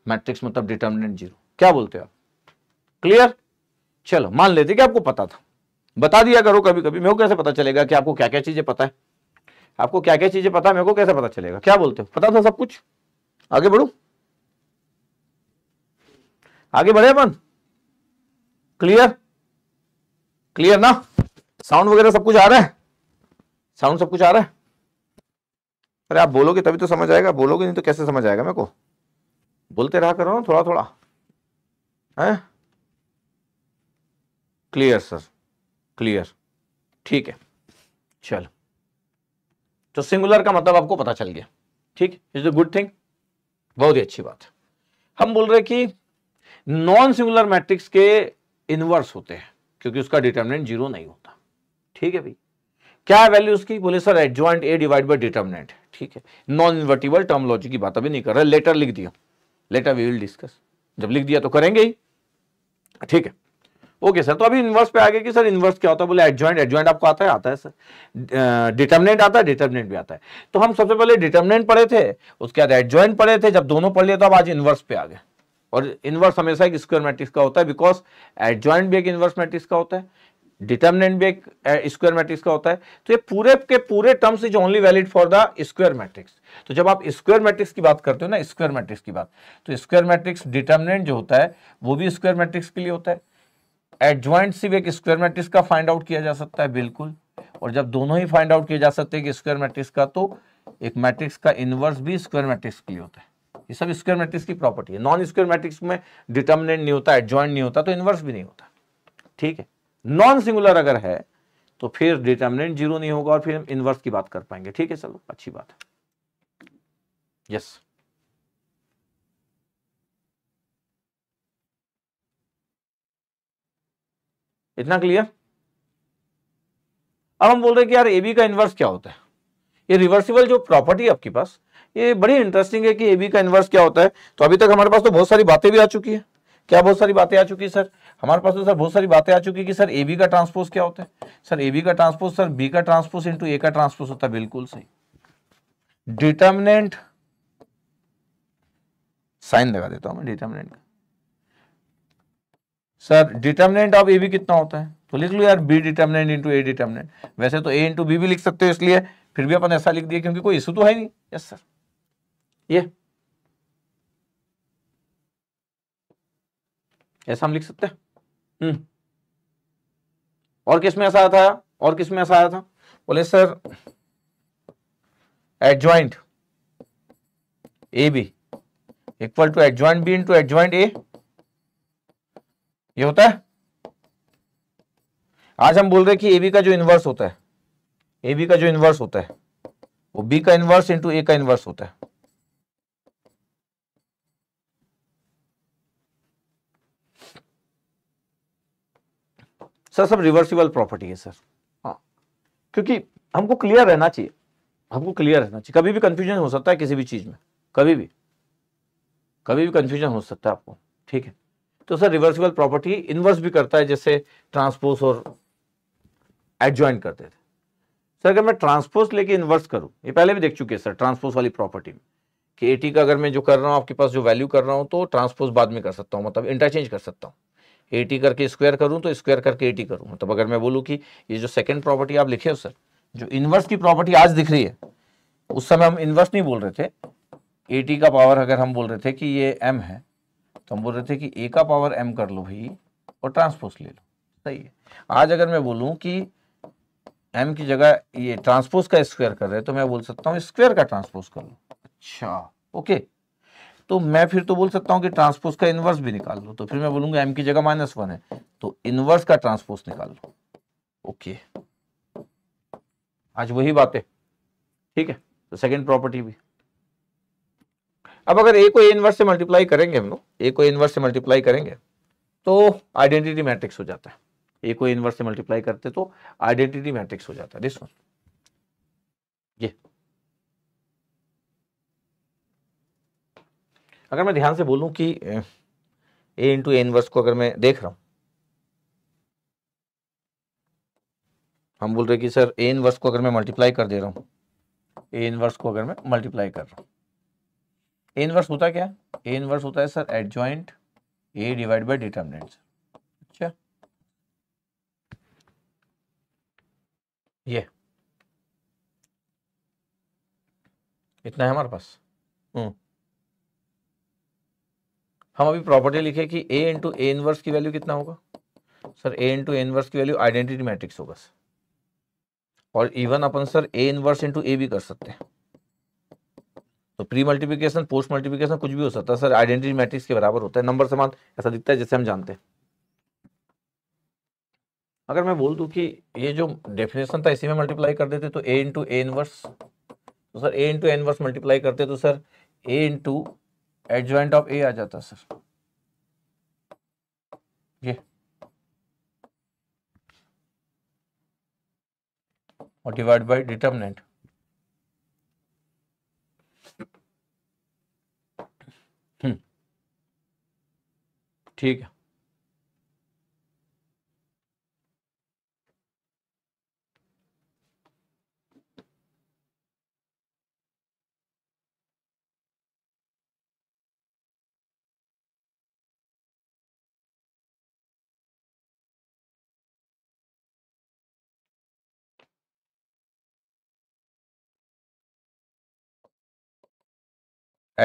मैट्रिक्स मतलब डिटर्मिनेंट जीरो क्या बोलते हो आप क्लियर चलो मान लेते कि आपको पता था बता दिया करो कभी कभी मेरे को कैसे पता चलेगा कि आपको क्या क्या चीजें पता है आपको क्या क्या चीजें पता है मेरे को कैसे पता चलेगा क्या बोलते हो पता था सब कुछ आगे बढ़ू आगे बढ़े अपन क्लियर क्लियर ना साउंड वगैरह सब कुछ आ रहा है साउंड सब कुछ आ रहा है अरे आप बोलोगे तभी तो समझ आएगा बोलोगे नहीं तो कैसे समझ आएगा मेरे को बोलते रहा करो ना थोड़ा थोड़ा है क्लियर सर क्लियर ठीक है चलो तो सिंगुलर का मतलब आपको पता चल गया ठीक इज अ गुड थिंग बहुत ही अच्छी बात हम बोल रहे कि नॉन सिंगुलर मैट्रिक्स के इनवर्स होते हैं क्योंकि उसका डिटर्मिनेंट जीरो नहीं होता ठीक है भाई क्या है वैल्यू उसकी बोले sir adjoint A divide by determinant ठीक है नॉन इन्वर्टिबल टर्मोलॉजी की बात अभी नहीं कर रहा लेटर लिख दिया लेटर वी विल डिस्कस जब लिख दिया तो करेंगे ही ठीक है ओके सर तो अभी इन्वर्स पे आ गया कि सर इन्वर्स क्या होता है बोले एडजॉइंट एडजॉइंट आपको आता है आता है सर डिटर्मिनेंट आता है डिटर्मिनेंट भी आता है तो हम सबसे पहले डिटर्मिनेंट पढ़े थे उसके बाद एडजॉइंट पढ़े थे जब दोनों पढ़ लिए तो अब आज इन्वर्स पे आ गए और इन्वर्स हमेशा एक स्क्वायर मैट्रिक्स का होता है बिकॉज एडजॉइंट भी एक इन्वर्स मैट्रिक्स का होता है डिटर्मिनेंट भी एक स्क्वायर मैट्रिक्स का होता है तो ये पूरे के पूरे terms is only valid for the square matrix तो जब आप स्क्वायर मैट्रिक्स की बात करते हो ना स्क्वायर मैट्रिक्स की बात तो स्क्वायर मैट्रिक्स डिटर्मिनेंट जो होता है वो भी स्क्वायर मैट्रिक्स के लिए होता है एडजॉइंट से भी एक स्क्वायर मैट्रिक्स का फाइंड आउट किया जा सकता है बिल्कुल और जब दोनों ही फाइंड आउट किए जा सकते हैं कि स्क्वायर मैट्रिक्स का तो एक मैट्रिक्स का इनवर्स भी स्क्वायर मैट्रिक्स के लिए होता है ये सब स्क्वायर मैट्रिक्स की प्रॉपर्टी है नॉन स्क्वायर मैट्रिक्स में डिटर्मिनेंट नहीं होता एडजॉइंट नहीं होता तो इनवर्स भी नहीं होता ठीक है नॉन सिंगुलर अगर है तो फिर डिटर्मिनेंट जीरो नहीं होगा और फिर हम इनवर्स की बात कर पाएंगे ठीक है चलो अच्छी बात है यस इतना क्लियर अब हम बोल रहे हैं कि यार एबी का इनवर्स क्या होता है ये रिवर्सिबल जो प्रॉपर्टी आपके पास ये बड़ी इंटरेस्टिंग है कि ए बी का इन्वर्स क्या होता है तो अभी तक हमारे पास तो बहुत सारी बातें भी आ चुकी है क्या बहुत सारी बातें आ चुकी है सर हमारे पास तो सर बहुत सारी बातें आ चुकी है कि सर ए बी का ट्रांसपोज क्या होता है सर ए बी का ट्रांसपोज सर बी का ट्रांसपोज इंटू ए का ट्रांसपोज होता है बिल्कुल सही डिटर्मिनेंट साइन लगा देता हूं मैं डिटर्मिनेंट का sir determinant of A B कितना होता है तो लिख लो यार B determinant into A determinant वैसे तो ए इंटू बी भी लिख सकते हो इसलिए फिर भी अपन ऐसा लिख दिया क्योंकि कोई इशू तो है नहीं यस सर ये ऐसा हम लिख सकते हैं हम्म और किस में ऐसा आया था और किस में ऐसा आया था बोले sir adjoint A B equal to adjoint B into adjoint A ये होता है आज हम बोल रहे हैं कि ए बी का जो इन्वर्स होता है ए बी का जो इन्वर्स होता है वो बी का इन्वर्स इंटू ए का इन्वर्स होता है सर सब रिवर्सिबल प्रॉपर्टी है सर हाँ क्योंकि हमको क्लियर रहना चाहिए हमको क्लियर रहना चाहिए कभी भी कंफ्यूजन हो सकता है किसी भी चीज़ में कभी भी कभी भी कंफ्यूजन हो सकता है आपको ठीक है तो सर रिवर्सिबल प्रॉपर्टी इनवर्स भी करता है जैसे ट्रांसपोज और एडजॉइंट करते थे सर अगर मैं ट्रांसपोज लेके इन्वर्स करूँ ये पहले भी देख चुके हैं सर ट्रांसपोज वाली प्रॉपर्टी में कि एटी का अगर मैं जो कर रहा हूँ आपके पास जो वैल्यू कर रहा हूँ तो ट्रांसपोज बाद में कर सकता हूँ मतलब इंटरचेंज कर सकता हूँ एटी करके स्क्वायर करूँ तो स्क्वायर करके एटी करूं मतलब अगर मैं बोलूँ कि ये जो सेकेंड प्रॉपर्टी आप लिखे हो सर जो इन्वर्स की प्रॉपर्टी आज दिख रही है उस समय हम इन्वर्स नहीं बोल रहे थे ए टी का पावर अगर हम बोल रहे थे कि ये एम है तो हम बोल रहे थे कि ए का पावर एम कर लो भाई और ट्रांसपोज ले लो सही है आज अगर मैं बोलूँ कि एम की जगह ये ट्रांसपोज का स्क्वायर कर रहे हैं तो मैं बोल सकता हूँ स्क्वायर का ट्रांसपोज कर लो अच्छा ओके तो मैं फिर तो बोल सकता हूँ कि ट्रांसपोज का इनवर्स भी निकाल लो तो फिर मैं बोलूंगा एम की जगह माइनस वन है तो इनवर्स का ट्रांसपोज निकाल लो ओके आज वही बात है ठीक है तो सेकेंड प्रॉपर्टी भी अब अगर ए को इनवर्स से मल्टीप्लाई करेंगे हम लोग ए को इनवर्स से मल्टीप्लाई करेंगे तो आइडेंटिटी मैट्रिक्स हो जाता है ए को इनवर्स से मल्टीप्लाई करते तो आइडेंटिटी मैट्रिक्स हो जाता है दिस वन अगर मैं ध्यान से बोलूँ कि ए इंटू ए इनवर्स को अगर मैं देख रहा हूं हम बोल रहे कि सर ए इनवर्स को अगर मैं मल्टीप्लाई कर दे रहा हूँ ए इनवर्स को अगर मैं मल्टीप्लाई कर रहा हूँ ए इनवर्स होता क्या ए इनवर्स होता है sir adjoint A divide by determinant अच्छा ये इतना है हमारे पास हम्म हम अभी प्रॉपर्टी लिखे कि ए इंटू ए इनवर्स की वैल्यू कितना होगा sir A into A inverse की वैल्यू आइडेंटिटी मैट्रिक्स होगा सर और इवन अपन sir A inverse into A भी कर सकते हैं तो प्री मल्टीप्लिकेशन पोस्ट मल्टीप्लिकेशन कुछ भी हो सकता है सर आइडेंटिटी मैट्रिक्स के बराबर होता है नंबर समान ऐसा दिखता है जैसे हम जानते हैं अगर मैं बोल दूं कि ये जो डेफिनेशन था इसी में मल्टीप्लाई कर देते तो ए इंटू ए इनवर्स तो sir A into A inverse multiply करते तो sir A into adjoint of A आ जाता सर ये और डिवाइड बाय डिटरमिनेंट हम्म। ठीक है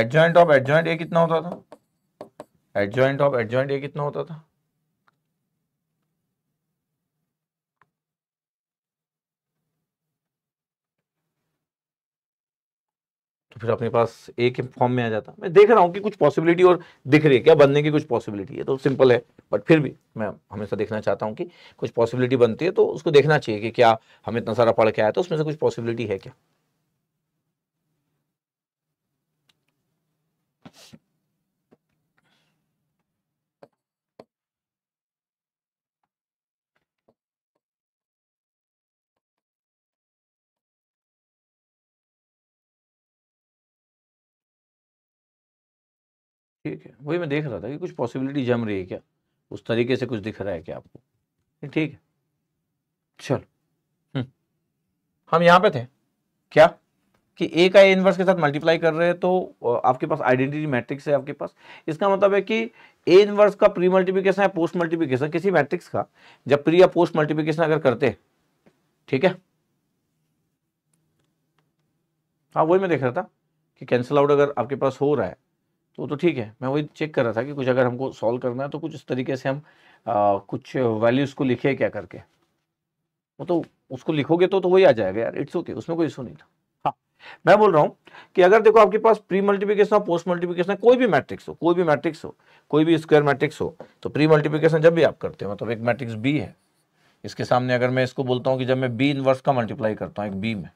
एडजॉइंट ऑफ एडजॉइंट ए कितना होता था एडजॉइंट ऑफ एडजॉइंट ए कितना होता था तो फिर अपने पास ए के फॉर्म में आ जाता मैं देख रहा हूँ कि कुछ पॉसिबिलिटी और दिख रही है क्या बनने की कुछ पॉसिबिलिटी है तो सिंपल है बट फिर भी मैं हमेशा देखना चाहता हूँ कि कुछ पॉसिबिलिटी बनती है तो उसको देखना चाहिए कि क्या हम इतना सारा पढ़ के आया तो उसमें से कुछ पॉसिबिलिटी है क्या ठीक है वही मैं देख रहा था कि कुछ पॉसिबिलिटी जम रही है क्या उस तरीके से कुछ दिख रहा है क्या आपको ठीक है चलो हम्म। हम यहाँ पे थे क्या कि ए का इनवर्स के साथ मल्टीप्लाई कर रहे हैं तो आपके पास आइडेंटिटी मैट्रिक्स है आपके पास इसका मतलब है कि ए इनवर्स का प्री मल्टीप्लिकेशन या पोस्ट मल्टीप्लिकेशन किसी मैट्रिक्स का जब प्री या पोस्ट मल्टीप्लिकेशन अगर करते हैं ठीक है हाँ वही मैं देख रहा था कि कैंसिल आउट अगर आपके पास हो रहा है तो तो ठीक है मैं वही चेक कर रहा था कि कुछ अगर हमको सॉल्व करना है तो कुछ इस तरीके से हम आ, कुछ वैल्यूज़ को लिखे क्या करके वो तो उसको लिखोगे तो तो वही आ जाएगा यार इट्स ओके okay, उसमें कोई इशू नहीं था हाँ मैं बोल रहा हूँ कि अगर देखो आपके पास प्री मल्टीप्लीकेशन और पोस्ट है कोई भी मैट्रिक्स हो कोई भी मैट्रिक्स हो कोई भी स्क्वायर मैट्रिक्स हो तो प्री मल्टीप्लीकेशन जब भी आप करते हो मतलब एक मैट्रिक्स बी है इसके सामने अगर मैं इसको बोलता हूँ कि जब मैं बी इनवर्स का मल्टीप्लाई करता हूँ एक बी में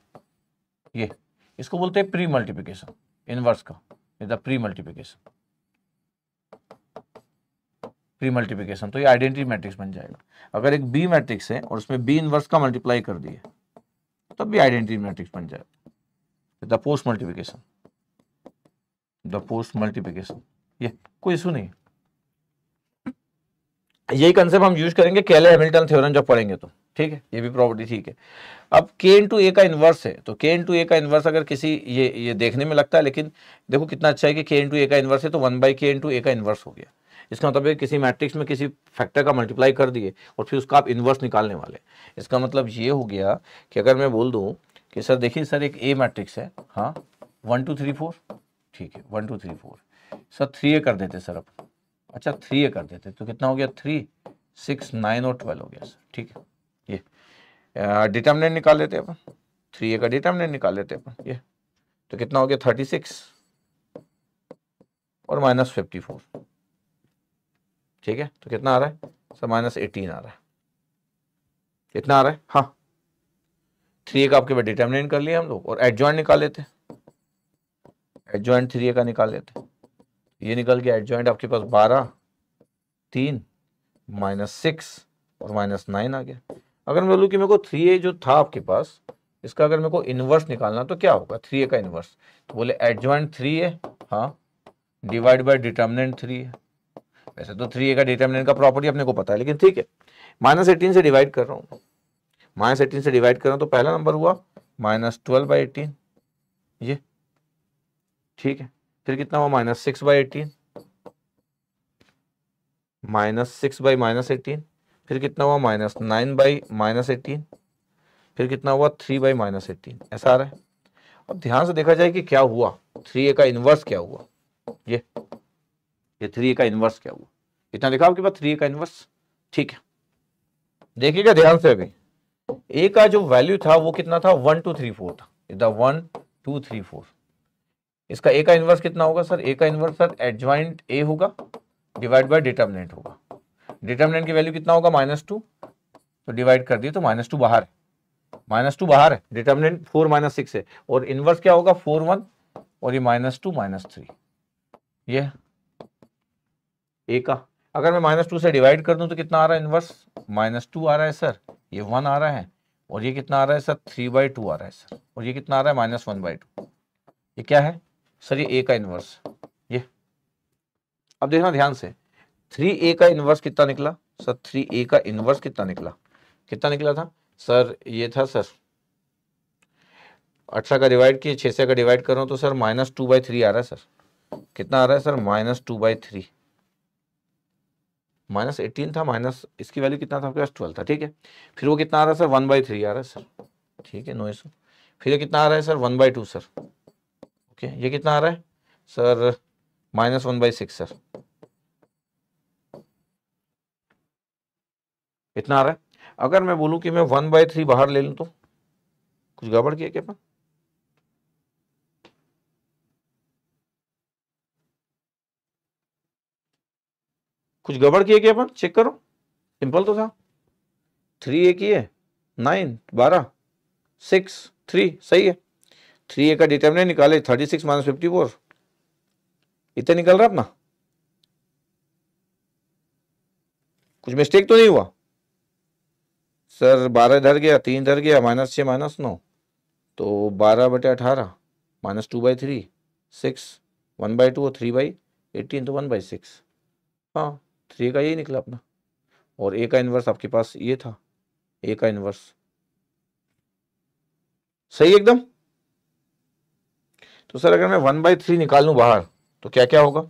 ये इसको बोलते हैं प्री मल्टीप्लीकेशन इनवर्स का with the pre-multiplication. Pre multiplication तो ये आइडेंटिटी मैट्रिक्स बन जाएगा अगर एक बी मैट्रिक्स है और उसमें बी इनवर्स का मल्टीप्लाई कर दिए तब भी आइडेंटिटी मैट्रिक्स बन जाएगा the post multiplication the post multiplication ये कोई इशू नहीं यही कंसेप्ट हम यूज करेंगे केले हैमिल्टन थ्योरम जब पढ़ेंगे तो ठीक है ये भी प्रॉपर्टी ठीक है अब के टू ए का इन्वर्स है तो के टू ए का इन्वर्स अगर किसी ये ये देखने में लगता है लेकिन देखो कितना अच्छा है कि के टू ए का इन्वर्स है तो one by K two A का इन्वर्स हो गया इसका मतलब है किसी मैट्रिक्स में किसी फैक्टर का मल्टीप्लाई कर दिए और फिर उसका आप इन्वर्स निकालने वाले इसका मतलब ये हो गया कि अगर मैं बोल दूँ कि सर देखिए सर एक ए मैट्रिक्स है हाँ वन टू थ्री फोर ठीक है one two three four sir three A कर देते सर अब अच्छा थ्री ए कर देते तो कितना हो गया थ्री सिक्स नाइन और ट्वेल्व हो गया सर ठीक है डिटर्मिनेंट uh, निकाल लेते अपन थ्री ए का डिटर्मिनेंट निकाल लेते अपन ये तो कितना हो गया थर्टी सिक्स और माइनस फिफ्टी फोर ठीक है तो कितना आ रहा है सर माइनस एटीन आ रहा है कितना आ रहा है हाँ थ्री ए का आपके पास डिटर्मिनेंट कर लिया हम लोग और एडजॉइंट निकाल लेते एडजॉइंट थ्री ए का निकाल लेते ये निकल गया एडजॉइंट आपके पास बारह तीन माइनस सिक्स और माइनस नाइन आ गया अगर मैं बोलूँ कि मेरे को थ्री ए जो था आपके पास इसका अगर मेरे को इन्वर्स निकालना तो क्या होगा थ्री ए का इन्वर्स तो बोले एडजॉइंट थ्री ए हाँ divide by determinant three A वैसे तो थ्री ए का डिटर्मिनेंट का प्रॉपर्टी अपने को पता है लेकिन ठीक है माइनस एटीन से डिवाइड कर रहा हूँ माइनस एटीन से डिवाइड कर रहा हूँ तो पहला नंबर हुआ माइनस ट्वेल्व बाई एटीन ये ठीक है फिर कितना हुआ minus six by eighteen minus six by minus eighteen फिर कितना हुआ minus nine by minus eighteen फिर कितना हुआ थ्री बाई माइनस एटीन ऐसा आ रहा है अब ध्यान से देखा जाए कि क्या हुआ थ्री ए का इन्वर्स क्या हुआ ये ये थ्री ए का इन्वर्स क्या हुआ इतना लिखा आपके पास थ्री ए का इन्वर्स ठीक है देखिएगा ध्यान से अभी ए का जो वैल्यू था वो कितना था वन टू थ्री फोर था इधर वन टू थ्री फोर इसका ए का इन्वर्स कितना होगा सर ए का इन्वर्स सर एडजॉइंट ए होगा डिवाइड बाय डिटर्मिनेंट होगा डिटर्मिनेंट की वैल्यू कितना होगा माइनस टू तो डिवाइड कर दिए तो माइनस टू बाहर माइनस टू बाहर है डिटर्मिनेंट फोर माइनस सिक्स है और इनवर्स क्या होगा फोर वन और ये माइनस टू माइनस थ्री ये ए का अगर मैं माइनस टू से डिवाइड कर दूं तो कितना आ रहा है इनवर्स माइनस टू आ रहा है सर ये वन आ रहा है और ये कितना आ रहा है सर थ्री बाई टू आ रहा है सर और ये कितना आ रहा है माइनस वन बाई टू ये क्या है सर ये ए का इनवर्स ये अब देखना ध्यान से थ्री ए का इन्वर्स कितना निकला सर थ्री ए का इन्वर्स कितना निकला कितना निकला था सर ये था सर अठारह का डिवाइड किए छः से का डिवाइड करो तो sir minus two by three आ रहा है सर कितना आ रहा है sir minus two by three minus eighteen था माइनस इसकी वैल्यू कितना था आपके पास ट्वेल्व था ठीक है फिर वो कितना आ रहा है सर वन बाई थ्री आ रहा है सर ठीक है नो इशू फिर ये कितना आ रहा है sir one by two sir okay ये कितना आ रहा है sir minus one by six sir इतना आ रहा है अगर मैं बोलूं कि मैं वन बाय थ्री बाहर ले लूं तो कुछ गड़बड़ किया क्या अपन कुछ गड़बड़ किए क्या अपन चेक करो सिंपल तो था थ्री ए की है नाइन बारह सिक्स थ्री सही है थ्री ए का डिटर्मिनेंट निकाले thirty six minus fifty four इतना निकल रहा अपना कुछ मिस्टेक तो नहीं हुआ सर बारह इधर गया तीन इधर गया माइनस छः माइनस नौ तो बारह बटे अठारह minus two by three six one by two और थ्री बाई एटीन तो वन बाई सिक्स हाँ थ्री का यही निकला अपना और ए का इन्वर्स आपके पास ये था ए का इन्वर्स सही एकदम तो सर अगर मैं वन बाई थ्री निकाल लूँ बाहर तो क्या क्या होगा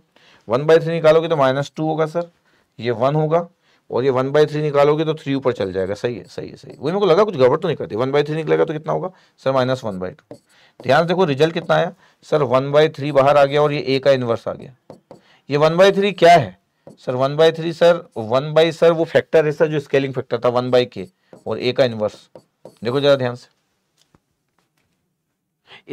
वन बाई थ्री निकालोगे तो माइनस टू होगा सर ये वन होगा और ये वन बाई थ्री निकालोगे तो थ्री ऊपर चल जाएगा सही है सही है सही वही मेरे को लगा कुछ गड़बड़ तो नहीं करती वन बाई थ्री निकलेगा तो कितना होगा sir minus one by two ध्यान देखो रिजल्ट कितना आया सर वन बाई थ्री बाहर आ गया और ये ए का इन्वर्स आ गया ये वन बाई थ्री क्या है sir one by three sir one by sir वो फैक्टर है सर जो स्केलिंग फैक्टर था वन बाई के और ए का इन्वर्स देखो जरा ध्यान से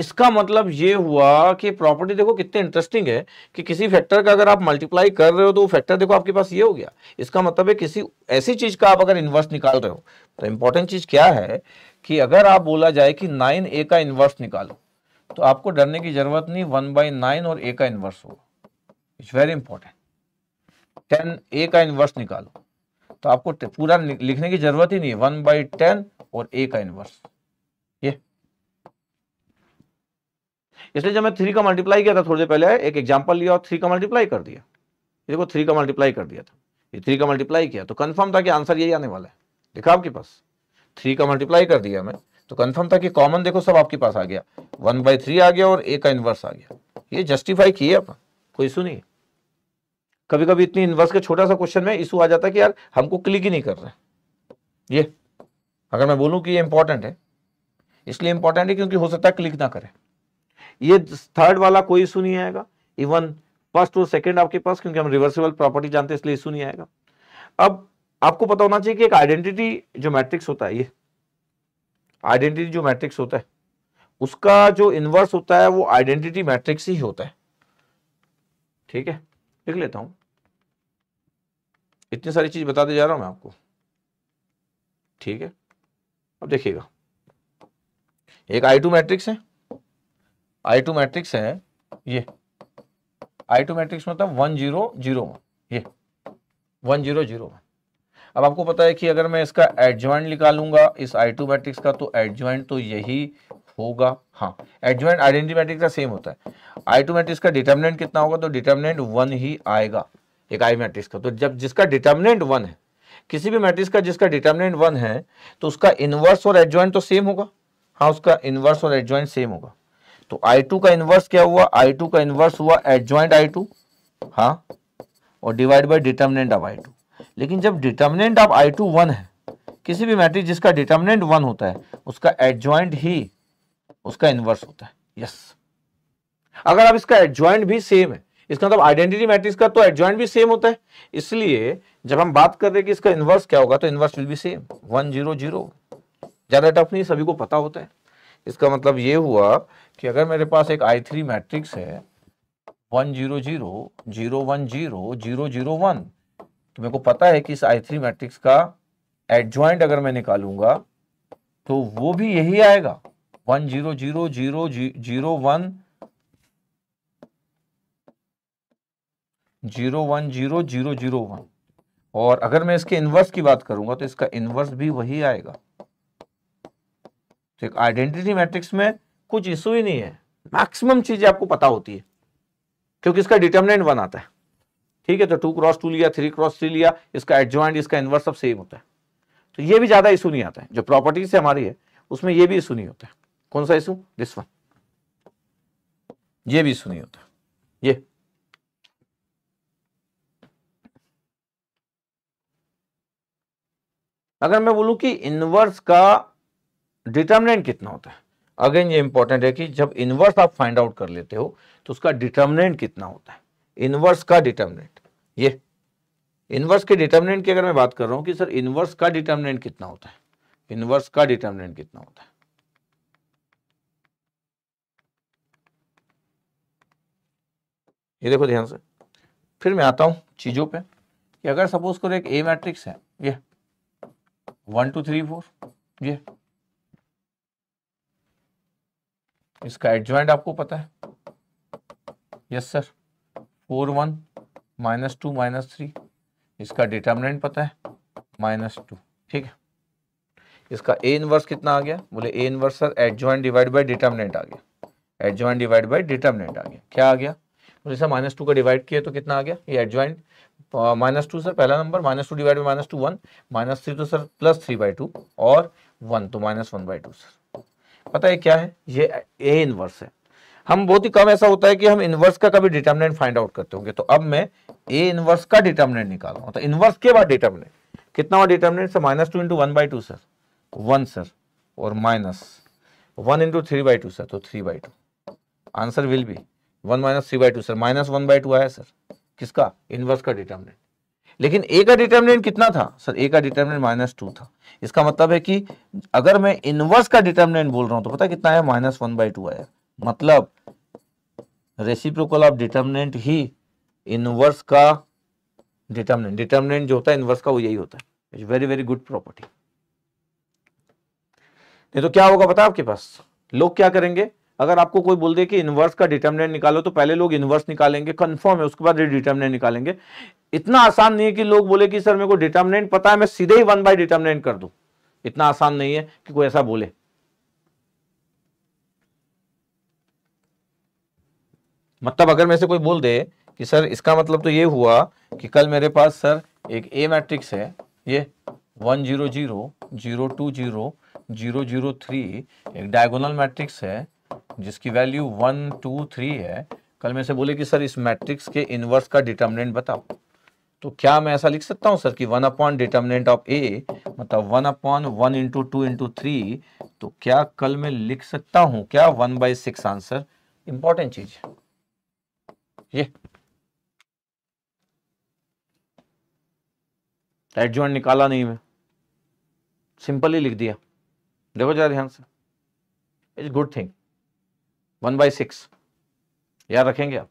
इसका मतलब ये हुआ कि प्रॉपर्टी देखो कितने इंटरेस्टिंग है कि किसी फैक्टर का अगर आप मल्टीप्लाई कर रहे हो तो वो फैक्टर देखो आपके पास ये हो गया इसका मतलब है किसी ऐसी चीज का आप अगर इन्वर्स निकाल रहे हो तो इंपॉर्टेंट चीज क्या है कि अगर आप बोला जाए कि नाइन ए का इन्वर्स निकालो तो आपको डरने की जरूरत नहीं वन बाई नाइन और ए का इन्वर्स होगा it's very important then A का इन्वर्स निकालो तो आपको पूरा लिखने की जरूरत ही नहीं है वन बाई टेन और ए का इन्वर्स इसलिए जब मैं थ्री का मल्टीप्लाई किया था थोड़ी देर पहले एक एग्जाम्पल लिया और थ्री का मल्टीप्लाई कर दिया देखो थ्री का मल्टीप्लाई कर दिया था ये थ्री का मल्टीप्लाई किया तो कन्फर्म था कि आंसर यही आने वाला है देखा आपके पास थ्री का मल्टीप्लाई कर दिया मैं तो कन्फर्म था कि कॉमन देखो सब आपके पास आ गया वन बाई थ्री आ गया और ए का इन्वर्स आ गया ये जस्टिफाई किए अपन कोई इशू नहीं कभी कभी इतनी इन्वर्स के छोटा सा क्वेश्चन में इशू आ जाता है कि यार हमको क्लिक ही नहीं कर रहा ये अगर मैं बोलूँ कि ये इंपॉर्टेंट है इसलिए इंपॉर्टेंट है क्योंकि हो सकता है क्लिक ना करें ये थर्ड वाला कोई इशू नहीं आएगा इवन फर्स्ट और सेकेंड आपके पास क्योंकि हम रिवर्सिबल प्रॉपर्टी जानते हैं इसलिए इशू नहीं आएगा अब आपको पता होना चाहिए कि एक आइडेंटिटी जो मैट्रिक्स होता है ये आइडेंटिटी जो मैट्रिक्स होता है उसका जो इनवर्स होता है वो आइडेंटिटी मैट्रिक्स ही होता है ठीक है लिख लेता हूं इतनी सारी चीज बताते जा रहा हूं मैं आपको ठीक है अब देखिएगा एक आई टू मैट्रिक्स है आई टू मैट्रिक्स है ये आई टू मैट्रिक्स मतलब वन जीरो जीरो वन ये वन जीरो जीरो वन अब आपको पता है कि अगर मैं इसका एडजॉइंट निकालूंगा इस आई टू मैट्रिक्स का तो एडजॉइंट तो यही होगा हाँ एडजॉइंट आइडेंटिटी मैट्रिक्स का सेम होता है आई टू मैट्रिक्स का डिटर्मिनेंट कितना होगा तो डिटर्मिनेंट वन ही आएगा एक आई मैट्रिक्स का तो जब जिसका डिटर्मिनेंट वन है किसी भी मैट्रिक्स का जिसका डिटर्मिनेंट वन है तो उसका इन्वर्स और एडजॉइंट तो सेम होगा हाँ उसका इन्वर्स और एडजॉइंट सेम होगा तो I2 का इन्वर्स क्या हुआ I2 का इन्वर्स हुआ एडजॉइंट I2 हाँ और divide by determinant of I2 लेकिन जब determinant of I2 to one है किसी भी मैट्रिक जिसका डिटर्मिनेंट वन होता है उसका एडजॉइंट ही उसका इन्वर्स होता है यस अगर आप इसका एडजॉइंट भी सेम है इसका मतलब आइडेंटिटी मैट्रिक्स का तो एडजॉइंट भी सेम होता है इसलिए जब हम बात कर रहे हैं कि इसका इन्वर्स क्या होगा तो inverse will be same one zero zero ज़्यादा टफ नहीं सभी को पता होता है इसका मतलब ये हुआ कि अगर मेरे पास एक आई थ्री मैट्रिक्स है one zero zero zero one zero zero zero one तो मेरे को पता है कि इस आई थ्री मैट्रिक्स का एडजॉइंट अगर मैं निकालूंगा तो वो भी यही आएगा one zero zero zero zero one zero one zero zero zero one और अगर मैं इसके इन्वर्स की बात करूंगा तो इसका इन्वर्स भी वही आएगा तो एक आइडेंटिटी मैट्रिक्स में कुछ इशू ही नहीं है मैक्सिमम चीजें आपको पता होती है क्योंकि इसका डिटर्मिनेंट वन आता है ठीक है तो टू क्रॉस टू लिया थ्री क्रॉस थ्री लिया इसका एडजॉइंट इसका इन्वर्स सब सेम होता है तो ये भी ज्यादा इशू नहीं आता है जो प्रॉपर्टीज है हमारी है उसमें ये भी इशू नहीं होता है कौन सा इशू दिस वन ये भी इशू नहीं होता ये अगर मैं बोलूं कि इन्वर्स का डिटर्मिनेंट कितना होता है अगेन ये इंपॉर्टेंट है कि जब इनवर्स आप फाइंड आउट कर लेते हो तो उसका डिटर्मिनेंट कितना होता है इनवर्स का डिटर्मिनेंट ये इनवर्स के डिटर्मिनेंट की अगर मैं बात कर रहा हूं कि सर इनवर्स का डिटर्मिनेंट कितना होता है इनवर्स का डिटर्मिनेंट कितना होता है ये देखो ध्यान से फिर मैं आता हूं चीज़ों पे कि अगर सपोज करो एक ए मैट्रिक्स है ये वन टू थ्री फोर ये इसका एडजॉइंट आपको पता है yes sir four one minus two minus three इसका डिटर्मिनेंट पता है माइनस टू ठीक है इसका ए इनवर्स कितना आ गया बोले A inverse sir adjoint divide by determinant आ गया एडजॉइंट डिवाइड बाय डिटर्मिनेंट आ गया क्या आ गया बोले सर माइनस टू का डिवाइड किया तो कितना आ गया ये एडजॉइंट माइनस टू सर पहला number minus two divide by minus two one minus three तो sir plus three by two और वन तो minus one by two sir पता है क्या है ये ए इनवर्स है हम बहुत ही कम ऐसा होता है कि हम इनवर्स का कभी डिटर्मिनेंट फाइंड आउट करते होंगे तो अब मैं ए इनवर्स का डिटर्मिनेंट निकाल रहा हूँ इनवर्स तो के बाद डिटर्मिनेंट कितना हुआ determinant sir minus two into one by two sir one sir और minus one into three by two sir तो three by two answer will be one minus three by two sir minus one by two आया sir किसका inverse का determinant लेकिन A का determinant कितना था sir ए का डिटर्मिनेंट माइनस टू था इसका मतलब है कि अगर मैं इनवर्स का डिटर्मिनेंट बोल रहा हूं तो पता कितना है माइनस वन बाई टू आया मतलब रेसिप्रोकल ऑफ डिटर्मिनेंट ही इनवर्स का डिटर्मिनेंट डिटर्मिनेंट जो होता है इनवर्स का वो यही होता है it's very very good property नहीं तो क्या होगा पता आपके पास लोग क्या करेंगे अगर आपको कोई बोल दे कि इनवर्स का डिटर्मिनेंट निकालो तो पहले लोग इनवर्स निकालेंगे कंफर्म है उसके बाद डिटर्मिनेंट निकालेंगे इतना आसान नहीं है कि लोग बोले कि सर मेरे को डिटर्मिनेंट पता है मैं सीधे ही वन बाय डिटर्मिनेंट कर दू इतना आसान नहीं है कि कोई ऐसा बोले मतलब अगर मेरे से कोई बोल दे कि सर इसका मतलब तो ये हुआ कि कल मेरे पास सर एक ए मैट्रिक्स है ये one zero zero zero two zero zero zero three एक डायगोनल मैट्रिक्स है जिसकी वैल्यू वन टू थ्री है कल मैं से बोले कि सर इस मैट्रिक्स के इनवर्स का डिटर्मिनेंट बताओ तो क्या मैं ऐसा लिख सकता हूँ सर कि one upon determinant of A मतलब one upon one into two into three तो क्या कल मैं लिख सकता हूँ क्या one by six answer important चीज ये राइट निकाला नहीं मैं सिंपली लिख दिया देखो जरा ध्यान से it's good thing one by six याद रखेंगे आप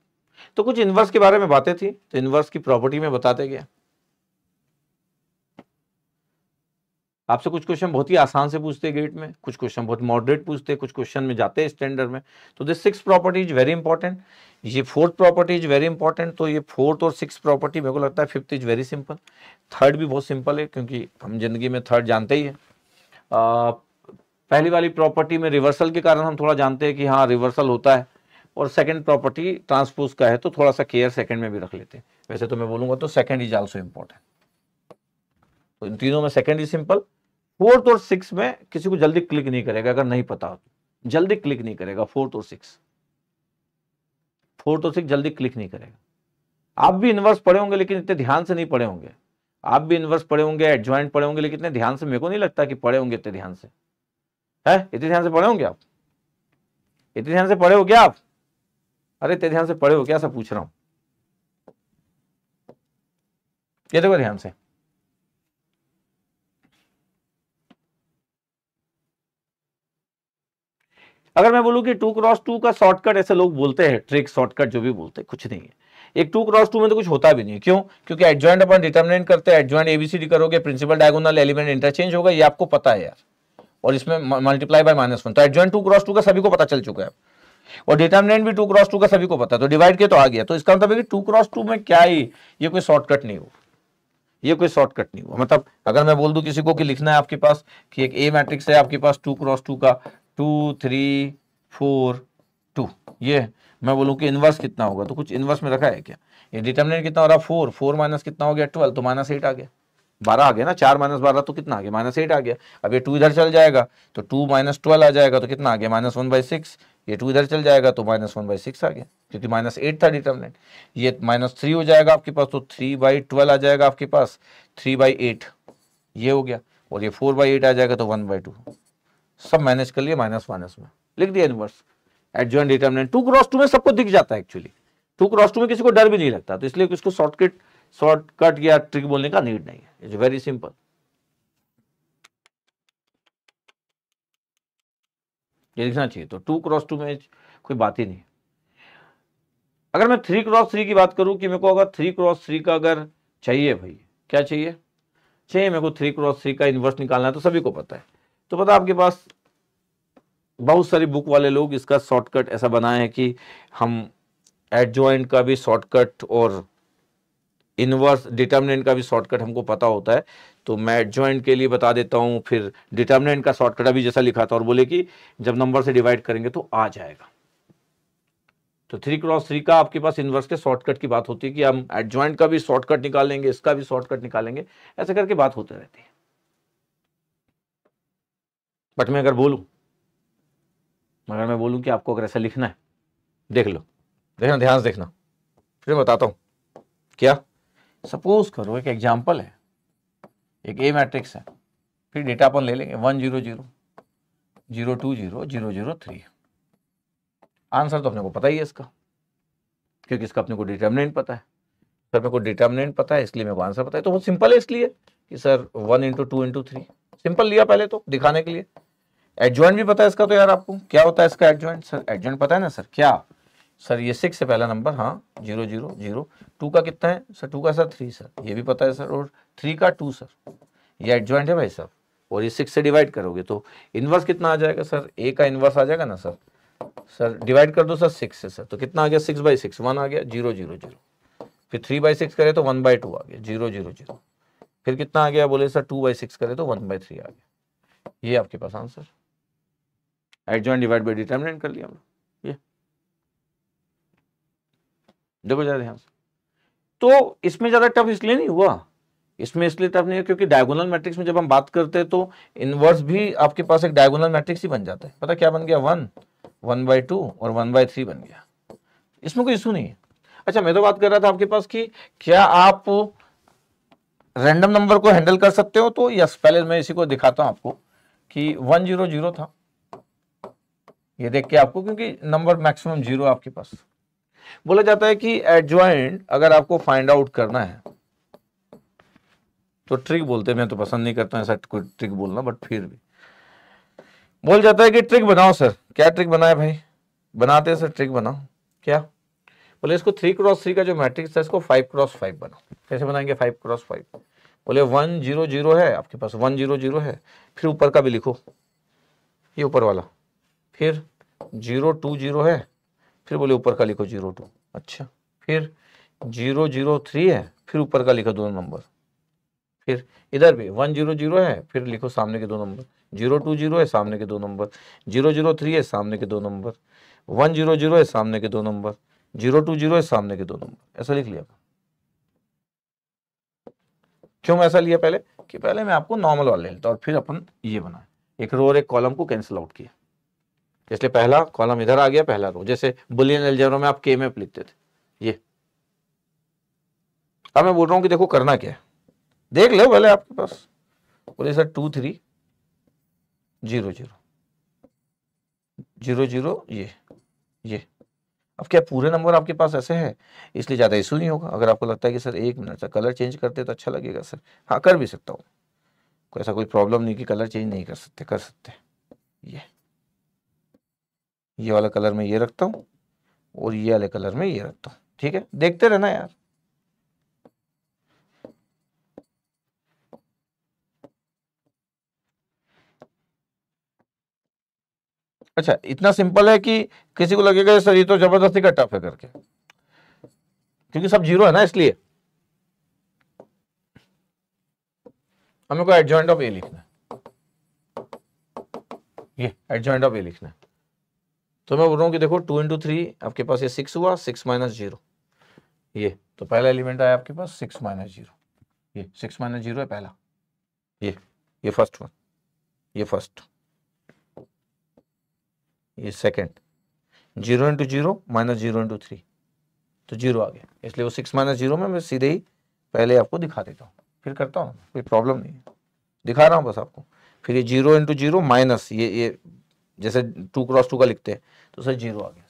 तो कुछ इन्वर्स के बारे में बातें थी तो इन्वर्स की प्रॉपर्टी में बताते गए आपसे कुछ क्वेश्चन बहुत ही आसान से पूछते गेट में कुछ क्वेश्चन बहुत मॉडरेट पूछते कुछ क्वेश्चन में जाते हैं स्टैंडर्ड में तो this six property is very important ये fourth property is very important तो ये फोर्थ और सिक्स प्रॉपर्टी मेरे को लगता है fifth is very simple third भी बहुत सिंपल है क्योंकि हम जिंदगी में थर्ड जानते ही है पहली वाली प्रॉपर्टी में रिवर्सल के कारण हम थोड़ा जानते हैं कि हाँ रिवर्सल होता है और सेकंड प्रॉपर्टी ट्रांसपोज का है तो थोड़ा सा केयर सेकंड में भी रख लेते हैं वैसे तो मैं बोलूंगा तो सेकंड इज ऑल्सो इंपॉर्टेंट तो इन तीनों में सेकंड इज सिंपल फोर्थ और सिक्स में किसी को जल्दी क्लिक नहीं करेगा अगर नहीं पता हो तो जल्दी क्लिक नहीं करेगा फोर्थ और सिक्स फोर्थ और सिक्स जल्दी क्लिक नहीं करेगा आप भी इनवर्स पढ़े होंगे लेकिन इतने ध्यान से नहीं पढ़े होंगे आप भी इनवर्स पढ़े होंगे एडजॉइंट पढ़े होंगे लेकिन इतने ध्यान से मेरे को नहीं लगता कि पढ़े होंगे इतने ध्यान से है इतने ध्यान से पढ़े होंगे आप इतने ध्यान से पढ़े हो क्या आप अरे इतने ध्यान से पढ़े हो क्या सब पूछ रहा हूं ये देखो ध्यान से अगर मैं बोलूं कि टू क्रॉस टू का शॉर्टकट ऐसे लोग बोलते हैं ट्रिक शॉर्टकट जो भी बोलते हैं कुछ नहीं है एक टू क्रॉस टू में तो कुछ होता भी नहीं क्यों क्योंकि एडजॉइंट अपन डिटरमिनेंट करते हैं एडजॉइंट एबीसीडी करोगे प्रिंसिपल डायगोनल एलिमेंट इंटरचेंज होगा ये आपको पता है यार और इसमें मल्टीप्लाई बाय माइनस वन तो एडजॉइंट टू क्रॉस टू का सभी को पता चल चुका है और डिटर्मिनेंट भी टू क्रॉस टू का सभी को पता है तो डिवाइड के तो आ गया तो इसका मतलब है कि टू क्रॉस टू में क्या ही ये कोई शॉर्टकट नहीं हो ये कोई शॉर्टकट नहीं हुआ मतलब अगर मैं बोल दूं किसी को कि लिखना है आपके पास कि एक ए मैट्रिक्स है आपके पास टू क्रॉस टू का टू थ्री फोर टू ये मैं बोलूं कि इन्वर्स कितना होगा तो कुछ इन्वर्स में रखा है क्या ये डिटर्मिनेंट कितना हो रहा फोर फोर माइनस कितना हो गया ट्वेल्व तो माइनस एट आ गया बारह आ गया ना चार माइनस बारह तो कितना आ गया माइनस एट आ गया अब ये टू इधर चल जाएगा तो टू माइनस ट्वेल्व आ जाएगा तो कितना आ गया माइनस वन बाई सिक्स ये टू इधर चल जाएगा तो माइनस वन बाई सिक्स आ गया क्योंकि माइनस एट था डिटर्मिनेंट ये माइनस थ्री हो जाएगा आपके पास तो थ्री बाई ट्वेल्व आ जाएगा आपके पास थ्री बाई एट ये हो गया और ये फोर बाई एट आ जाएगा तो वन बाई टू सब मैनेज कर लिए माइनस माइनस में लिख दिया inverse eight determinant two cross two में सबको दिख जाता है एक्चुअली टू क्रॉस टू में किसी को डर भी नहीं लगता तो इसलिए उसको शॉर्टकट शॉर्टकट या ट्रिक बोलने का नीड नहीं है इट्स वेरी सिंपल ये लिखना चाहिए तो टू क्रॉस टू में कोई बात ही नहीं अगर मैं थ्री क्रॉस थ्री की बात करूं कि मेरे को अगर थ्री क्रॉस थ्री का अगर चाहिए भाई क्या चाहिए चाहिए मेरे को थ्री क्रॉस थ्री का इन्वर्स निकालना है तो सभी को पता है तो पता आपके पास बहुत सारी बुक वाले लोग इसका शॉर्टकट ऐसा बनाए हैं कि हम एडजॉइंट का भी शॉर्टकट और इनवर्स डिटर्मिनेंट का भी शॉर्टकट हमको पता होता है तो मैं एडजॉइंट के लिए बता देता हूँ फिर डिटर्मिनेंट का शॉर्टकट अभी जैसा लिखा था और बोले कि जब नंबर से डिवाइड करेंगे तो आ जाएगा तो थ्री क्रॉस थ्री का आपके पास इनवर्स के शॉर्टकट की बात होती है कि हम एडजॉइंट का भी शॉर्टकट निकालेंगे इसका भी शॉर्टकट निकालेंगे ऐसे करके बात होते रहती है बट मैं अगर बोलूं मगर मैं बोलूं कि आपको अगर ऐसा लिखना है देख लो देखना ध्यान से देखना फिर बताता हूं क्या सपोज करो एक एग्जाम्पल है एक ए मैट्रिक्स है फिर डेटा अपन ले लेंगे one zero zero zero two zero zero zero three answer तो अपने को पता ही है इसका क्योंकि इसका अपने को डिटर्मिनेंट पता है सर मेरे को डिटर्मिनेंट पता है इसलिए मेरे को आंसर पता है तो वो सिंपल है इसलिए कि sir one into two into three simple लिया पहले तो दिखाने के लिए एडजॉइंट भी पता है इसका तो यार आपको क्या होता है इसका एडजॉइंट सर एडजॉइंट पता है ना सर क्या सर ये सिक्स से पहला नंबर हाँ जीरो जीरो जीरो टू का कितना है सर टू का सर थ्री सर ये भी पता है सर और थ्री का टू सर ये एडजॉइंट है भाई साहब और ये सिक्स से डिवाइड करोगे तो इन्वर्स कितना आ जाएगा सर ए का इन्वर्स आ जाएगा ना सर सर डिवाइड कर दो सर सिक्स से सर तो कितना आ गया सिक्स बाई सिक्स वन आ गया जीरो जीरो जीरो फिर थ्री बाई सिक्स करें तो वन बाई टू आ गया जीरो जीरो जीरो फिर कितना आ गया बोले सर टू बाई सिक्स करें तो वन बाई थ्री आ गया ये आपके पास answer adjoint divide by determinant कर लिया हमने देखो जरा ध्यान से तो इसमें ज़्यादा टफ इसलिए नहीं हुआ इसमें इसलिए टफ नहीं है क्योंकि डायगोनल मैट्रिक्स में जब हम बात करते हैं तो इनवर्स भी आपके पास एक डायगोनल मैट्रिक्स ही बन जाता है पता क्या बन गया वन वन बाय टू और वन बाय थ्री बन गया इसमें कोई इशू नहीं है अच्छा मैं तो बात कर रहा था आपके पास कि क्या आप रैंडम नंबर को हैंडल कर सकते हो तो यस पहले मैं इसी को दिखाता हूं आपको कि वन जीरो जीरो था ये देख के आपको क्योंकि नंबर मैक्सिमम जीरो आपके पास बोला जाता है कि एडजॉइंट अगर आपको फाइंड आउट करना है तो ट्रिक बोलते हैं मैं तो पसंद नहीं करता ऐसा कोई ट्रिक बोलना बट फिर भी बोल जाता है कि ट्रिक बनाओ सर क्या ट्रिक बनाए भाई बनाते हैं सर ट्रिक बनाओ क्या बोले इसको थ्री क्रॉस थ्री का जो मैट्रिक्स है इसको फाइव क्रॉस फाइव बनाओ कैसे बनाएंगे फाइव क्रॉस फाइव बोले वन जीरो जीरो है आपके पास वन जीरो जीरो है फिर ऊपर का भी लिखो ये ऊपर वाला फिर जीरो टू जीरो है फिर बोले ऊपर का लिखो जीरो टू अच्छा फिर जीरो जीरो थ्री है फिर ऊपर का लिखो दोनों नंबर फिर इधर भी वन जीरो जीरो है फिर लिखो सामने के दो नंबर जीरो टू जीरो है सामने के दो नंबर जीरो जीरो थ्री है सामने के दो नंबर वन जीरो जीरो है सामने के दो नंबर जीरो टू जीरो है सामने के दो नंबर ऐसा लिख लिया क्यों ऐसा लिया पहले कि पहले मैं आपको नॉर्मल वाले लेता और फिर अपन ये बनाए एक रो और एक कॉलम को कैंसिल आउट किया इसलिए पहला कॉलम इधर आ गया पहला रो जैसे बुलियन एलजेब्रा में आप के में लिखते थे ये अब मैं बोल रहा हूँ कि देखो करना क्या है देख लो भले आपके पास बोले sir two three zero zero zero zero ये ये अब क्या पूरे नंबर आपके पास ऐसे हैं इसलिए ज़्यादा इशू नहीं होगा अगर आपको लगता है कि सर एक मिनट सर कलर चेंज करते तो अच्छा लगेगा सर हाँ कर भी सकता हूँ ऐसा कोई प्रॉब्लम नहीं कि कलर चेंज नहीं कर सकते कर सकते ये ये वाला कलर में ये रखता हूँ और ये वाले कलर में ये रखता हूँ ठीक है देखते रहना यार अच्छा इतना सिंपल है कि किसी को लगेगा सर ये तो जबरदस्ती का टफ है करके क्योंकि सब जीरो है ना इसलिए हमें को एडजॉइंट ऑफ ए लिखना है ये एडजॉइंट ऑफ ए लिखना है तो मैं बोल रहा हूँ कि देखो टू इंटू थ्री आपके पास ये सिक्स हुआ सिक्स माइनस जीरो ये तो पहला एलिमेंट आया आपके पास सिक्स माइनस जीरो ये सिक्स माइनस जीरो है पहला ये ये फर्स्ट वन ये फर्स्ट ये second zero into zero minus zero into three तो जीरो आ गया इसलिए वो सिक्स माइनस जीरो में मैं सीधे ही पहले आपको दिखा देता हूँ फिर करता हूँ कोई प्रॉब्लम नहीं है दिखा रहा हूँ बस आपको फिर ये जीरो इंटू जीरो माइनस ये ये जैसे टू क्रॉस टू का लिखते हैं तो सर जीरो आ गया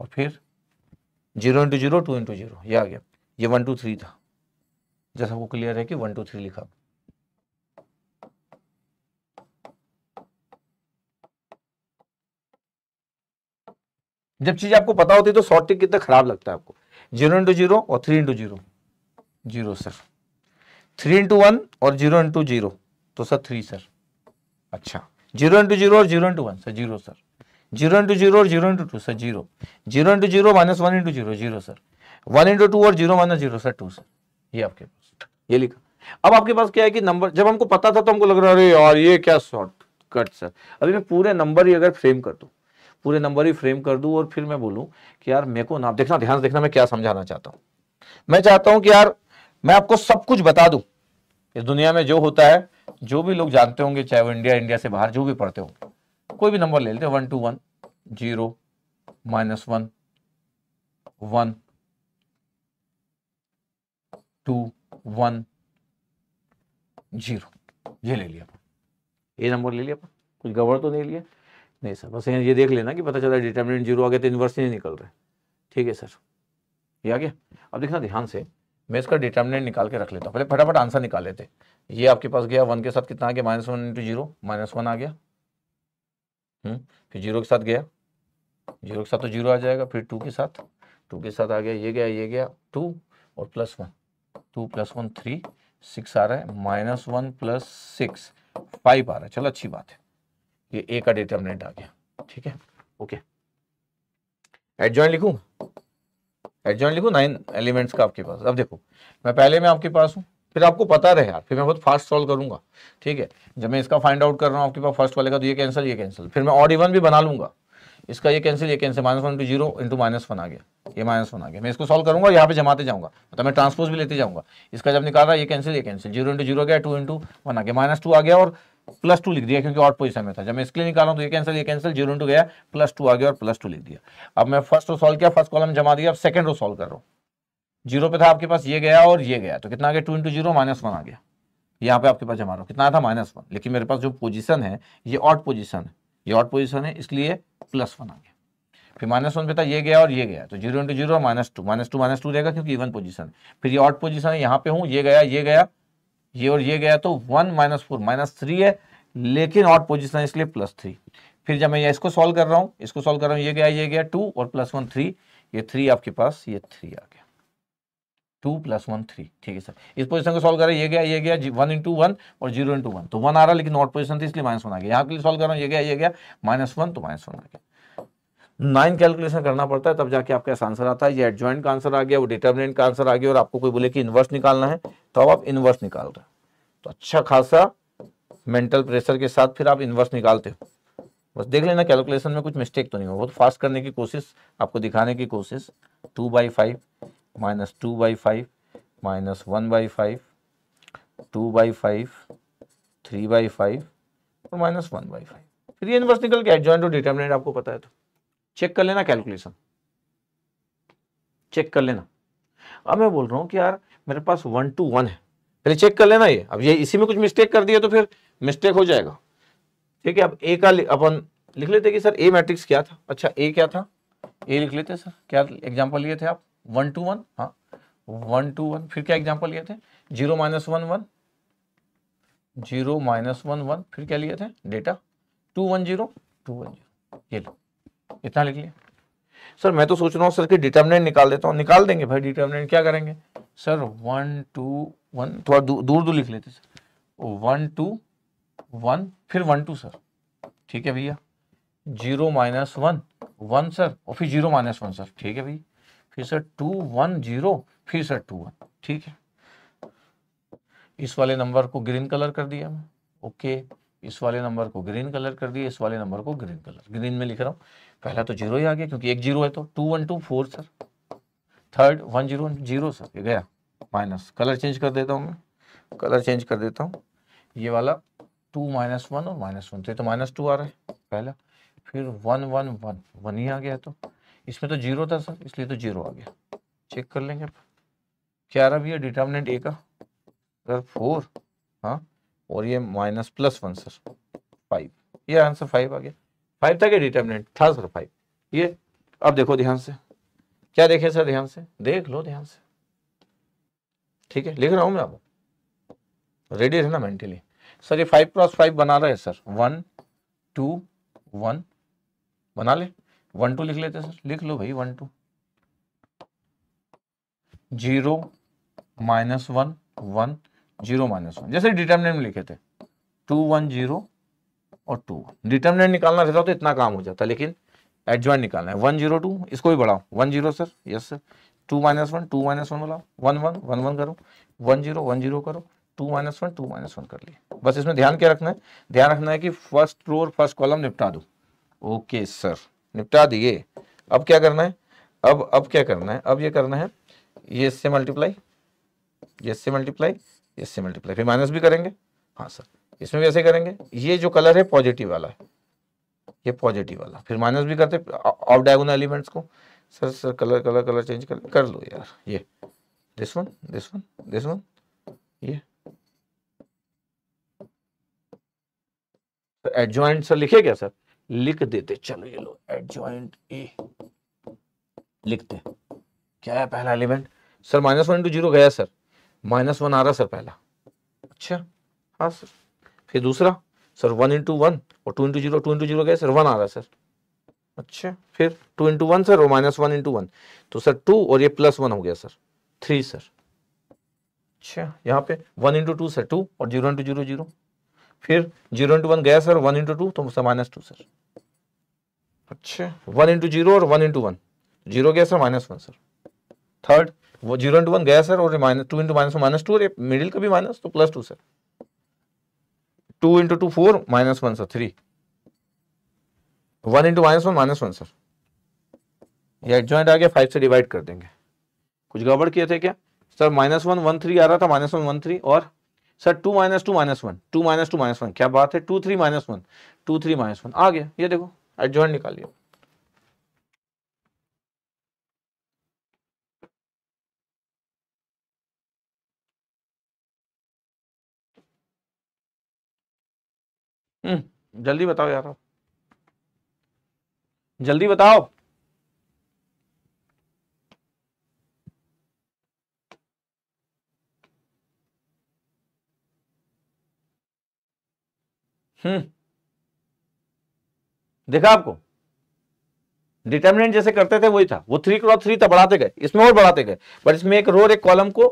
और फिर zero into zero two into zero ये आ गया ये वन टू थ्री था जैसा आपको क्लियर है कि वन टू थ्री लिखा जब चीज आपको पता होती है तो शॉर्ट टिक कितना खराब लगता है आपको जीरो इंटू जीरो और three into zero zero sir three into one और जीरो इंटू जीरो तो सर थ्री सर अच्छा जीरो इंटू जीरो और zero into one sir zero sir zero into zero और zero into two sir zero zero into zero minus one into zero zero sir one into two और zero minus zero sir two sir ये आपके पास ये लिखा अब आपके पास क्या है कि नंबर जब हमको पता था तो हमको लग रहा अरे यार ये क्या शॉर्ट कट सर अभी मैं पूरे नंबर ही अगर फ्रेम कर दू पूरे नंबर ही फ्रेम कर दू और फिर मैं बोलू कि यार मेरे को ना देखना ध्यान देखना मैं क्या समझाना चाहता हूँ मैं चाहता हूँ कि यार मैं आपको सब कुछ बता दू इस दुनिया में जो होता है जो भी लोग जानते होंगे चाहे वो इंडिया इंडिया से बाहर जो भी पढ़ते होंगे कोई भी नंबर ले लेते हैं one two one zero minus one one two one zero ये ले लिया ये नंबर ले लिया कुछ गबड़ तो नहीं लिया नहीं सर बस ये देख लेना कि पता चला डिटर्मिनेंट जीरो आ गया तो इन्वर्स नहीं निकल रहे ठीक है सर ये आ गया अब देखना ध्यान से मैं इसका डिटर्मिनेंट निकाल के रख लेता हूँ पहले फटाफट आंसर निकाल लेते ये आपके पास गया वन के साथ कितना आ गया minus one into zero minus one आ गया हम्म, फिर जीरो के साथ गया जीरो के साथ तो जीरो आ जाएगा फिर टू के साथ टू के साथ आ गया ये गया ये गया टू और plus one two plus one three six आ रहा है minus one plus six five आ रहा है चलो अच्छी बात है ये ए का डिटर्मिनेंट आ गया ठीक है ओके एडजॉइन लिखूँ एडजॉइंट लिखो नाइन एलिमेंट्स का आपके पास अब देखो मैं पहले में आपके पास हूँ फिर आपको पता रहे यार फिर मैं बहुत फास्ट सॉल्व करूंगा ठीक है जब मैं इसका फाइंड आउट कर रहा हूँ आपके पास फर्स्ट वाले का तो ये कैंसिल ये कैंसिल फिर मैं ऑड इवन भी बना लूंगा इसका ये कैंसिल ये cancel minus one into zero into minus one आ गया ये माइनस वन आ गया मैं इसको सॉल्व करूंगा यहाँ पे जमाते जाऊंगा मतलब मैं ट्रांसपोज भी लेते जाऊंगा इसका जब निकाल रहा ये कैंसिल ये कैंसिल जीरो इंटू जीरो गया टू इंटू वन आ गया माइनस टू आ गया और प्लस टू लिख दिया क्योंकि ऑट पोजिशन में था जब मैं इसके लिए निकाला तो ये कैंसिल ये कैंसिल जीरो इंटू गया प्लस टू आ गया और प्लस टू लिख दिया अब मैं फर्स्ट रो सॉल्व किया फर्स्ट कॉलम जमा दिया अब सेकंड रो सॉल्व कर रहा हूँ जीरो पे था आपके पास ये गया और ये गया तो कितना आ गया two into zero minus one आ गया यहाँ पे आपके पास जमा रहा हूँ कितना था माइनस वन लेकिन मेरे पास जो पोजिशन है ये ऑट पोजिशन है ये ऑट पोजिशन है इसलिए प्लस वन आ गया फिर माइनस वन पे था ये गया और ये गया तो zero into zero minus two minus two minus two रहेगा क्योंकि इवन पोजिशन फिर ये ऑट पोजिशन है यहाँ पे हूँ ये गया ये गया ये और ये गया तो one minus four minus three है लेकिन ऑट पोजिशन इसलिए प्लस थ्री फिर जब मैं इसको सॉल्व कर रहा हूँ इसको सॉल्व कर रहा हूँ ये गया ये गया टू और प्लस वन थ्री ये थ्री आपके पास ये थ्री आ गया टू प्लस वन थ्री ठीक है सर इस पोजिशन को सॉल्व कर रहे हैं ये गया ये गया वन इंटू वन और जीरो इंटू वन तो वन आ रहा लेकिन नॉट पोजिशन थी इसलिए माइनस वन आ गया यहाँ के लिए सोल्व कर रहा हूँ ये गया ये गया माइनस वन तो माइनस वन आ गया नाइन कैलकुलेशन करना पड़ता है तब जाके आपके ऐसा आंसर आता है ये एडजॉइंट का आंसर आ गया वो डिटर्मिनेंट का आंसर आ गया और आपको कोई बोले कि इन्वर्स निकालना है तो अब आप इन्वर्स निकाल रहे हैं तो अच्छा खासा मेंटल प्रेशर के साथ फिर आप इन्वर्स निकालते हो बस देख लेना कैलकुलेशन में कुछ मिस्टेक तो नहीं हो बहुत फास्ट करने की कोशिश आपको दिखाने की कोशिश two by five minus two by five minus one by five two by five three by five और माइनस वन बाई फाइव फिर ये इन्वर्स निकल के एडजॉइंट और डिटर्मिनेंट आपको पता है तो चेक कर लेना कैलकुलेशन चेक कर लेना अब मैं बोल रहा हूं कि यार मेरे पास वन टू वन है पहले चेक कर लेना ये अब ये इसी में कुछ मिस्टेक कर दिया तो फिर मिस्टेक हो जाएगा ठीक है अब ए का अपन लिख लेते कि सर ए मैट्रिक्स क्या था अच्छा ए क्या था ए लिख लेते सर क्या एग्जाम्पल लिए थे आप वन टू वन हाँ वन टू वन फिर क्या एग्जाम्पल लिए थे zero minus one one zero minus one one फिर क्या लिए थे data two one zero two one zero ये लो इतना लिख लिया सर मैं तो सोच रहा हूँ सर कि डिटर्मिनेंट निकाल देता हूँ निकाल देंगे भाई डिटर्मिनेंट क्या करेंगे सर वन टू वन थोड़ा दूर दूर लिख लेते सर वन टू वन फिर वन टू सर ठीक है भैया zero minus one one sir और फिर जीरो माइनस वन सर ठीक है भैया फिर सर टू वन जीरो फिर सर टू वन ठीक है इस वाले नंबर को ग्रीन कलर कर दिया मैं ओके इस वाले नंबर को ग्रीन कलर कर दिए इस वाले नंबर को ग्रीन कलर ग्रीन में लिख रहा हूँ पहला तो जीरो ही आ गया क्योंकि एक जीरो है तो two one two four sir third one zero zero sir ये गया माइनस कलर चेंज कर देता हूँ मैं कलर चेंज कर देता हूँ ये वाला टू माइनस वन और माइनस वन तो ये तो माइनस टू आ रहा है पहला फिर वन वन वन वन ही आ गया तो इसमें तो जीरो था सर इसलिए तो जीरो आ गया चेक कर लेंगे अब क्या रहा भैया डिटर्मिनेंट ए का सर फोर हाँ और ये minus plus one sir five ये आंसर फाइव आ गया फाइव था क्या डिटर्मिनेंट था सर फाइव ये अब देखो ध्यान से क्या देखे सर ध्यान से देख लो ध्यान से ठीक है लिख रहा हूं मैं अब रेडी रहना मेंटली सर ये फाइव क्रॉस फाइव बना रहे हैं सर वन टू वन बना ले वन टू लिख लेते सर लिख लो भाई one two zero minus one one zero minus one जैसे डिटर्मिनेंट लिखे थे टू वन जीरो और टू डिटर्मिनेंट निकालना रहता तो इतना काम हो जाता लेकिन एडजॉइंट निकालना है वन जीरो टू इसको भी बढ़ाओ one zero sir yes sir two minus one two minus one बढ़ाओ वन वन वन वन करो वन जीरो वन जीरो करो two minus one two minus one कर लिए बस इसमें ध्यान क्या रखना है ध्यान रखना है कि फर्स्ट रो और फर्स्ट कॉलम निपटा दो ओके सर निपटा दिए अब क्या करना है अब अब क्या करना है अब ये करना है ये इससे मल्टीप्लाई ये इससे मल्टीप्लाई इससे मल्टीप्लाई फिर माइनस भी करेंगे हाँ सर इसमें भी ऐसे करेंगे ये जो कलर है पॉजिटिव वाला है ये पॉजिटिव वाला फिर माइनस भी करते ऑफ डायगोनल एलिमेंट्स को sir sir colour colour colour change कर कर लो यार ये this one this one this one ये तो एडजॉइंट सर लिखे क्या सर लिख देते चलो ये लो एडजॉइंट ए लिखते क्या है पहला element sir minus one into zero गया सर माइनस वन आ रहा सर पहला अच्छा हाँ सर फिर दूसरा सर वन इंटू वन और two into zero two into zero गए सर वन आ रहा सर अच्छा फिर टू इंटू वन सर और माइनस वन इंटू वन तो सर टू और ये प्लस वन हो गया सर थ्री सर अच्छा यहाँ पे one into two sir two और जीरो इंटू जीरो जीरो फिर जीरो इंटू वन गया सर वन इंटू टू तो सर माइनस टू सर अच्छा वन इंटू जीरो और वन इंटू वन जीरो गया sir minus one sir third वो zero into one गया sir और minus two into minus minus two और middle का भी माइनस तो plus two sir two into two four minus one sir three one into minus one minus one sir ये adjoint आ गया five से डिवाइड कर देंगे कुछ गड़बड़ किए थे क्या sir minus one one three आ रहा था माइनस वन वन थ्री और sir two minus two minus one two minus two minus one क्या बात है two three minus one two three minus one आ गया ये देखो एडजॉइंट निकालिए हम्म, जल्दी बताओ यार जल्दी बताओ हम्म देखा आपको डिटर्मिनेंट जैसे करते थे वही था वो थ्री क्रॉस थ्री था बढ़ाते गए इसमें और बढ़ाते गए बट इसमें एक रो एक कॉलम को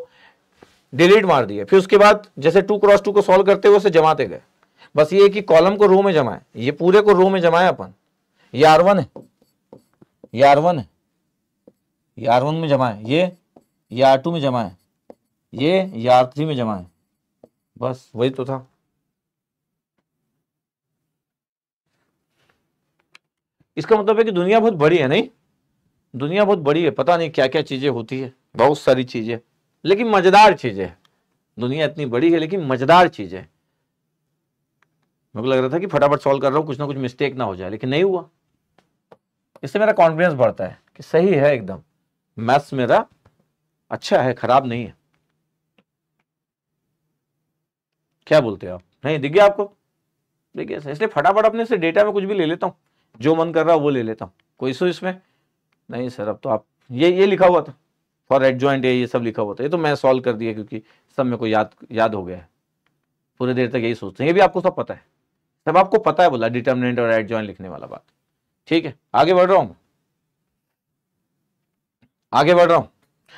डिलीट मार दिए फिर उसके बाद जैसे टू क्रॉस टू को सॉल्व करते हुए उसे जमाते गए बस ये कि कॉलम को रो में जमाए ये पूरे को रो में जमाए अपन ये आर वन है ये आर वन है ये आर वन में जमाए ये ये आर टू में जमाए ये ये आर थ्री में जमाए बस वही तो था इसका मतलब है कि दुनिया बहुत बड़ी है नहीं दुनिया बहुत बड़ी है पता नहीं क्या क्या चीजें होती है बहुत सारी चीजें लेकिन मजेदार चीजें दुनिया इतनी बड़ी है लेकिन मजेदार चीजें को लग रहा था कि फटाफट सॉल्व कर रहा हूँ कुछ ना कुछ मिस्टेक ना हो जाए लेकिन नहीं हुआ इससे मेरा कॉन्फिडेंस बढ़ता है कि सही है एकदम मैथ्स मेरा अच्छा है खराब नहीं है क्या बोलते हो आप नहीं दिख गया आपको दिख गया इसलिए फटाफट अपने से डेटा में कुछ भी ले लेता हूँ जो मन कर रहा है वो ले लेता हूँ कोई सो इसमें नहीं सर अब तो आप ये ये लिखा हुआ था फॉर रेड ज्वाइंट ये सब लिखा हुआ था ये तो मैं सॉल्व कर दिया क्योंकि सब मेरे को याद याद हो गया है पूरे देर तक यही सोचते हैं ये भी आपको सब पता है सब आपको पता है बोला डिटर्मिनेंट और एड ज्वाइन लिखने वाला बात ठीक है आगे बढ़ रहा हूं आगे बढ़ रहा हूं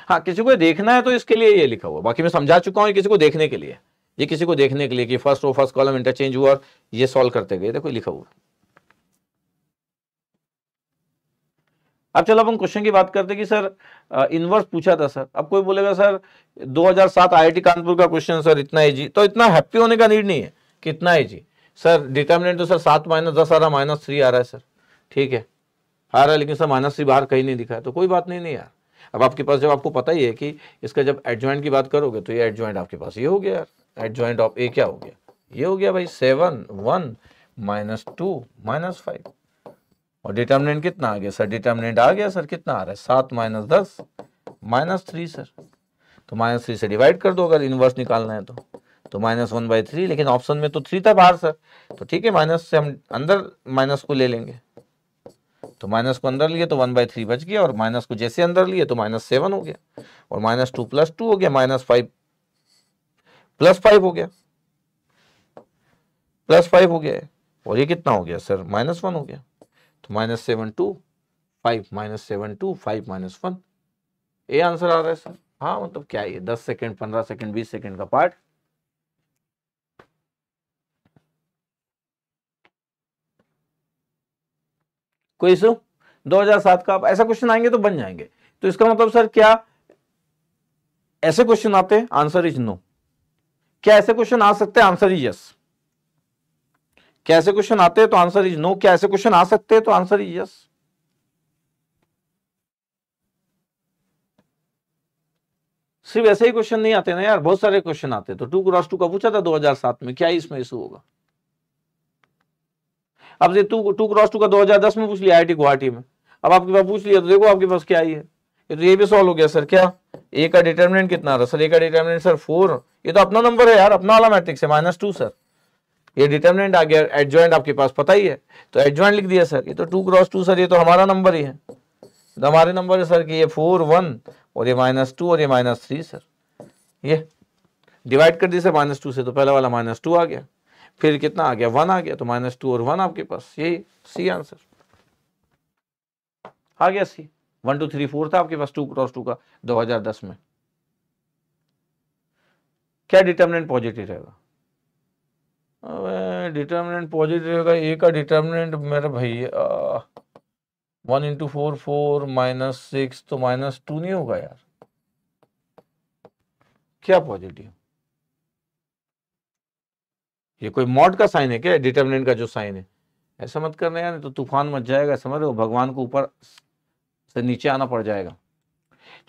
हाँ किसी को देखना है तो इसके लिए ये लिखा हुआ बाकी मैं समझा चुका हूं किसी को देखने के लिए ये किसी को देखने के लिए कि first row first column interchange हुआ और ये सॉल्व करते गए देखो लिखा हुआ अब चलो अपन क्वेश्चन की बात करते कि सर इनवर्स पूछा था सर अब कोई बोलेगा सर 2007 आईआईटी कानपुर का क्वेश्चन सर इतना इजी तो इतना हैप्पी होने का नीड नहीं है कि इतना इजी सर डिटर्मिनेंट तो सर सात माइनस दस आ रहा माइनस थ्री आ रहा है सर ठीक है आ रहा है लेकिन सर माइनस थ्री बाहर कहीं नहीं दिखा है तो कोई बात नहीं नहीं यार अब आपके पास जब आपको पता ही है कि इसका जब एडजॉइंट की बात करोगे तो ये एडजॉइंट आपके पास ये हो गया यार एडजॉइंट ऑफ ए क्या हो गया ये हो गया भाई seven one minus two minus five और डिटर्मिनेंट कितना आ गया सर डिटर्मिनेंट आ गया सर कितना आ रहा है सात माइनस दस माइनस थ्री सर तो माइनस थ्री से डिवाइड कर दो अगर इन्वर्स निकालना है तो तो माइनस वन बाई थ्री लेकिन ऑप्शन में तो थ्री था बाहर सर तो ठीक है माइनस से हम अंदर माइनस को ले लेंगे तो माइनस को अंदर लिए तो वन बाई थ्री बच गया और माइनस को जैसे अंदर लिए तो माइनस सेवन हो गया और माइनस टू प्लस टू हो गया माइनस फाइव प्लस फाइव हो गया प्लस फाइव हो गया और ये कितना हो गया सर माइनस वन हो गया तो minus seven two five minus seven two five minus one ये आंसर आ रहा है सर हाँ मतलब क्या ये दस सेकेंड पंद्रह सेकेंड बीस सेकेंड का पार्ट कोई इशू सात का आप ऐसा क्वेश्चन आएंगे तो बन जाएंगे तो इसका मतलब सर क्या ऐसे क्वेश्चन आते हैं आंसर इज नो क्या ऐसे क्वेश्चन आ सकते हैं आंसर इज यस क्या ऐसे क्वेश्चन आते हैं तो आंसर इज नो क्या ऐसे क्वेश्चन आ सकते हैं तो आंसर इज यस सिर्फ ऐसे ही क्वेश्चन नहीं आते ना यार बहुत सारे क्वेश्चन आते तो टू क्रॉस टू का पूछा था 2007 में क्या इसमें इशू होगा अब से टू टू क्रॉस टू का 2010 में पूछ लिया आई टी गुवाहाटी में अब आपके पास पूछ लिया तो देखो आपके पास क्या आई है ये तो ये भी सॉल्व हो गया सर क्या ए का डिटर्मिनेंट कितना रहा सर ए का डिटर्मिनेंट सर फोर ये तो अपना नंबर है यार अपना वाला मैट्रिक्स है माइनस टू सर ये डिटर्मिनेंट आ गया एडजॉइंट आपके पास पता ही है तो एडजॉइंट लिख दिया सर ये तो टू क्रॉस टू सर ये तो हमारा नंबर ही है तो हमारे नंबर है सर कि ये फोर वन और ये माइनस टू और ये माइनस थ्री सर ये डिवाइड कर दिया सर माइनस टू से तो पहला वाला माइनस टू आ गया फिर कितना आ गया वन आ गया तो माइनस टू और वन आपके पास यही सी आंसर आ गया C one two three four था आपके पास टू क्रॉस टू का 2010 में क्या डिटर्मिनेंट पॉजिटिव रहेगा डिटर्मिनेंट पॉजिटिव रहेगा ए का डिटर्मिनेंट मेरा भाई one into four four minus six तो माइनस टू नहीं होगा यार क्या पॉजिटिव ये कोई मौत का साइन है क्या डिटर्मिनेंट का जो साइन है ऐसा मत करना यार तो तूफान मच जाएगा समझ रहे भगवान को ऊपर से नीचे आना पड़ जाएगा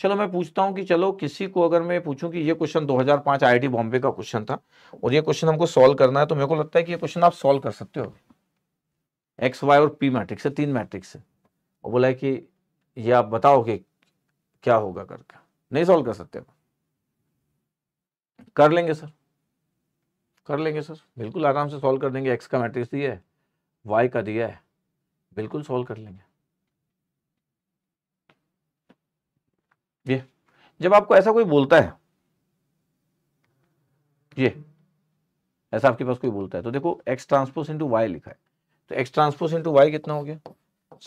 चलो मैं पूछता हूँ कि चलो किसी को अगर मैं पूछूं कि ये क्वेश्चन 2005 आईआईटी बॉम्बे का क्वेश्चन था और ये क्वेश्चन हमको सॉल्व करना है तो मेरे को लगता है कि ये क्वेश्चन आप सॉल्व कर सकते हो एक्स वाई और पी मैट्रिक्स है तीन मैट्रिक्स है और बोला है कि ये आप बताओ कि क्या होगा करके नहीं सॉल्व कर सकते कर लेंगे सर कर लेंगे सर बिल्कुल आराम से सॉल्व कर देंगे एक्स का मैट्रिक्स दिया है वाई का दिया है बिल्कुल सॉल्व कर लेंगे ये जब आपको ऐसा कोई बोलता है ये ऐसा आपके पास कोई बोलता है तो देखो एक्स ट्रांसपोज इंटू वाई लिखा है तो एक्स ट्रांसपोज इंटू वाई कितना हो गया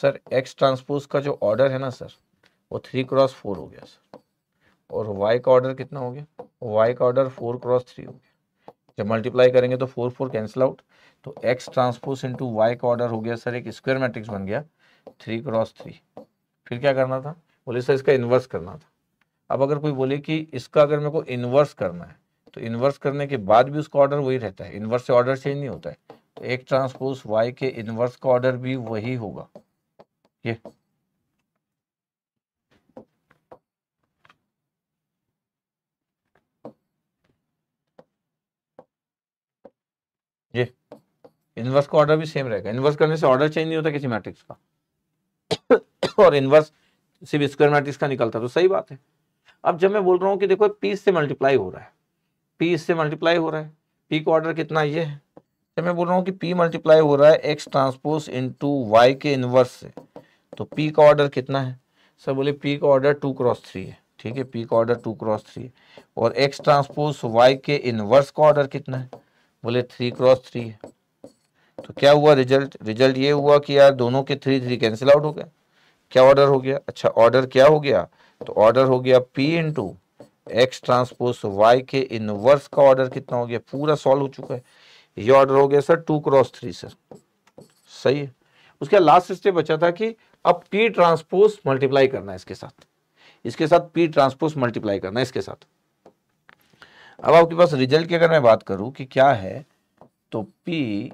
सर एक्स ट्रांसपोज का जो ऑर्डर है ना सर वो थ्री क्रॉस फोर हो गया सर और वाई का ऑर्डर कितना हो गया वाई का ऑर्डर फोर क्रॉस थ्री हो गया जब मल्टीप्लाई करेंगे तो फोर फोर कैंसिल आउट तो एक्स ट्रांसपोज इंटू वाई का ऑर्डर हो गया सर एक स्क्वायर मैट्रिक्स बन गया थ्री क्रॉस थ्री फिर क्या करना था बोले सर इसका इन्वर्स करना था अब अगर कोई बोले कि इसका अगर मेरे को इन्वर्स करना है तो इन्वर्स करने के बाद भी उसका ऑर्डर वही रहता है इन्वर्स से ऑर्डर चेंज नहीं होता है तो एक ट्रांसपोज वाई के इन्वर्स का ऑर्डर भी वही होगा ये इन्वर्स का ऑर्डर भी सेम रहेगा इन्वर्स करने से ऑर्डर चेंज नहीं होता किसी मैट्रिक्स का [coughs] और इन्वर्स सिर्फ स्क्वायर मैट्रिक्स का निकलता तो सही बात है अब जब मैं बोल रहा हूँ कि देखो पी से मल्टीप्लाई हो रहा है पी से मल्टीप्लाई हो रहा है पी का ऑर्डर कितना ये है जब मैं बोल रहा हूँ कि पी मल्टीप्लाई हो रहा है एक्स ट्रांसपोज इंटू वाई के इन्वर्स से तो पी का ऑर्डर कितना है सर बोले पी का ऑर्डर टू क्रॉस थ्री है ठीक है पी का ऑर्डर टू क्रॉस थ्री है और एक्स ट्रांसपोज वाई के इन्वर्स का ऑर्डर कितना है बोले थ्री क्रॉस थ्री है तो क्या हुआ रिजल्ट रिजल्ट ये हुआ कि यार दोनों के थ्री थ्री कैंसिल आउट हो गया क्या ऑर्डर हो गया अच्छा ऑर्डर क्या हो गया तो ऑर्डर हो गया P into X transpose Y के इनवर्स का ऑर्डर कितना हो गया पूरा सॉल्व हो चुका है ये ऑर्डर हो गया sir two cross three sir सही है उसके लास्ट स्टेप बचा था कि अब पी ट्रांसपोज मल्टीप्लाई करना है इसके साथ इसके साथ पी ट्रांसपोज मल्टीप्लाई करना है इसके साथ अब आपके पास रिजल्ट की अगर मैं बात करूं कि क्या है तो पी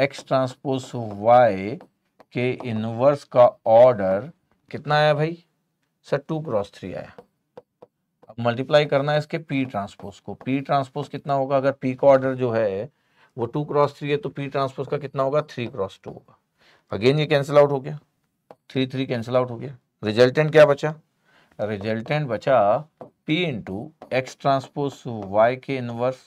एक्स ट्रांसपोज वाई के इनवर्स का ऑर्डर कितना आया भाई सर टू क्रॉस थ्री आया अब मल्टीप्लाई करना है इसके पी ट्रांसपोज को पी ट्रांसपोज कितना होगा अगर पी का ऑर्डर जो है वो टू क्रॉस थ्री है तो पी ट्रांसपोज का कितना होगा थ्री क्रॉस टू होगा अगेन ये कैंसिल आउट हो गया थ्री थ्री कैंसिल आउट हो गया रिजल्टेंट क्या बचा रिजल्टेंट बचा P into X transpose Y के इनवर्स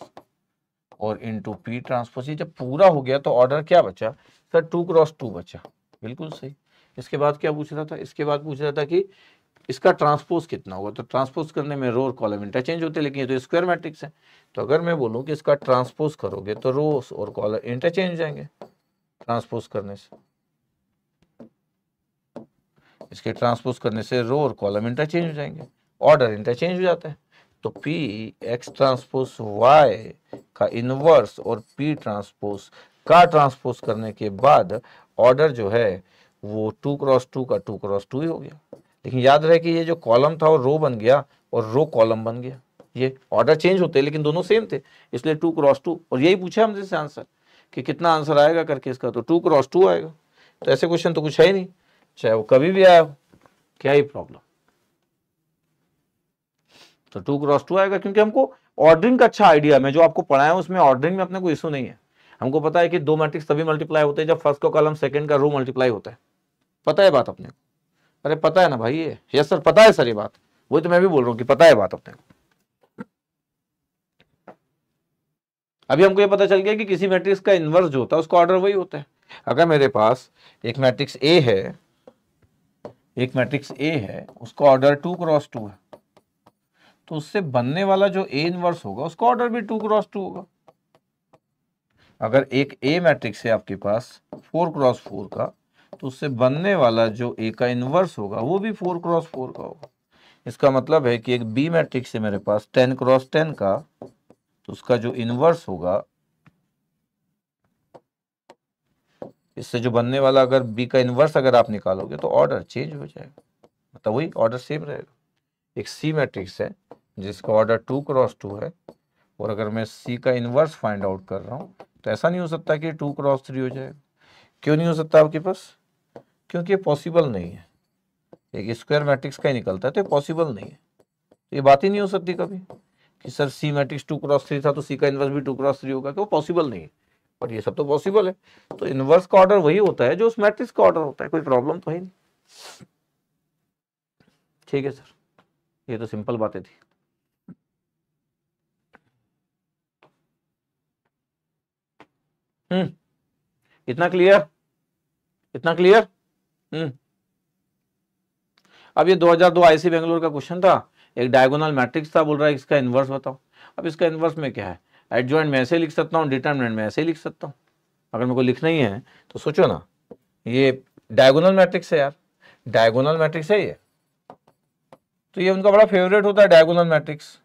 और इन टू पी ट्रांसपोज ये जब पूरा हो गया तो ऑर्डर क्या बचा सर टू क्रॉस टू बचा बिल्कुल सही इसके बाद क्या पूछ रहा था इसके बाद पूछ रहा था कि इसका ट्रांसपोज कितना होगा तो ट्रांसपोज करने में रो और कॉलम इंटरचेंज होते हैं लेकिन ये तो स्क्वायर मैट्रिक्स है तो अगर मैं बोलूँ कि इसका ट्रांसपोज करोगे तो रो और कॉलम इंटरचेंज जाएंगे ट्रांसपोज करने से इसके ट्रांसपोज करने से रो और कॉलम इंटरचेंज हो जाएंगे ऑर्डर इंटरचेंज हो जाता है तो P एक्स ट्रांसपोज y का इन्वर्स और P ट्रांसपोज का ट्रांसपोज करने के बाद ऑर्डर जो है वो टू क्रॉस टू का टू क्रॉस टू ही हो गया लेकिन याद रहे कि ये जो कॉलम था वो रो बन गया और रो कॉलम बन गया ये ऑर्डर चेंज होते लेकिन दोनों सेम थे इसलिए टू क्रॉस टू और यही पूछा हमसे आंसर कि कितना आंसर आएगा करके इसका तो टू क्रॉस टू आएगा तो ऐसे क्वेश्चन तो कुछ है ही नहीं चाहे वो कभी भी आया हो क्या ही प्रॉब्लम तो टू क्रॉस टू आएगा क्योंकि हमको ऑर्डरिंग का अच्छा आइडिया मैं जो आपको पढ़ाया हूँ उसमें ऑर्डरिंग में अपने को इशू नहीं है हमको पता है कि दो मैट्रिक्स तभी मल्टीप्लाई होते हैं जब फर्स्ट का कॉलम सेकंड का रो मल्टीप्लाई होता है पता है बात अपने को अरे पता है ना भाई ये यस सर पता है सर ये बात वही तो मैं भी बोल रहा हूँ कि पता है बात अपने को अभी हमको ये पता चल गया कि किसी मैट्रिक्स का इन्वर्स जो होता है उसका ऑर्डर वही होता है अगर मेरे पास एक मैट्रिक्स ए है एक मैट्रिक्स ए है उसका ऑर्डर टू क्रॉस टू है तो उससे बनने वाला जो ए इनवर्स होगा उसका ऑर्डर भी टू क्रॉस टू होगा अगर एक ए मैट्रिक्स है आपके पास फोर क्रॉस फोर का तो उससे बनने वाला जो ए का इनवर्स होगा वो भी फोर क्रॉस फोर का होगा इसका मतलब है कि एक बी मैट्रिक्स है मेरे पास टेन क्रॉस टेन का तो उसका जो इनवर्स होगा इससे जो बनने वाला अगर बी का इनवर्स अगर आप निकालोगे तो ऑर्डर चेंज हो जाएगा मतलब वही ऑर्डर सेम रहेगा एक सी मैट्रिक्स है जिसका ऑर्डर टू क्रॉस टू है और अगर मैं सी का इन्वर्स फाइंड आउट कर रहा हूँ तो ऐसा नहीं हो सकता कि टू क्रॉस थ्री हो जाएगा क्यों नहीं हो सकता आपके पास क्योंकि ये पॉसिबल नहीं है एक स्क्वायर मैट्रिक्स का ही निकलता है तो ये पॉसिबल नहीं है तो ये बात ही नहीं हो सकती कभी कि sir C matrix two cross three था तो सी का इन्वर्स भी टू क्रॉस थ्री होगा क्यों तो पॉसिबल नहीं है पर ये सब तो पॉसिबल है तो इन्वर्स का ऑर्डर वही होता है जो उस मैट्रिक्स का ऑर्डर होता है कोई प्रॉब्लम तो है नहीं ठीक है सर ये तो सिंपल बातें थी हम्म इतना क्लियर इतना क्लियर हम्म अब ये 2002 आईसी बेंगलोर का क्वेश्चन था एक डायगोनल मैट्रिक्स था बोल रहा है इसका इन्वर्स बताओ अब इसका इन्वर्स में क्या है एडजॉइंट में ऐसे लिख सकता हूँ डिटर्मिनेंट में ऐसे लिख सकता हूँ अगर मेरे को लिखना ही है तो सोचो ना ये डायगोनल मैट्रिक्स है यार डायगोनल मैट्रिक्स है ये तो ये उनका बड़ा फेवरेट होता है diagonal matrix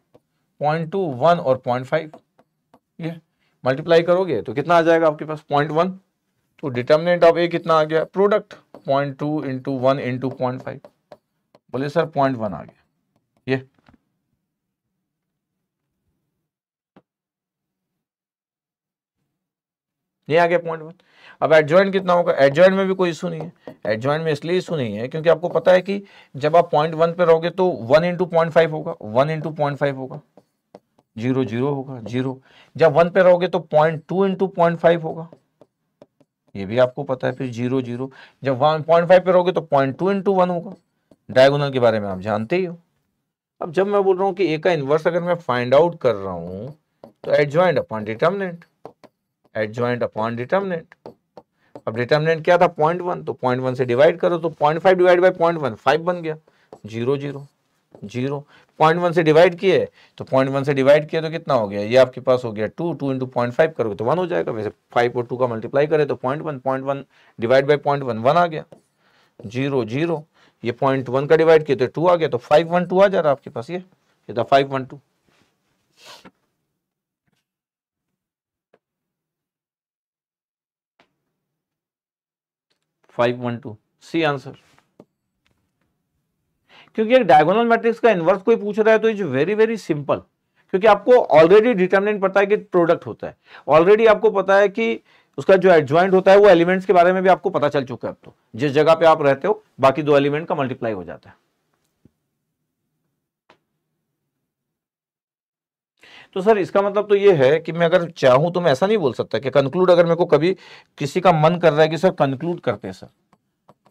point two one और पॉइंट फाइव ये मल्टीप्लाई करोगे तो कितना आ जाएगा आपके पास पॉइंट वन तो डिटर्मिनेंट ऑफ ए कितना आ गया product point two into one into point five बोले सर पॉइंट वन आ गया ये नहीं आ गया पॉइंट वन अब एडजॉइंट कितना होगा एडजॉइंट में भी कोई इशू नहीं है एडजॉइंट में इसलिए इशू नहीं है क्योंकि आपको पता है कि जब आप पॉइंट वन पे रहोगे तो वन इंटू पॉइंट फाइव होगा वन इंटू पॉइंट फाइव होगा जीरो जीरो होगा जीरो जब वन पे रहोगे तो point two into point five होगा ये भी आपको पता है फिर जीरो जीरो जब वन पॉइंट फाइव पे रहोगे तो पॉइंट टू इंटू वन होगा डायगोनल के बारे में आप जानते ही हो अब जब मैं बोल रहा हूँ कि ए का इन्वर्स अगर मैं फाइंड आउट कर रहा हूँ तो adjoint upon determinant adjoint upon determinant अब डिटर्मिनेंट क्या था पॉइंट वन तो पॉइंट वन से डिवाइड करो तो point five divide by point one five बन गया zero zero zero point one से डिवाइड किए तो पॉइंट वन से डिवाइड किए तो कितना हो गया ये आपके पास हो गया two two into point five करोगे तो वन हो जाएगा वैसे फाइव और टू का मल्टीप्लाई करें तो point one point one divide by point one one आ गया जीरो जीरो ये पॉइंट वन का डिवाइड किए तो टू आ गया तो फाइव वन टू आ जा रहा आपके पास ये ये था five one two five one two C answer क्योंकि एक डायगोनल मैट्रिक्स का इन्वर्स कोई पूछ रहा है तो इज वेरी वेरी सिंपल क्योंकि आपको ऑलरेडी डिटर्मिनेंट पता है कि प्रोडक्ट होता है ऑलरेडी आपको पता है कि उसका जो एडजॉइंट होता है वो एलिमेंट्स के बारे में भी आपको पता चल चुका है अब तो जिस जगह पे आप रहते हो बाकी दो एलिमेंट का मल्टीप्लाई हो जाता है तो सर इसका मतलब तो ये है कि मैं अगर चाहूं तो मैं ऐसा नहीं बोल सकता कि कंक्लूड अगर मेरे को कभी किसी का मन कर रहा है कि सर कंक्लूड करते हैं सर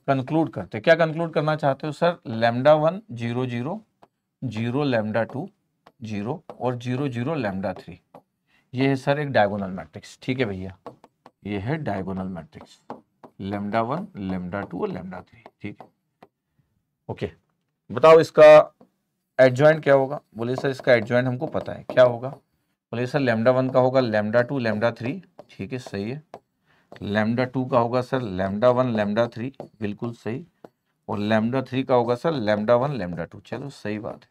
कंक्लूड करते क्या कंक्लूड करना चाहते हो sir lambda one zero zero zero lambda two zero और जीरो जीरो लेमडा थ्री ये है सर एक डायगोनल मैट्रिक्स ठीक है भैया ये है diagonal matrix lambda one lambda two और लेमडा थ्री ठीक है ओके बताओ इसका एडजॉइंट क्या होगा बोले सर इसका एडजॉइंट हमको पता है क्या होगा बोले सर लेमडा वन का होगा लेमडा टू लेमडा थ्री ठीक है सही है लेमडा टू का होगा sir lambda one lambda three बिल्कुल सही और लेमडा थ्री का होगा sir lambda one lambda two चलो सही बात है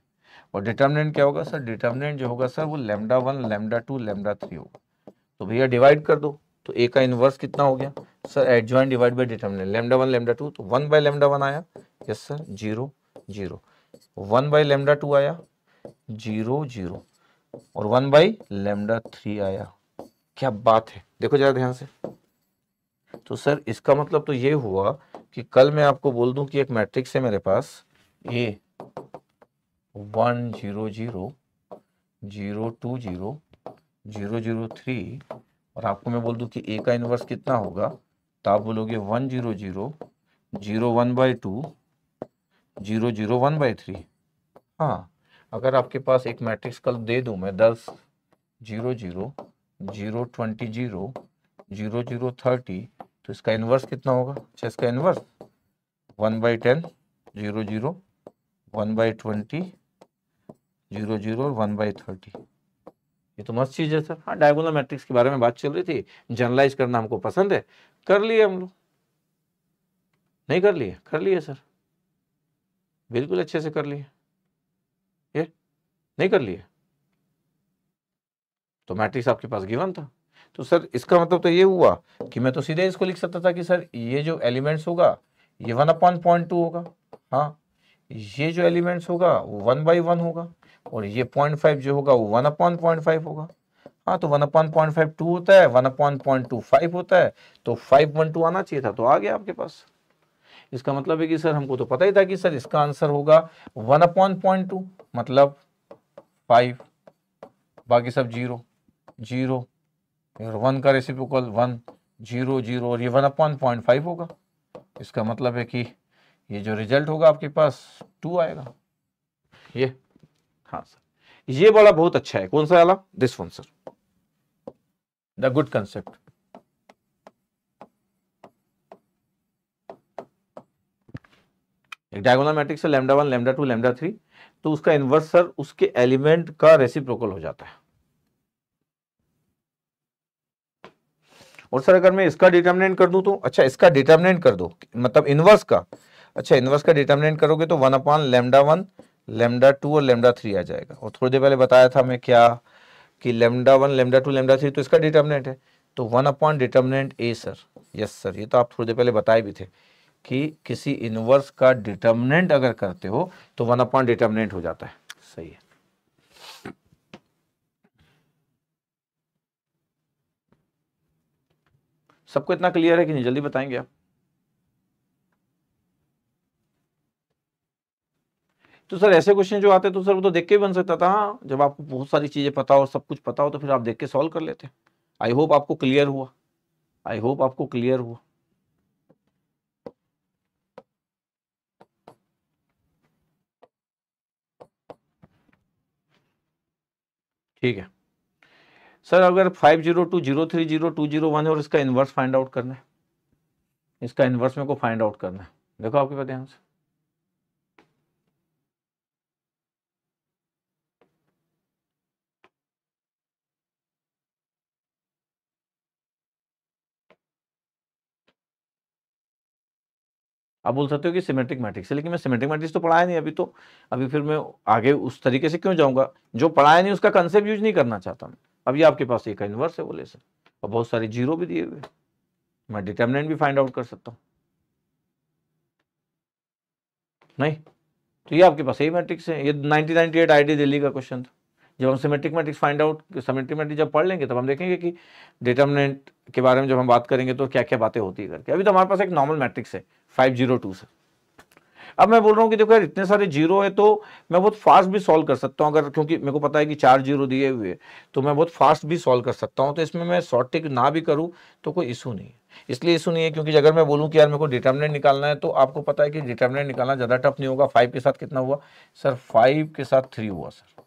और डिटर्मिनेंट क्या होगा सर डिटर्मिनेंट जो होगा सर वो lambda one lambda two lambda three होगा तो भैया डिवाइड कर दो तो ए का इन्वर्स कितना हो गया sir adjoint divide by determinant lambda one lambda two तो वन बाय लेमडा वन आया yes sir zero zero one by lambda two आया जीरो जीरो और वन बाई लेमडा थ्री आया क्या बात है देखो जरा ध्यान से तो सर इसका मतलब तो ये हुआ कि कल मैं आपको बोल दूं कि एक मैट्रिक्स है मेरे पास A one zero zero zero two zero zero zero three और आपको मैं बोल दूं कि ए का इन्वर्स कितना होगा तो आप बोलोगे one zero zero zero one by two zero zero one by three हाँ अगर आपके पास एक मैट्रिक्स कल दे दूं मैं दस zero zero zero twenty zero zero zero thirty तो इसका इन्वर्स कितना होगा अच्छा इसका inverse one by ten zero zero one by twenty zero zero one by thirty ये तो मस्त चीज़ है सर हाँ डायगोनल मैट्रिक्स के बारे में बात चल रही थी जनरलाइज करना हमको पसंद है कर लिए हम लोग नहीं कर लिए कर लिए सर बिल्कुल अच्छे से कर लिए ये नहीं कर लिए तो मैट्रिक्स आपके पास गिवन था तो सर इसका मतलब तो ये हुआ कि मैं तो सीधे इसको लिख सकता था कि सर ये जो एलिमेंट्स होगा ये वन अपॉन पॉइंट टू होगा हाँ ये जो एलिमेंट्स होगा वो वन बाई वन होगा और ये पॉइंट फाइव जो होगा वो वन अपॉन पॉइंट फाइव होगा हाँ तो one upon point five two होता है one upon point two five होता है तो फाइव वन टू आना चाहिए था तो आ गया आपके पास इसका मतलब है कि सर हमको तो पता ही था कि सर इसका आंसर होगा वन अपॉन पॉइंट टू मतलब फाइव बाकी सब जीरो जीरो वन का रेसिप्रोकल वन जीरो जीरो और ये वन अपॉन पॉइंट फाइव होगा इसका मतलब है कि ये जो रिजल्ट होगा आपके पास टू आएगा ये हाँ सर ये वाला बहुत अच्छा है कौन सा वाला this one sir the good concept एक डायगोनल मैट्रिक्स है lambda one lambda two lambda three तो उसका इन्वर्स सर उसके एलिमेंट का रेसिप्रोकल हो जाता है और सर अगर मैं इसका डिटर्मिनेंट कर दूं तो अच्छा इसका डिटर्मिनेंट कर दो मतलब इनवर्स का अच्छा इनवर्स का डिटर्मिनेंट करोगे तो one upon lambda one lambda two और लेमडा थ्री आ जाएगा और थोड़ी देर पहले बताया था मैं क्या कि lambda one lambda two lambda three तो इसका डिटर्मिनेंट है तो one upon determinant A sir yes sir ये तो आप थोड़ी देर पहले बताए भी थे कि किसी इनवर्स का डिटर्मिनेंट अगर करते हो तो वन अपॉन डिटर्मिनेंट हो जाता है सही है सबको इतना क्लियर है कि नहीं जल्दी बताएंगे आप तो सर ऐसे क्वेश्चन जो आते तो सर वो तो देख के बन सकता था हाँ जब आपको बहुत सारी चीजें पता हो सब कुछ पता हो तो फिर आप देख के सॉल्व कर लेते आई होप आपको क्लियर हुआ आई होप आपको क्लियर हुआ ठीक है सर अगर five zero two zero three zero two zero one है और इसका इन्वर्स फाइंड आउट करना है इसका इन्वर्स मेरे को फाइंड आउट करना है देखो आपके पास ध्यान से आप बोल सकते हो कि सिमेट्रिक मैट्रिक्स है लेकिन मैं सिमेट्रिक मैट्रिक्स तो पढ़ाया नहीं अभी तो अभी फिर मैं आगे उस तरीके से क्यों जाऊंगा जो पढ़ाया नहीं उसका कंसेप्ट यूज नहीं करना चाहता मैं अब ये आपके पास एक इन्वर्स है बोले सर और बहुत सारे जीरो भी दिए हुए मैं डिटर्मिनेंट भी फाइंड आउट कर सकता हूँ नहीं तो ये आपके पास यही मैट्रिक्स है ये 1998 आईडी दिल्ली का क्वेश्चन था जब हम symmetric matrix find out symmetric matrix जब पढ़ लेंगे तब हम देखेंगे कि डिटर्मिनेंट के बारे में जब हम बात करेंगे तो क्या क्या बातें होती है करके अभी तो हमारे पास एक नॉर्मल मैट्रिक्स है फाइव जीरो टू सर अब मैं बोल रहा हूँ कि देखो यार इतने सारे जीरो है तो मैं बहुत फास्ट भी सॉल्व कर सकता हूँ अगर क्योंकि मेरे को पता है कि चार जीरो दिए हुए तो मैं बहुत फास्ट भी सॉल्व कर सकता हूँ तो इसमें मैं शॉर्ट टिक ना भी करूँ तो कोई इशू नहीं है इसलिए इशू नहीं है क्योंकि अगर मैं बोलूँ कि यार मेरे को डिटर्मिनेंट निकालना है तो आपको पता है कि डिटर्मिनेंट निकालना ज़्यादा टफ नहीं होगा फाइव के साथ कितना हुआ सर फाइव के साथ थ्री हुआ sir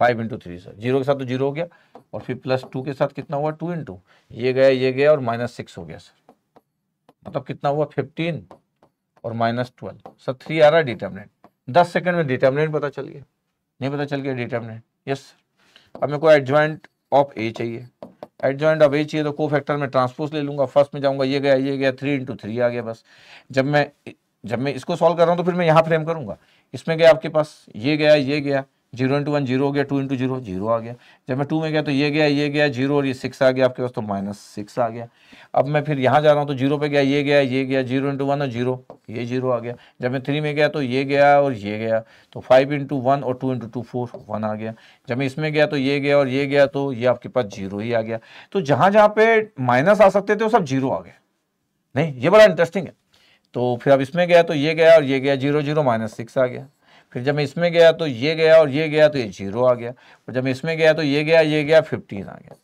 five into three sir zero के साथ तो जीरो हो गया और फिर प्लस टू के साथ कितना हुआ टू इंटू ये गया ये गया और माइनस सिक्स हो गया सर मतलब कितना हुआ फिफ्टीन और माइनस ट्वेल्व सर थ्री आ रहा है डिटर्मिनेंट दस सेकंड में डिटर्मिनेंट पता चल गया नहीं पता चल गया डिटर्मिनेंट यस अब मेरे को एडजॉइंट ऑफ ए चाहिए एडजॉइंट ऑफ ए चाहिए तो को फैक्टर में ट्रांसपोज ले लूंगा फर्स्ट में जाऊंगा ये गया ये गया थ्री इंटू थ्री आ गया बस जब मैं जब मैं इसको सॉल्व कर रहा हूँ तो फिर मैं यहाँ फ्रेम करूंगा इसमें गया आपके पास ये गया ये गया जीरो इंटू वन जीरो हो गया टू इंटू जीरो जीरो आ गया जब मैं टू में गया तो ये गया ये गया जीरो और ये सिक्स आ गया आपके पास तो माइनस सिक्स आ गया अब मैं फिर यहाँ जा रहा हूँ तो जीरो पे गया ये गया ये गया जीरो इंटू वन और जीरो ये जीरो आ गया जब मैं थ्री में गया तो ये गया और ये गया तो फाइव इंटू वन और two into two four one आ गया जब मैं इसमें गया तो ये गया और ये गया तो ये आपके पास जीरो ही आ गया तो जहाँ जहाँ पे माइनस आ सकते थे वो सब जीरो आ गए नहीं ये बड़ा इंटरेस्टिंग है तो फिर अब इसमें गया तो ये गया और ये गया जीरो जीरो माइनस सिक्स आ गया फिर जब मैं इसमें गया तो ये गया और ये गया तो ये जीरो आ गया और जब इसमें गया तो ये गया ये गया फिफ्टीन आ गया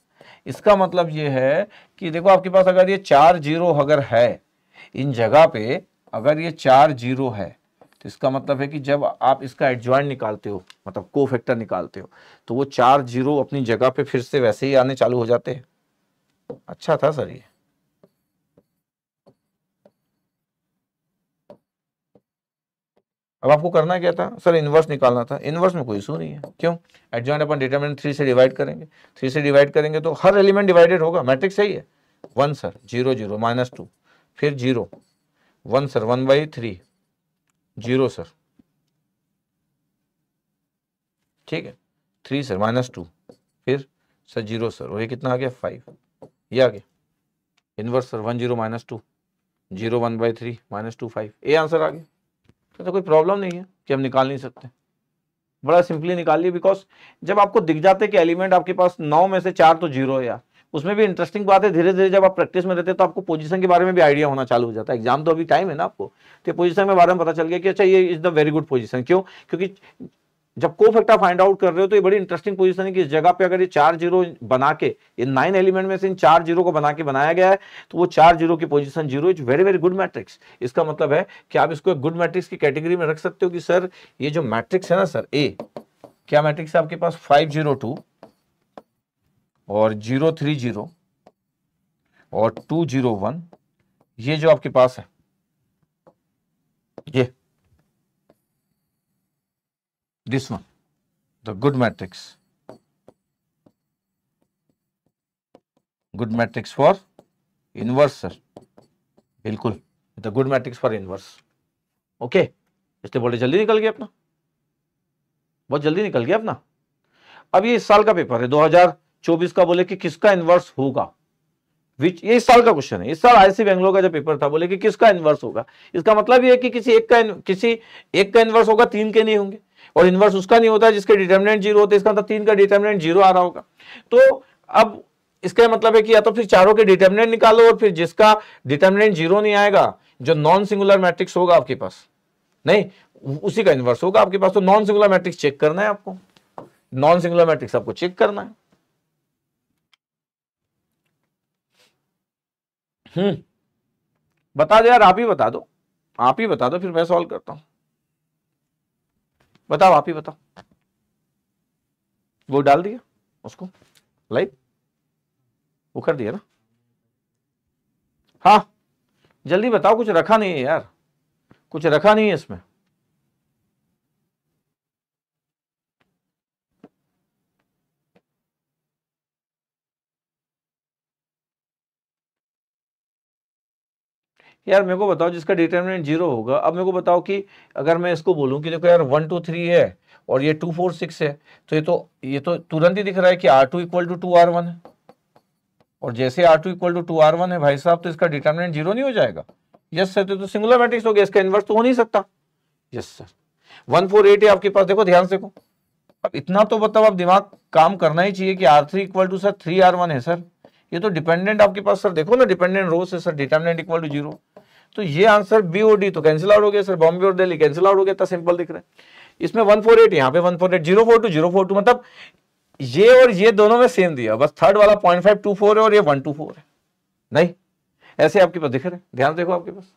इसका मतलब ये है कि देखो आपके पास अगर ये चार जीरो अगर है इन जगह पे अगर ये चार जीरो है तो इसका मतलब है कि जब आप इसका एडजॉइंट निकालते हो मतलब को फैक्टर निकालते हो तो वो चार जीरो अपनी जगह पे फिर से वैसे ही आने चालू हो जाते हैं अच्छा था सर ये अब आपको करना क्या था सर इन्वर्स निकालना था इन्वर्स में कोई इशू नहीं है क्यों एडजॉइंट अपन डिटरमिनेंट थ्री से डिवाइड करेंगे थ्री से डिवाइड करेंगे तो हर एलिमेंट डिवाइडेड होगा मैट्रिक सही है one sir zero zero minus two फिर zero one sir one by three zero sir ठीक है थ्री सर माइनस टू फिर सर जीरो सर वही ये कितना आ गया फाइव ये आ गया inverse sir one zero minus two zero one by three minus two five A answer आ गया तो, तो कोई प्रॉब्लम नहीं है कि हम निकाल नहीं सकते बड़ा सिंपली निकालिए बिकॉज जब आपको दिख जाते कि एलिमेंट आपके पास नौ में से चार तो जीरो है यार उसमें भी इंटरेस्टिंग बात है धीरे धीरे जब आप प्रैक्टिस में रहते हैं तो आपको पोजीशन के बारे में भी आइडिया होना चालू हो जाता है एग्जाम तो अभी टाइम है ना आपको तो पोजीशन के बारे में पता चल गया कि अच्छा ये is the very good position क्यों क्योंकि जब को फैक्टर फाइंड आउट कर रहे हो तो ये बड़ी इंटरेस्टिंग पोजीशन है कि इस जगह पे अगर ये चार जीरो बना के ये नाइन एलिमेंट में से इन चार जीरो को बना के बनाया गया है तो वो चार जीरो की position zero is very very good matrix इसका मतलब है कि आप इसको एक गुड मैट्रिक्स की कैटेगरी में रख सकते हो कि सर ये जो मैट्रिक्स है ना सर ए क्या मैट्रिक्स है आपके पास फाइव जीरो टू और जीरो थ्री जीरो और टू जीरो वन ये जो आपके पास है ये this one, the good matrix. Good matrix for inverse sir बिल्कुल the good matrix for inverse okay इसलिए बोले जल्दी निकल गया अपना बहुत जल्दी निकल गया अपना अब ये इस साल का पेपर है 2024 का बोले कि किसका इन्वर्स होगा विच ये इस साल का क्वेश्चन है इस साल आईसी बैंगलोर का जो पेपर था बोले कि किसका इन्वर्स होगा इसका मतलब ये है कि किसी एक का किसी एक का इन्वर्स होगा तीन के नहीं होंगे और इनवर्स उसका नहीं होता जिसके डिटर्मिनेंट जीरो होते इसका मतलब तीन का डिटर्मिनेंट जीरो आ रहा होगा तो अब इसका मतलब है कि या तो फिर चारों के डिटर्मिनेंट निकालो और फिर जिसका डिटर्मिनेंट जीरो नहीं आएगा जो नॉन सिंगुलर मैट्रिक्स होगा आपके पास नहीं उसी का इन्वर्स होगा आपके पास तो नॉन सिंगुलर मैट्रिक्स चेक करना है आपको नॉन सिंगुलर मैट्रिक्स आपको चेक करना है हम्म बता दे यार आप ही बता दो आप ही बता दो फिर मैं सॉल्व करता हूं बताओ आप ही बताओ वो डाल दिया उसको लाइव वो कर दिया ना हाँ जल्दी बताओ कुछ रखा नहीं है यार कुछ रखा नहीं है इसमें यार मेरे को बताओ जिसका डिटर्मिनेंट जीरो होगा अब मेरे को बताओ कि अगर मैं इसको बोलूं कि देखो यार वन टू थ्री है और ये टू फोर सिक्स है तो ये तो ये तो तुरंत ही दिख रहा है कि R two equal to two R one है और जैसे R two equal to two R one है भाई साहब तो इसका डिटर्मिनेंट जीरो नहीं हो जाएगा यस सर तो, सिंगुलर तो मैट्रिक्स हो गया इसका इन्वर्स तो हो नहीं सकता yes sir one four eight है आपके पास देखो ध्यान से देखो अब इतना तो बताओ आप दिमाग काम करना ही चाहिए कि R three equal to sir three R one है सर ये तो डिपेंडेंट आपके पास सर देखो ना डिपेंडेंट रोज है sir determinant equal to zero तो ये आंसर बी ओ डी तो कैंसिल आउट हो गया सर बॉम्बे और दिल्ली कैंसिल आउट हो गया इतना सिंपल दिख रहा है इसमें वन फोर एट यहाँ पे one four eight zero four two zero four two मतलब ये और ये दोनों में सेम दिया बस थर्ड वाला पॉइंट फाइव टू फोर है और ये वन टू फोर है नहीं ऐसे आपके पास दिख रहे हैं ध्यान देखो आपके पास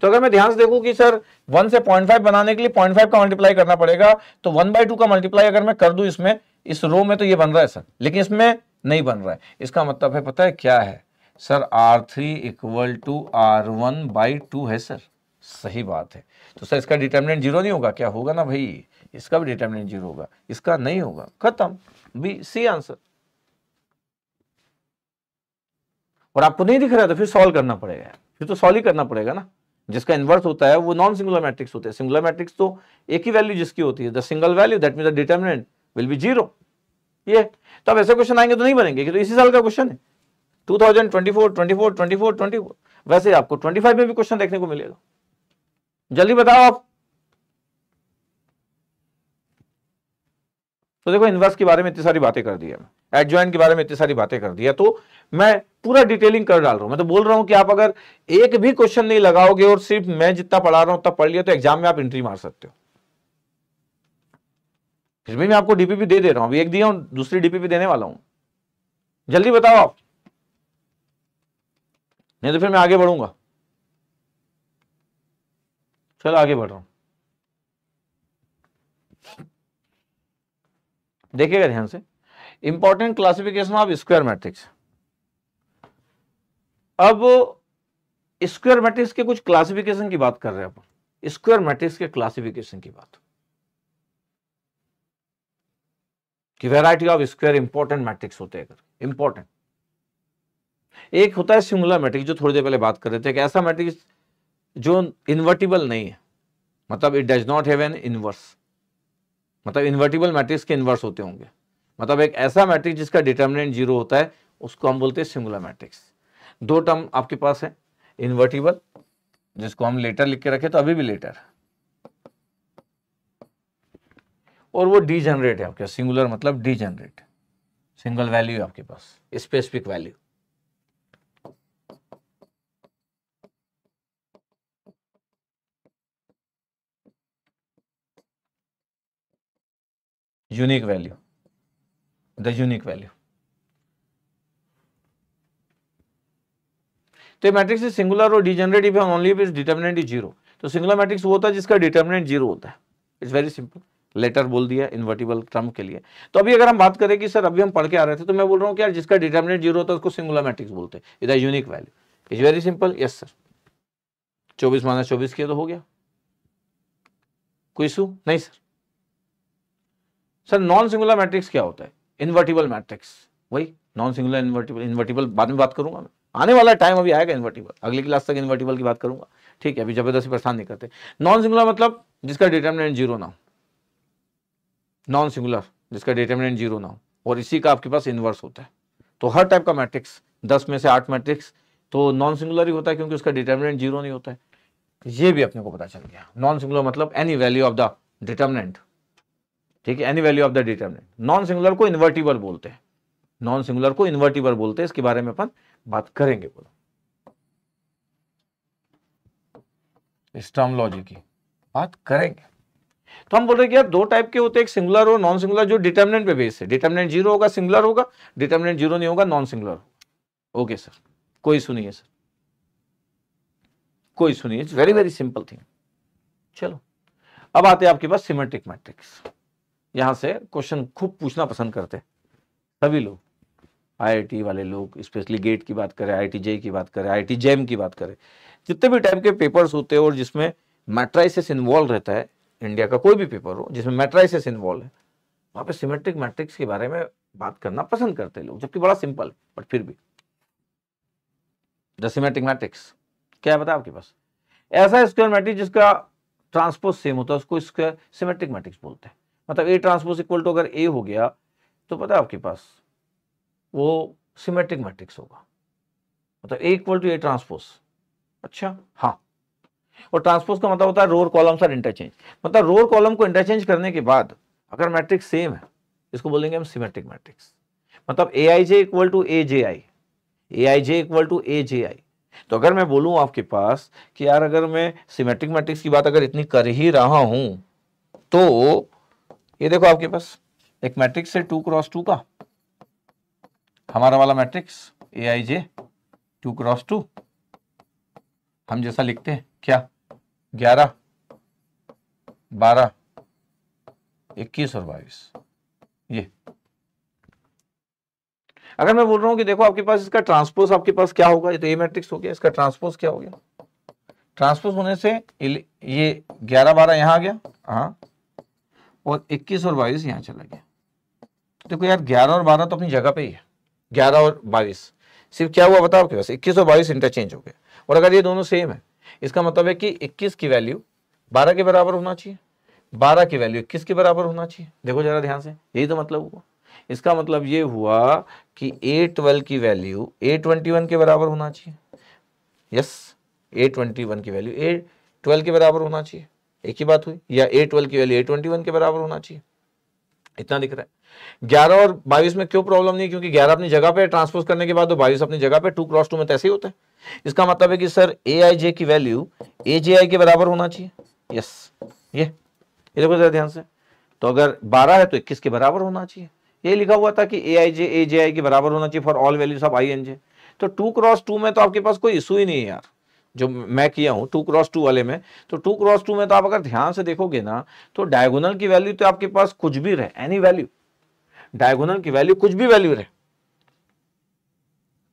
तो अगर मैं ध्यान से देखूं कि सर वन से पॉइंट फाइव बनाने के लिए पॉइंट फाइव का मल्टीप्लाई करना पड़ेगा तो वन बाई टू का मल्टीप्लाई अगर मैं कर दू इसमें इस रो में तो ये बन रहा है सर लेकिन इसमें नहीं बन रहा है इसका मतलब है पता है क्या है sir R three equal to R one by two है सर सही बात है तो सर इसका डिटर्मिनेंट जीरो नहीं होगा क्या होगा ना भाई इसका भी डिटर्मिनेंट जीरो होगा इसका नहीं होगा खत्म बी सी आंसर और आपको नहीं दिख रहा तो फिर सॉल्व करना पड़ेगा फिर तो सॉल्व ही करना पड़ेगा ना जिसका इन्वर्स होता है वो नॉन सिंगुलर मैट्रिक्स होते हैं सिंगुलर मैट्रिक्स तो एक ही वैल्यू जिसकी होती है the single value that mean the determinant will be zero ये तो अब ऐसे क्वेश्चन आएंगे तो नहीं बनेंगे कि तो इसी साल का क्वेश्चन है 2024 24 24 24 वैसे आपको 25 में भी क्वेश्चन देखने को मिलेगा जल्दी बताओ आप तो देखो इन्वर्स के बारे में इतनी सारी बातें कर दी है एड ज्वाइन के बारे में इतनी सारी बातें कर दिया तो मैं पूरा डिटेलिंग कर डाल रहा हूं मैं तो बोल रहा हूं कि आप अगर एक भी क्वेश्चन नहीं लगाओगे और सिर्फ मैं जितना पढ़ा रहा हूं उतना पढ़ लिया तो एग्जाम में आप एंट्री मार सकते हो फिर भी मैं आपको डीपीपी दे दे रहा हूं अभी एक दिया हूं दूसरी डीपीपी देने वाला हूं जल्दी बताओ आप नहीं तो फिर मैं आगे बढ़ूंगा चलो आगे बढ़ रहा हूं देखिएगा ध्यान से important classification of square matrix अब स्क्वायर मैट्रिक्स के कुछ क्लासिफिकेशन की बात कर रहे हैं आप स्क्वायर मैट्रिक्स के क्लासिफिकेशन की बात कि variety of square important matrix होते हैं इंपॉर्टेंट एक होता है सिंगुलर मैट्रिक्स जो थोड़ी देर पहले बात कर रहे थे कि ऐसा मैट्रिक्स जो इन्वर्टिबल नहीं है मतलब it does not have an inverse मतलब इन्वर्टिबल मैट्रिक्स के इन्वर्स होते होंगे मतलब एक ऐसा मैट्रिक्स जिसका डिटर्मिनेंट जीरो होता है उसको हम बोलते हैं सिंगुलर मैट्रिक्स दो टर्म आपके पास है इन्वर्टिबल जिसको हम लेटर लिख के रखे तो अभी भी लेटर है और वो डी है आपके सिंगुलर मतलब डी सिंगल वैल्यू है आपके पास specific value unique value the unique value तो मैट्रिक्स इज सिंगुलर और degenerative if only determinant is zero तो सिंगुलर मैट्रिक्स वो होता है जिसका डिटर्मिनेंट जीरो होता है इट्स वेरी सिंपल लेटर बोल दिया इन्वर्टिबल टर्म के लिए तो अभी अगर हम बात करें कि सर अभी हम पढ़ के आ रहे थे तो मैं बोल रहा हूँ कि यार जिसका डिटर्मिनेट जीरो होता है उसको सिंगुलर मैट्रिक्स बोलते हैं इधर unique value is very simple yes sir चौबीस माइनस चौबीस किया तो हो गया कोई इशू नहीं sir sir non singular matrix क्या होता है इन्वर्टिबल मैट्रिक्स वही नॉन सिंगुलर इन्वर्टिबल इन्वर्टिबल बाद में बात करूंगा मैं आने वाला टाइम अभी आएगा इन्वर्टिबल अगली क्लास तक इन्वर्टिबल की बात करूंगा ठीक है अभी जबरदस्ती परेशान नहीं करते नॉन सिंगुलर मतलब जिसका डिटर्मिनेंट जीरो ना हो नॉन सिंगुलर जिसका डिटर्मिनेंट जीरो ना हो और इसी का आपके पास इन्वर्स होता है तो हर टाइप का मैट्रिक्स दस में से आठ मैट्रिक्स तो नॉन सिंगुलर ही होता है क्योंकि उसका डिटर्मिनेंट जीरो नहीं होता है ये भी अपने को पता चल गया नॉन सिंगुलर मतलब any value of the determinant ठीक है any value of the determinant non singular को इन्वर्टिबल बोलते हैं नॉन सिंगुलर को इन्वर्टिबल बोलते हैं इसके बारे में अपन बात करेंगे बोलो इस टर्मोलॉजी की बात करेंगे तो हम बोल रहे कि यार दो टाइप के होते हैं एक सिंगुलर और नॉन सिंगुलर जो डिटर्मिनेंट पे बेस है डिटर्मिनेंट जीरो होगा सिंगुलर होगा डिटर्मिनेंट जीरो नहीं होगा नॉन सिंगुलर ओके सर कोई सुनिए सर कोई सुनिए it's very very simple thing चलो अब आते हैं आपके पास सिमेट्रिक मैट्रिक्स यहां से क्वेश्चन खूब पूछना पसंद करते हैं सभी लोग आईआईटी वाले लोग स्पेशली गेट की बात करें आई आई की बात करें आई जेम की बात करें जितने भी टाइप के पेपर्स होते हैं और जिसमें मैट्राइसिस इन्वॉल्व रहता है इंडिया का कोई भी पेपर हो जिसमें मेट्राइसिस इन्वॉल्व है वहाँ पे सिमेट्रिक मैट्रिक्स के बारे में बात करना पसंद करते हैं लोग जबकि बड़ा सिंपल बट फिर भी द सिमेट्रिक मैट्रिक्स क्या बताया आपके पास ऐसा स्क्वायर मैट्रिक्स जिसका ट्रांसपोज सेम होता है उसको स्क्वायर सिमेट्रिक मैट्रिक्स बोलते हैं मतलब ए ट्रांसपोज इक्वल टू अगर ए हो गया तो पता है आपके पास वो सिमेट्रिक मैट्रिक्स होगा मतलब A equal to A transpose अच्छा हाँ और ट्रांसपोज का मतलब होता है रोर कॉलम सर इंटरचेंज मतलब रोर कॉलम को इंटरचेंज करने के बाद अगर मैट्रिक्स सेम है इसको बोलेंगे हम सिमेट्रिक मैट्रिक्स मतलब A I J equal to A J I A I J equal to A J I तो अगर मैं बोलूं आपके पास कि यार अगर मैं सिमेट्रिक मैट्रिक्स की बात अगर इतनी कर ही रहा हूं तो ये देखो आपके पास एक मैट्रिक्स है टू क्रॉस टू का हमारा वाला matrix A I J two cross two हम जैसा लिखते हैं क्या ग्यारह बारह इक्कीस और बाईस ये अगर मैं बोल रहा हूं कि देखो आपके पास इसका ट्रांसपोज आपके पास क्या होगा ये तो ए मैट्रिक्स हो गया इसका ट्रांसपोज क्या हो गया ट्रांसपोज होने से ये ग्यारह बारह यहाँ आ गया हाँ और इक्कीस और बाईस यहाँ चला गया देखो यार ग्यारह और बारह तो अपनी जगह पे ही है ग्यारह और बाईस सिर्फ क्या हुआ बताओ आपके पास इक्कीस और बाईस इंटरचेंज हो गया और अगर ये दोनों सेम है इसका मतलब है कि 21 की वैल्यू 12 के बराबर होना चाहिए 12 की वैल्यू 21 के बराबर होना चाहिए देखो जरा ध्यान से यही तो मतलब हुआ इसका मतलब ये हुआ कि ए ट्वेल्व की वैल्यू ए ट्वेंटी वन के बराबर होना चाहिए यस ए ट्वेंटी वन की वैल्यू ए ट्वेल्व के बराबर होना चाहिए एक ही बात हुई या ए ट्वेल्व की वैल्यू ए ट्वेंटी वन के बराबर होना चाहिए इतना दिख रहा है ग्यारह और बाईस में क्यों प्रॉब्लम नहीं क्योंकि ग्यारह अपनी जगह पे ट्रांसपोज करने के बाद तो बाईस अपनी जगह पे टू क्रॉस टू में तैसे तो ही होता है इसका मतलब है कि सर ए आई जे की वैल्यू ए जे आई के बराबर होना चाहिए यस ये ये देखो जरा ध्यान से तो अगर बारह है तो इक्कीस के बराबर होना चाहिए ये लिखा हुआ था कि ए आई जे ए जे आई के बराबर होना चाहिए for all values of I and J तो टू क्रॉस टू में तो आपके पास कोई इशू ही नहीं है यार जो मैं किया हूँ टू क्रॉस टू वाले में तो टू क्रॉस टू में तो आप अगर ध्यान से देखोगे ना तो डायगोनल की वैल्यू तो आपके पास कुछ भी रहे एनी वैल्यू डायगोनल की वैल्यू कुछ भी वैल्यू रहे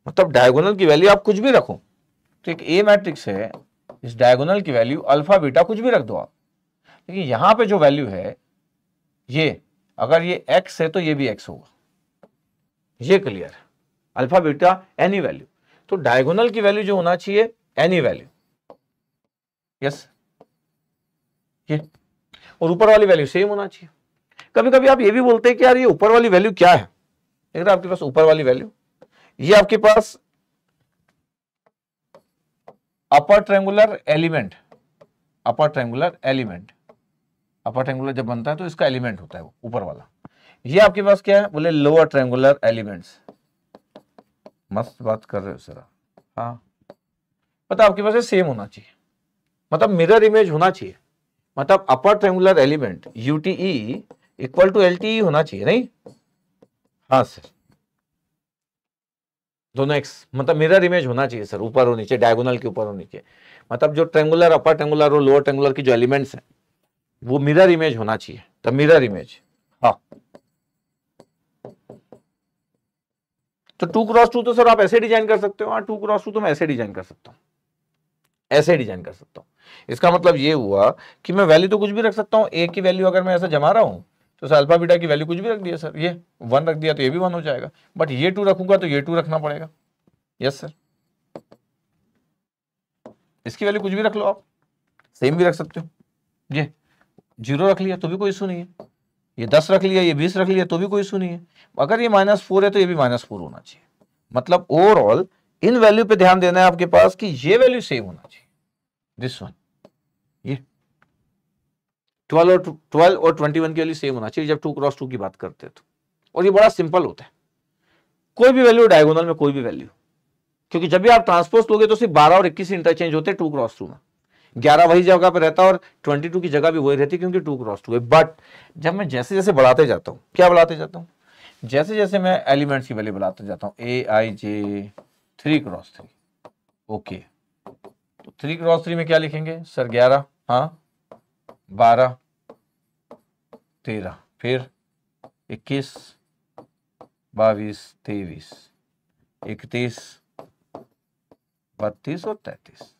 मतलब डायगोनल की वैल्यू आप कुछ भी रखो तो एक ए मैट्रिक्स है इस डायगोनल की वैल्यू अल्फा बीटा कुछ भी रख दो आप लेकिन यहां पे जो वैल्यू है ये अगर ये एक्स है तो ये भी एक्स होगा ये क्लियर है अल्फा बीटा एनी वैल्यू तो डायगोनल की वैल्यू जो होना चाहिए एनी वैल्यू यस ये और ऊपर वाली वैल्यू सेम होना चाहिए कभी कभी आप ये भी बोलते हैं कि यार ये ऊपर वाली वैल्यू क्या है रहे तो आपके पास ऊपर वाली वैल्यू ये आपके पास upper triangular element upper triangular element upper triangular जब बनता है तो इसका एलिमेंट होता है वो ऊपर वाला ये आपके पास क्या है बोले लोअर ट्रेंगुलर एलिमेंट्स मस्त बात कर रहे हो सर हाँ पता मतलब आपके पास सेम होना चाहिए मतलब मिरर इमेज होना चाहिए मतलब upper triangular element UTE equal to L T होना चाहिए नहीं हाँ सर दोनों एक्स मतलब मिरर इमेज होना चाहिए सर ऊपर और नीचे डायगोनल के ऊपर और नीचे मतलब जो ट्रेंगुलर अपर ट्रेंगुलर और लोअर ट्रेंगुलर की जो एलिमेंट्स हैं वो मिरर इमेज होना चाहिए तो मिरर इमेज हाँ तो टू क्रॉस टू तो सर आप ऐसे डिजाइन कर सकते हो हाँ टू क्रॉस टू तो मैं ऐसे डिजाइन कर सकता हूँ ऐसे डिजाइन कर सकता हूँ इसका मतलब ये हुआ कि मैं वैल्यू तो कुछ भी रख सकता हूँ ए की वैल्यू अगर मैं ऐसा जमा रहा हूँ तो सर अल्फा बीटा की वैल्यू कुछ भी रख दिया सर ये वन रख दिया तो ये भी वन हो जाएगा बट ये टू रखूंगा तो ये टू रखना पड़ेगा यस सर इसकी वैल्यू कुछ भी रख लो आप सेम भी रख सकते हो ये जीरो रख लिया तो भी कोई इशू नहीं है ये दस रख लिया ये बीस रख लिया तो भी कोई इशू नहीं है अगर ये माइनस फोर है तो ये भी माइनस फोर होना चाहिए मतलब ओवरऑल इन वैल्यू पे ध्यान देना है आपके पास कि ये वैल्यू सेम होना चाहिए दिस वन ये ट्वेल्व और ट्वेल्व और ट्वेंटी वन की सेम होना चाहिए जब टू क्रॉस टू की बात करते हैं तो और ये बड़ा सिंपल होता है कोई भी वैल्यू डायगोनल में कोई भी वैल्यू क्योंकि जब भी आप ट्रांसपोज लोगे तो सिर्फ बारह और इक्कीस इंटरचेंज होते हैं टू क्रॉस टू में ग्यारह वही जगह पर रहता है और ट्वेंटी टू की जगह भी वही रहती है क्योंकि टू क्रॉस टू है बट जब मैं जैसे जैसे बढ़ाते जाता हूँ क्या बढ़ाते जाता हूँ जैसे जैसे मैं एलिमेंट्स की वैल्यू बढ़ाते जाता हूँ A I J three cross three okay तो थ्री क्रॉस थ्री में क्या लिखेंगे सर ग्यारह हाँ बारह तेरह फिर इक्कीस बाईस तेईस इकतीस बत्तीस और तैतीस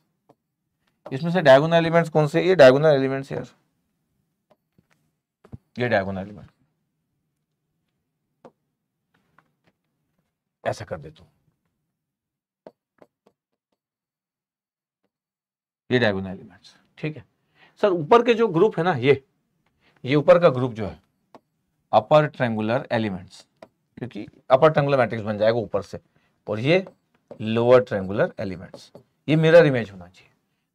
इसमें से डायगोनल एलिमेंट्स कौन से ये डायगोनल एलिमेंट्स यार ये डायगोनल एलिमेंट ऐसा कर देता हूं ये डायगोनल एलिमेंट्स ठीक है सर ऊपर के जो ग्रुप है ना ये ये ऊपर का ग्रुप जो है अपर ट्रेंगुलर एलिमेंट्स क्योंकि अपर ट्रेंगुलर मैट्रिक्स बन जाएगा ऊपर से और ये लोअर ट्रेंगुलर एलिमेंट्स ये मिरर इमेज होना चाहिए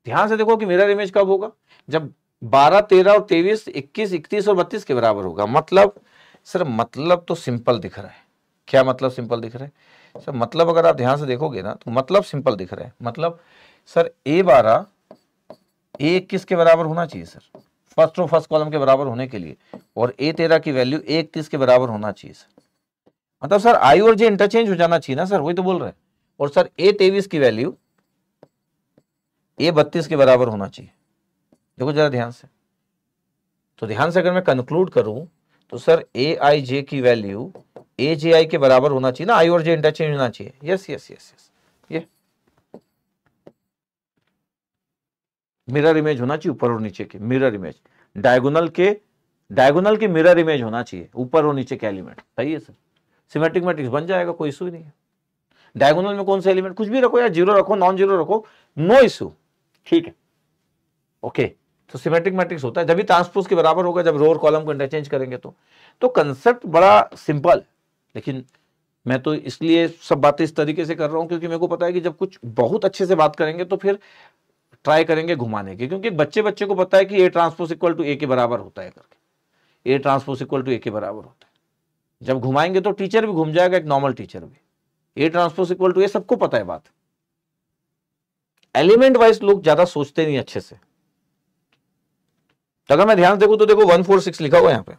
ध्यान से देखो कि मिरर इमेज कब होगा जब 12, 13 और 23, 21, 31 और 32 के बराबर होगा मतलब सर मतलब तो सिंपल दिख रहा है क्या मतलब सिंपल दिख रहा है सर मतलब अगर आप ध्यान से देखोगे ना तो मतलब सिंपल दिख रहा है मतलब सर ए बारह ए इक्कीस के बराबर होना चाहिए sir first row first column के बराबर होने के लिए और ए तेरह की वैल्यू ए इकतीस के बराबर होना चाहिए मतलब सर आई और जे इंटरचेंज हो जाना चाहिए ना सर वही तो बोल रहे और सर ए तेईस की वैल्यू ए बत्तीस के बराबर होना चाहिए देखो जरा ध्यान से तो ध्यान से अगर मैं कंक्लूड करूं तो सर ए आई जे की वैल्यू ए जे आई के बराबर होना चाहिए ना आई और जे इंटरचेंज होना चाहिए यस यस यस यस ये मिरर इमेज होना चाहिए ऊपर और नीचे के मिरर इमेज डायगोनल के डायगोनल के मिरर इमेज होना चाहिए ऊपर और नीचे के एलिमेंट सही है सर सिमेट्रिक मैट्रिक्स बन जाएगा कोई इशू ही नहीं है डायगोनल में कौन से एलिमेंट कुछ भी रखो या जीरो रखो नॉन जीरो रखो नो इशू ठीक है ओके तो सिमेट्रिक मैट्रिक्स होता है जब भी ट्रांसपोज के बराबर होगा जब रोर कॉलम को इंटरचेंज करेंगे तो तो कंसेप्ट बड़ा सिंपल लेकिन मैं तो इसलिए सब बातें इस तरीके से कर रहा हूं क्योंकि मेरे को पता है कि जब कुछ बहुत अच्छे से बात करेंगे तो फिर ट्राई करेंगे घुमाने के क्योंकि बच्चे बच्चे को पता है कि A transpose equal to A के बराबर होता है करके A transpose equal to A के बराबर होता है जब घुमाएंगे तो टीचर भी घूम जाएगा एक नॉर्मल टीचर भी A transpose equal to A सबको पता है बात एलिमेंट वाइज लोग ज्यादा सोचते नहीं अच्छे से तो अगर मैं ध्यान देखू तो देखो वन फोर सिक्स लिखा हुआ है यहाँ पे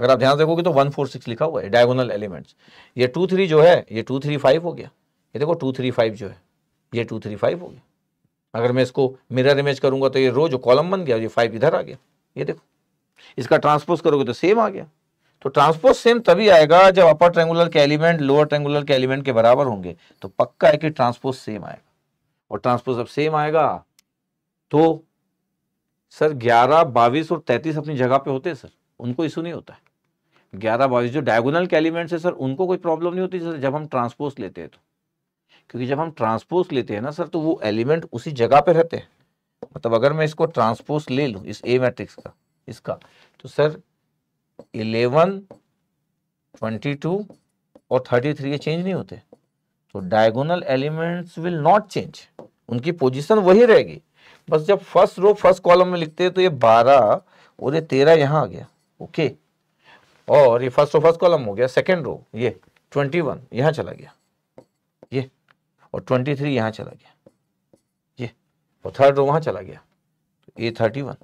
अगर आप ध्यान देखोगे तो वन फोर सिक्स लिखा हुआ है डायगोनल एलिमेंट्स ये टू थ्री जो है ये टू थ्री फाइव हो गया ये देखो टू थ्री फाइव जो है ये टू थ्री फाइव हो गया अगर मैं इसको मिरर इमेज करूंगा तो ये रो जो कॉलम बन गया ये फाइव इधर आ गया ये देखो इसका ट्रांसपोज करोगे तो सेम आ गया तो ट्रांसपोज सेम तभी आएगा जब अपर ट्रेंगुलर के एलिमेंट लोअर ट्रेंगुलर के एलिमेंट के बराबर होंगे तो पक्का है कि ट्रांसपोज सेम आएगा और ट्रांसपोज अब सेम आएगा तो सर ग्यारह बाईस और तैतीस अपनी जगह पे होते हैं सर उनको इशू नहीं होता है ग्यारह बाईस जो डायगोनल के एलिमेंट्स है सर उनको कोई प्रॉब्लम नहीं होती सर जब हम ट्रांसपोज लेते हैं तो क्योंकि जब हम ट्रांसपोज लेते हैं ना सर तो वो एलिमेंट उसी जगह पे रहते हैं मतलब अगर मैं इसको ट्रांसपोज ले लू इस ए मैट्रिक्स का इसका तो सर इलेवन ट्वेंटी टू और थर्टी थ्री ये चेंज नहीं होते तो diagonal elements will not change उनकी पोजीशन वही रहेगी बस जब फर्स्ट रो फर्स्ट कॉलम में लिखते हैं तो ये बारह और ये तेरह यहाँ आ गया ओके और ये फर्स्ट रो फर्स्ट कॉलम हो गया सेकेंड रो ये ट्वेंटी वन यहाँ चला गया और ट्वेंटी थ्री यहाँ चला गया ये और थर्ड रो वहाँ चला गया तो A thirty one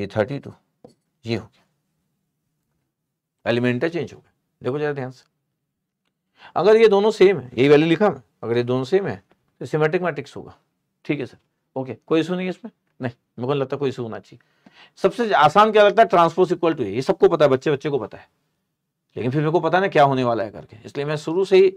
A thirty two ये हो गया एलिमेंटर चेंज हो गया देखो जरा ध्यान से अगर ये दोनों सेम है यही वैल्यू लिखा मैं अगर ये दोनों सेम है तो सिमेट्रिक मैट्रिक्स होगा ठीक है सर ओके कोई इशू नहीं है इसमें नहीं मेरे को लगता कोई इशू होना चाहिए सबसे आसान क्या लगता है ट्रांसपोर्स इक्वल टू ये सबको पता है बच्चे बच्चे को पता है लेकिन फिर मेरे को पता ना क्या होने वाला है करके इसलिए मैं शुरू से ही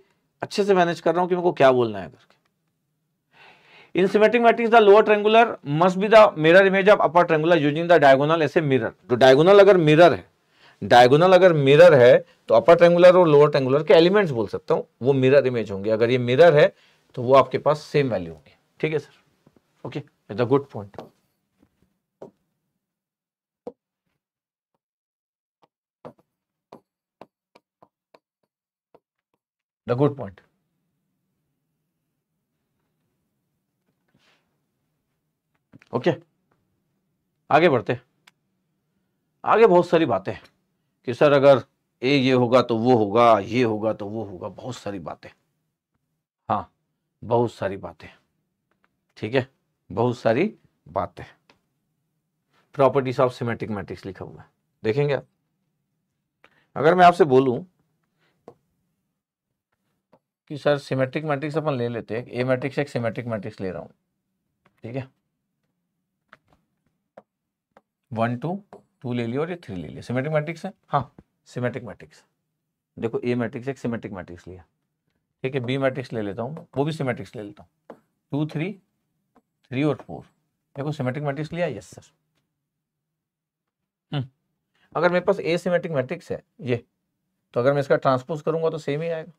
अच्छे से मैनेज कर रहा हूं कि मेरे को क्या बोलना है करके in symmetric matrix the lower triangular must be the mirror image of upper triangular using the diagonal ऐसे मिरर तो डायगोनल अगर मिरर है डायगोनल अगर मिरर है तो अपर ट्रेंगुलर और लोअर ट्रेंगुलर के एलिमेंट्स बोल सकता हूं वो मिरर इमेज होंगे अगर ये मिरर है तो वो आपके पास सेम वैल्यू होंगे ठीक है sir okay the good point the good point okay आगे बढ़ते आगे बहुत सारी बातें कि सर अगर ए ये होगा तो वो होगा ये होगा तो वो होगा बहुत सारी बातें हाँ बहुत सारी बातें ठीक है बहुत सारी बातें प्रॉपर्टीज ऑफ सिमेट्रिक मैट्रिक्स लिखा हुआ है देखेंगे आप अगर मैं आपसे बोलूं कि सर सिमेट्रिक मैट्रिक्स अपन ले लेते हैं ए मैट्रिक्स एक सिमेट्रिक मैट्रिक्स ले रहा हूँ ठीक है वन टू टू ले लिया और ये थ्री ले लिया सिमेट्रिक मैट्रिक्स है हाँ सिमेट्रिक मैट्रिक्स देखो ए मैट्रिक्स एक सिमेट्रिक मैट्रिक्स लिया ठीक है बी मैट्रिक्स ले लेता हूँ वो भी सिमेट्रिक्स ले लेता हूँ टू थ्री थ्री और फोर देखो सिमेट्रिक मैट्रिक्स लिया यस सर हम्म। अगर मेरे पास ए सिमेट्रिक मैट्रिक्स है ये तो अगर मैं इसका ट्रांसपोज करूंगा तो सेम ही आएगा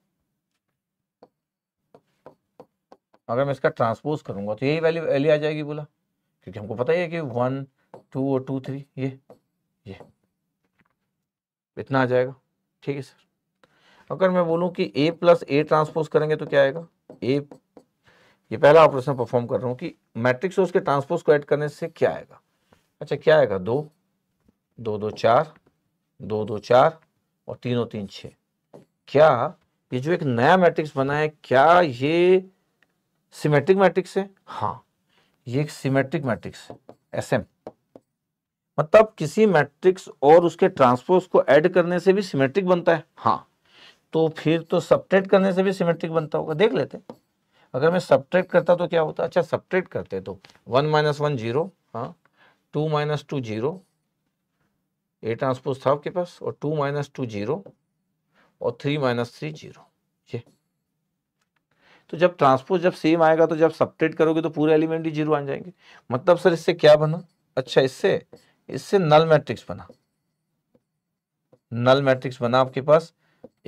अगर मैं इसका ट्रांसपोज करूँगा तो यही वैल्यू वैल्यू आ जाएगी बोला क्योंकि हमको पता ही है कि वन टू और टू थ्री ये ये इतना आ जाएगा ठीक है सर अगर मैं बोलूँ कि ए प्लस ए ट्रांसपोज करेंगे तो क्या आएगा ए ये पहला ऑपरेशन परफॉर्म कर रहा हूँ कि मैट्रिक्स और उसके ट्रांसपोज को ऐड करने से क्या आएगा अच्छा क्या आएगा दो दो दो चार दो दो चार और तीनों तीन छः क्या ये जो एक नया मैट्रिक्स बना है क्या ये सिमेट्रिक मैट्रिक्स है हाँ ये एक सिमेट्रिक मैट्रिक्स है एम मतलब किसी मैट्रिक्स और उसके ट्रांसपोज को ऐड करने से भी सिमेट्रिक बनता है हाँ तो फिर तो सपरेट करने से भी सिमेट्रिक बनता होगा देख लेते अगर मैं सब्ट्रैक्ट करता तो क्या होता अच्छा सपरेट करते तो वन माइनस वन जीरो हाँ two minus two zero A transpose था आपके पास और टू माइनस टू जीरो और थ्री माइनस थ्री जीरो तो जब ट्रांसपोज जब सेम आएगा तो जब सपरेट करोगे तो पूरे एलिमेंट ही जीरो आ जाएंगे मतलब सर इससे क्या बना अच्छा इससे इससे नल मैट्रिक्स बना नल मैट्रिक्स बना आपके पास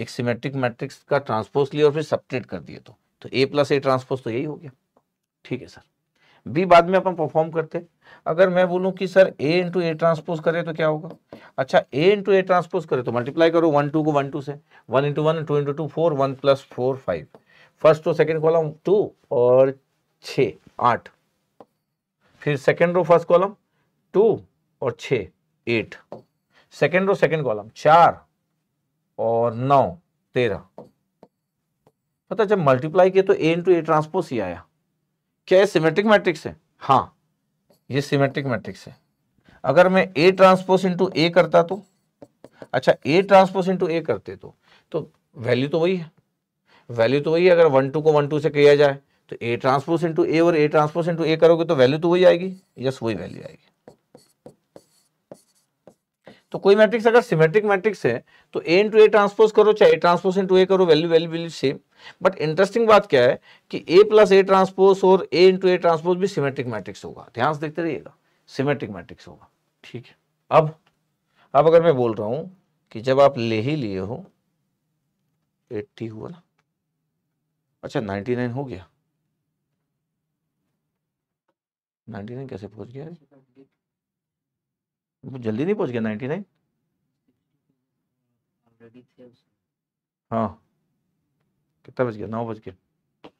एक सिमेट्रिक मैट्रिक्स का ट्रांसपोज लिया और फिर सपरेट कर दिए तो तो ए प्लस ए ट्रांसपोज तो यही हो गया ठीक है सर बी बाद में अपन परफॉर्म करते अगर मैं बोलूं कि sir A into A transpose करे तो क्या होगा अच्छा ए इंटू ए ट्रांसपोज करे तो मल्टीप्लाई करो वन टू को वन टू से one into one two into two four one plus four five first row second column two और छ आठ फिर second row first column two और छ eight second row second column चार और नौ तेरह पता जब मल्टीप्लाई किए तो ए इंटू ए ट्रांसपोज ही आया क्या ये सिमेट्रिक मैट्रिक्स है हाँ ये सिमेट्रिक मैट्रिक्स है अगर मैं ए ट्रांसपोज इंटू ए करता तो अच्छा ए ट्रांसपोज इंटू ए करते तो तो वैल्यू तो वही है वैल्यू तो वही अगर वन टू को वन टू से किया जाए तो ए ट्रांसपोज इंटू ए और ए ट्रांसपोज इंटू ए करोगे तो वैल्यू तो वही आएगी यस वही वैल्यू आएगी तो कोई मैट्रिक्स अगर सिमेट्रिक मैट्रिक्स है तो ए इंटू ए ट्रांसपोज करो चाहे ए ट्रांसपोज इंटू ए करो value value will same but interesting बात क्या है कि ए प्लस ए ट्रांसपोज और ए इंटू ए ट्रांसपोज भी सिमेट्रिक मैट्रिक्स होगा ध्यान से देखते रहिएगा सिमेट्रिक मैट्रिक्स होगा ठीक है अब अब अगर मैं बोल रहा हूँ कि जब आप ले ही लिए हो एट्टी हुआ ना अच्छा नाइन्टी नाइन हो गया नाइन्टी नाइन कैसे पहुंच गया वो जल्दी नहीं पहुंच गया नाइन्टी नाइन हाँ कितना बज गया नौ बज गया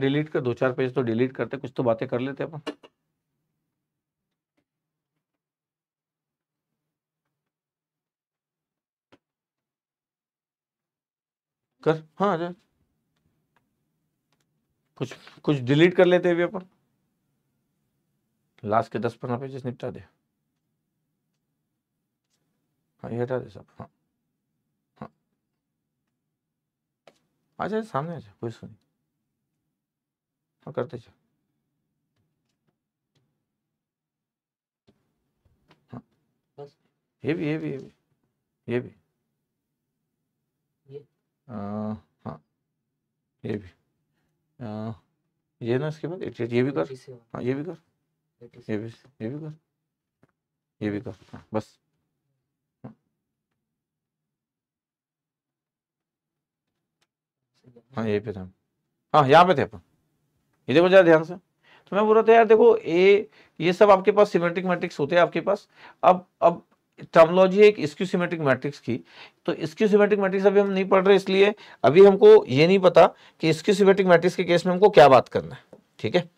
डिलीट कर दो चार पेज तो डिलीट करते कुछ तो बातें कर लेते अपन कर हाँ आ जा कुछ कुछ डिलीट कर लेते हुए अपन लास्ट के दस पंद्रह पेजेस निपटा दे हाँ ये हटा दे सब हाँ हाँ आ जाए सामने आ जाए कोई सुन हाँ करते जाओ हाँ। ये भी ये भी ये भी ये भी हाँ, ये भी आ, ये ना इसके बाद एटी एट ये भी कर हाँ ये भी कर ये भी ये भी कर ये भी कर हाँ बस हाँ, हाँ ये पे था हाँ यहाँ पे थे अपन ये देखो जरा ध्यान से तो मैं बोल रहा था यार देखो ए ये सब आपके पास सिमेट्रिक मैट्रिक्स होते हैं आपके पास अब अब टर्मोलॉजी है एक स्क्यूसीमेट्रिक मैट्रिक्स की तो स्क्यूसीमेट्रिक मैट्रिक्स अभी हम नहीं पढ़ रहे इसलिए अभी हमको ये नहीं पता कि स्क्यूसीमेट्रिक मैट्रिक्स के केस में हमको क्या बात करना है ठीक है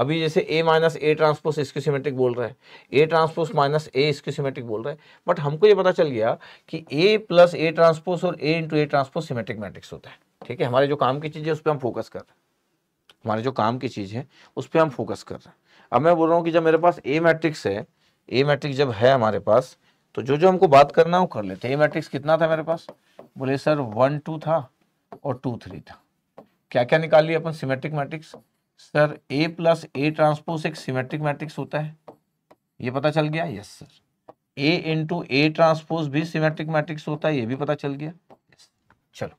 अभी जैसे a minus A transpose skew symmetric बोल रहे हैं a transpose minus A skew symmetric बोल रहे हैं बट हमको ये पता चल गया कि a प्लस ए ट्रांसपोज और a into A transpose symmetric matrix होता है ठीक है हमारे जो काम की चीज़ है उस पर हम फोकस कर रहे हैं हमारे जो काम की चीज़ है उस पर हम फोकस कर रहे हैं अब मैं बोल रहा हूँ कि जब मेरे पास ए मैट्रिक्स है ए मैट्रिक्स जब है हमारे पास तो जो जो हमको बात करना है वो कर लेते हैं मैट्रिक्स कितना था मेरे पास बोले सर वन टू था और टू थ्री था क्या क्या निकाल लिया अपन symmetric matrix sir A plus A transpose एक सिमेट्रिक मैट्रिक्स होता है ये पता चल गया yes sir A into A transpose भी सिमेट्रिक मैट्रिक्स होता है ये भी पता चल गया yes. चलो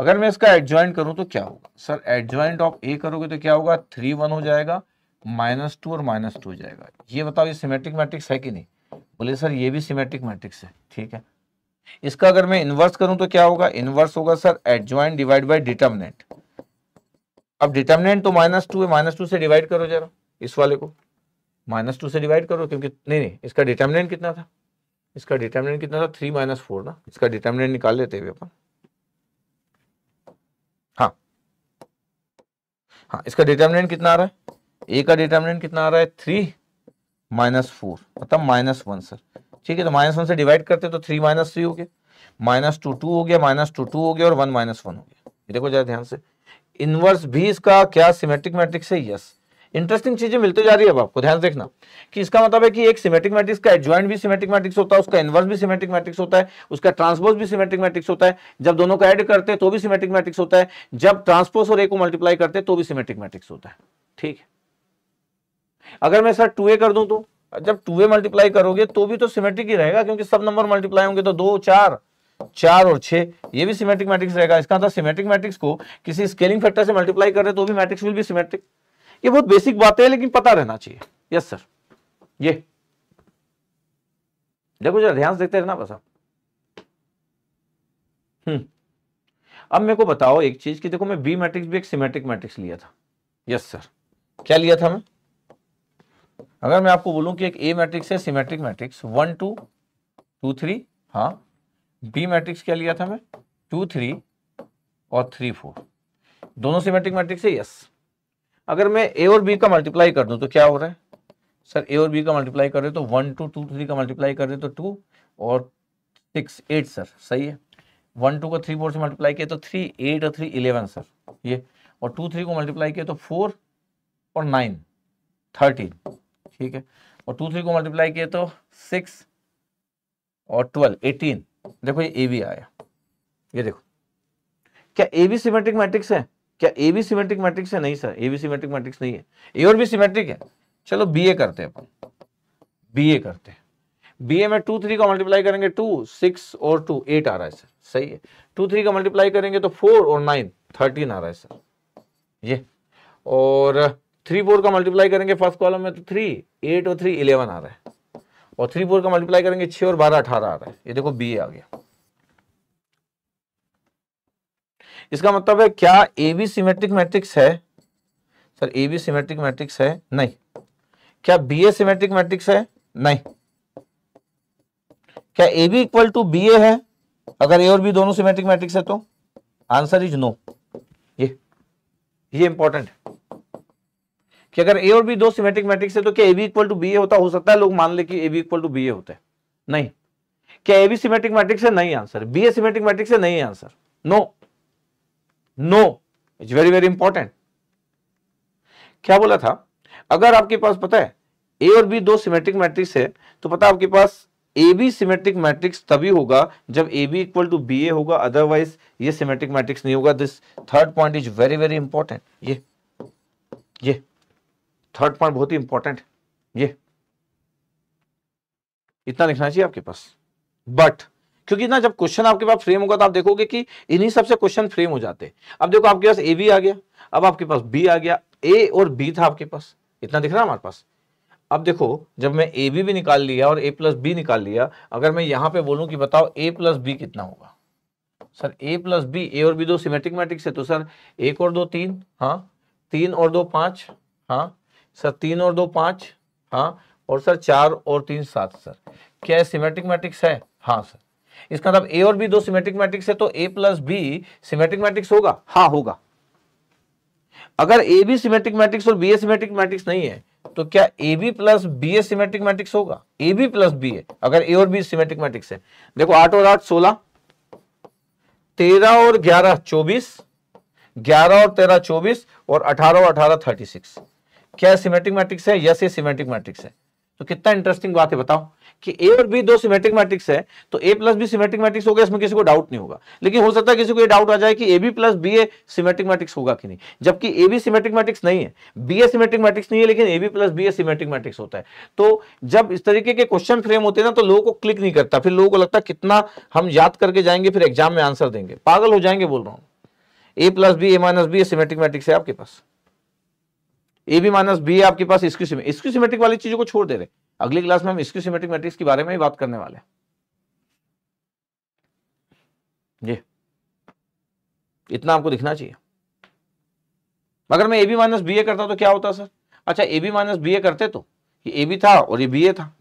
अगर मैं इसका एडजॉइंट करूं तो क्या होगा सर एडजॉइंट ऑफ ए करोगे तो क्या होगा थ्री वन हो जाएगा माइनस टू और माइनस टू हो जाएगा ये बताओ ये सिमेट्रिक मैट्रिक्स है कि नहीं बोले सर ये भी सिमेट्रिक मैट्रिक्स है ठीक है इसका अगर मैं इन्वर्स करूं तो क्या होगा इन्वर्स होगा sir adjoint divide by determinant अब डिटर्मिनेंट तो माइनस टू है माइनस टू से डिवाइड करो जरा इस वाले को माइनस टू से डिवाइड करो क्योंकि नहीं नहीं इसका डिटर्मिनेंट कितना था इसका डिटर्मिनेंट कितना था थ्री माइनस फोर ना इसका डिटर्मिनेंट निकाल लेते हुए अपन हाँ हाँ इसका डिटर्मिनेंट कितना आ रहा है ए का डिटर्मिनेंट कितना आ रहा है थ्री माइनस फोर मतलब माइनस वन सर ठीक है तो माइनस वन से डिवाइड करते तो थ्री माइनस थ्री हो गया माइनस टू टू हो गया माइनस टू टू हो गया और वन माइनस वन हो गया देखो जरा ध्यान से इनवर्स भी इसका क्या सिमेट्रिक मैट्रिक्स है यस इंटरेस्टिंग चीजें मिलती जा रही है अब आपको ध्यान देखना कि इसका मतलब है कि एक सिमेट्रिक मैट्रिक्स का एडजॉइंट भी सिमेट्रिक मैट्रिक्स होता है उसका इनवर्स भी सिमेट्रिक मैट्रिक्स होता है उसका ट्रांसपोज भी सिमेट्रिक मैट्रिक्स होता है जब दोनों का ऐड करते हैं तो भी सिमेट्रिक मैट्रिक्स होता है जब ट्रांसपोज और ए को मल्टीप्लाई करते हैं तो भी सिमेट्रिक मैट्रिक्स होता है ठीक है अगर मैं सर टू ए कर दूं तो जब टू ए मल्टीप्लाई करोगे तो भी तो सिमेट्रिक ही रहेगा क्योंकि सब नंबर मल्टीप्लाई होंगे तो दो चार चार और छह ये भी सिमेट्रिक मैट्रिक्स रहेगा इसका अंदर सिमेट्रिक मैट्रिक्स को किसी स्केलिंग फैक्टर से मल्टीप्लाई कर रहे तो भी मैट्रिक्स विल भी सिमेट्रिक ये बहुत बेसिक बातें है लेकिन पता रहना चाहिए यस सर ये देखो जरा ध्यान से देखते रहना बस आप हम्म। अब मेरे को बताओ एक चीज कि देखो मैं बी मैट्रिक्स भी एक सिमेट्रिक मैट्रिक्स लिया था यस सर क्या लिया था मैं अगर मैं आपको बोलूं कि एक ए मैट्रिक्स है symmetric matrix one two two three हाँ बी मैट्रिक्स क्या लिया था मैं टू थ्री और थ्री फोर दोनों सिमेट्रिक मैट्रिक्स है यस अगर मैं ए और बी का मल्टीप्लाई कर दूं तो क्या हो रहा है सर ए और बी का मल्टीप्लाई कर रहे तो वन टू टू थ्री का मल्टीप्लाई कर रहे तो टू और सिक्स एट सर सही है वन टू को थ्री फोर से मल्टीप्लाई किया तो थ्री एट और थ्री इलेवन सर ये और टू थ्री को मल्टीप्लाई किया तो फोर और नाइन थर्टीन ठीक है और टू थ्री को मल्टीप्लाई किए तो सिक्स और ट्वेल्व एटीन देखो ये ए बी आया ये देखो क्या ए बी सीमेट्रिक मैट्रिक्स है क्या ए बी सीमेट्रिक मैट्रिक्स है नहीं sir A B symmetric matrix नहीं है ए और बी सीमेट्रिक है चलो बी ए करते हैं अपन बी ए करते हैं बी ए में टू थ्री का मल्टीप्लाई करेंगे टू सिक्स और टू एट आ रहा है सर सही है टू थ्री का मल्टीप्लाई करेंगे तो फोर और नाइन थर्टीन आ रहा है सर ये और थ्री फोर का मल्टीप्लाई करेंगे फर्स्ट कॉलम में तो थ्री एट और थ्री इलेवन आ रहा है और थ्री फोर का मल्टीप्लाई करेंगे छह और बारह अठारह आ रहा है ये देखो बी आ गया इसका मतलब है क्या ए बी सीमेट्रिक मैट्रिक्स है sir A B symmetric matrix है नहीं क्या बी ए सीमेट्रिक मैट्रिक्स है नहीं क्या A B equal to B A है अगर ए और बी दोनों सीमेट्रिक मैट्रिक्स है तो आंसर इज नो ये ये इंपॉर्टेंट है कि अगर ए और बी दो सिमेट्रिक मैट्रिक्स है तो क्या A B equal to B A होता हो सकता है लोग मान ले कि A B equal to B A होते हैं नहीं क्या ए बी सिमेट्रिक मैट्रिक्स है नहीं answer B A symmetric matrix है नहीं answer no no it's very very important क्या बोला था अगर आपके पास पता है ए और बी दो सिमेट्रिक मैट्रिक्स है तो पता आपके पास ए बी सिमेट्रिक मैट्रिक्स तभी होगा जब A B equal to B A होगा अदरवाइज ये सिमेट्रिक मैट्रिक्स नहीं होगा this third point is very very important ये ये yeah. थर्ड पॉइंट बहुत ही इंपॉर्टेंट ये इतना लिखना चाहिए आपके पास बट क्योंकि ना जब क्वेश्चन आपके पास फ्रेम होगा तो आप देखोगे कि इन्हीं सबसे क्वेश्चन फ्रेम हो जाते हैं अब देखो आपके पास ए बी आ गया अब आपके पास बी आ गया ए और बी था आपके पास इतना दिख रहा है हमारे पास अब देखो जब मैं ए बी भी निकाल लिया और ए प्लस बी निकाल लिया अगर मैं यहां पे बोलूँ कि बताओ ए प्लस बी कितना होगा sir A plus B A और बी दो सिमेटिक मैट्रिक्स है तो सर एक और दो तीन हाँ तीन और दो पाँच हाँ सर तीन और दो पांच हाँ और सर चार और तीन सात सर क्या सिमेट्रिक मैट्रिक्स है हाँ सर इसका मतलब ए और बी दो सिमेट्रिक मैट्रिक्स है तो A plus B symmetric matrix होगा हाँ होगा अगर ए बी सिमेट्रिक मैट्रिक्स और बी ए सिमेट्रिक मैट्रिक्स नहीं है तो क्या A B plus B A symmetric matrix होगा A B plus B A अगर ए और बी सिमेट्रिक मैट्रिक्स है देखो आठ और आठ सोलह तेरह और ग्यारह चौबीस ग्यारह और तेरह चौबीस और अठारह और अठारह थर्टी सिक्स क्या सिमेट्रिक मैट्रिक्स है यस ये सिमेट्रिक मैट्रिक्स है तो कितना इंटरेस्टिंग बात है बताओ कि ए और बी दो सिमेट्रिक मैट्रिक्स है तो A plus B symmetric matrix होगा इसमें किसी को डाउट नहीं होगा लेकिन हो सकता है किसी को ये डाउट आ जाए कि A B plus B A symmetric matrix होगा कि नहीं जबकि ए बी सिमेट्रिक मैट्रिक्स नहीं है बी ए सिमेट्रिक मैट्रिक्स नहीं है लेकिन A B plus B A symmetric matrix होता है तो जब इस तरीके के क्वेश्चन फ्रेम होते हैं ना तो लोगों को क्लिक नहीं करता फिर लोगों को लगता है कितना हम याद करके जाएंगे फिर एग्जाम में आंसर देंगे पागल हो जाएंगे बोल रहा हूँ A plus B A minus B A symmetric matrix है आपके पास ए बी माइनस बी आपके पास इसकी सिमे, इसकी सिमेट्रिक वाली चीजों को छोड़ दे रहे अगली क्लास में हम इसकी सिमेट्रिक मैट्रिक्स के बारे में ही बात करने वाले हैं ये इतना आपको दिखना चाहिए अगर मैं A B minus B A करता तो क्या होता सर अच्छा A B minus B A करते तो ये ए बी था और ये बी ए था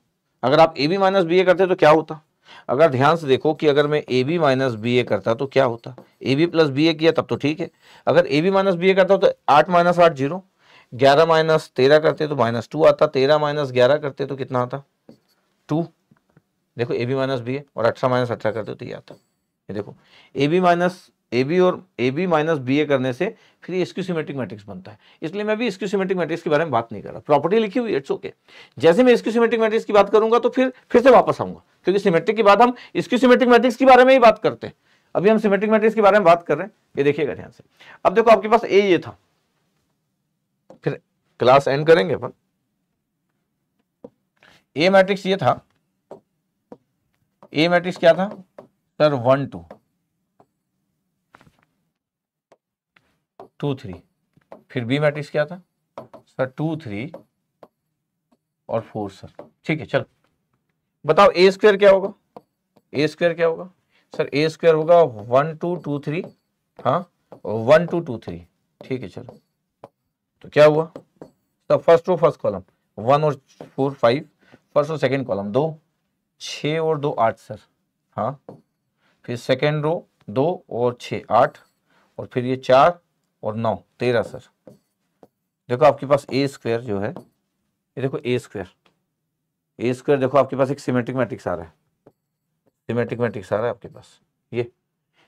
अगर आप A B minus B A करते तो क्या होता अगर ध्यान से देखो कि अगर मैं A B minus B A करता तो क्या होता A B plus B A किया तब तो ठीक है अगर A B minus B A करता तो आठ माइनस आठ जीरो ग्यारह माइनस तेरह करते तो माइनस टू आता तेरह माइनस ग्यारह करते तो कितना आता टू देखो ए बी माइनस बी है और अठारह माइनस अठारह करते तो ये आता ये देखो A B minus A B और A B minus B A करने से फिर ये सीमेट्रिक मैट्रिक्स बनता है इसलिए मैं भी सीमेट्रिक मैट्रिक्स के बारे में बात नहीं कर रहा प्रॉपर्टी लिखी हुई इट्स ओके जैसे मैं सीमेट्रिक मैट्रिक्स की बात करूंगा तो फिर फिर से वापस आऊंगा क्योंकि सीमेट्रिक की बात हम सीमेट्रिक मैट्रिक्स के बारे में ही बात करते हैं अभी हम सीमेट्रिक मैट्रिक्स के बारे में बात कर रहे हैं ये देखिएगा ध्यान से अब देखो आपके पास ए ये था क्लास एंड करेंगे अपन ए मैट्रिक्स ये था ए मैट्रिक्स क्या था sir one two two three फिर बी मैट्रिक्स क्या था सर टू थ्री और फोर सर ठीक है चलो बताओ ए स्क्वायर क्या होगा ए स्क्वायर क्या होगा सर ए स्क्वायर होगा वन टू टू थ्री हाँ वन टू टू थ्री ठीक है चलो तो क्या हुआ तो first row first column one और फोर फाइव फर्स्ट और सेकेंड कॉलम दो छ और दो आठ सर हाँ फिर सेकेंड रो दो और छ आठ और फिर ये चार और नौ तेरह सर देखो आपके पास ए स्क्वेयर जो है ये देखो ए स्क्वायर ए स्क्वायर देखो आपके पास एक सिमेट्रिक मैट्रिक्स आ रहा है सिमेट्रिक मैट्रिक्स आ रहा है आपके पास ये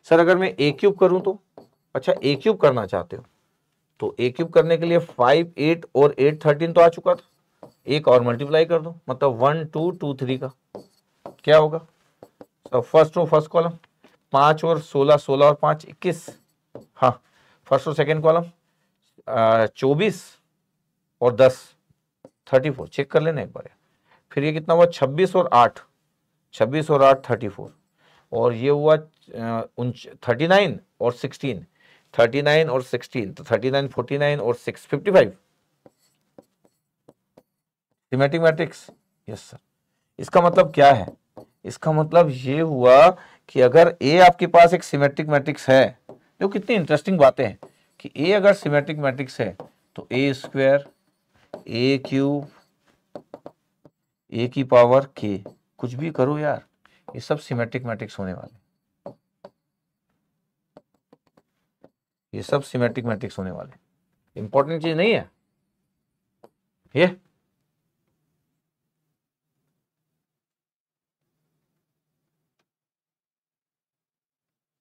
सर अगर मैं ए क्यूब करूँ तो अच्छा ए क्यूब करना चाहते हो तो ए क्यूब करने के लिए फाइव एट और एट थर्टीन तो आ चुका था एक और मल्टीप्लाई कर दो मतलब वन टू टू थ्री का क्या होगा तो फर्स्ट टू फर्स्ट कॉलम पांच और सोलह सोलह और पांच इक्कीस हाँ फर्स्ट और सेकेंड कॉलम चौबीस और दस थर्टी फोर चेक कर लेना एक बार फिर ये कितना हुआ छब्बीस और आठ छब्बीस और आठ थर्टी फोर और ये हुआ थर्टी नाइन और सिक्सटीन थर्टी नाइन और सिक्सटीन तो थर्टी नाइन फोर्टी नाइन और six fifty five symmetric matrix yes sir इसका मतलब क्या है इसका मतलब ये हुआ कि अगर ए आपके पास एक सिमेट्रिक मैट्रिक्स है जो कितनी इंटरेस्टिंग बातें हैं कि ए अगर सिमेट्रिक मैट्रिक्स है तो ए स्क्वेयर ए क्यूब ए की पावर के कुछ भी करो यार ये सब सिमेट्रिक मैट्रिक्स होने वाले ये सब सिमेट्रिक मैट्रिक्स होने वाले इंपॉर्टेंट चीज नहीं है ये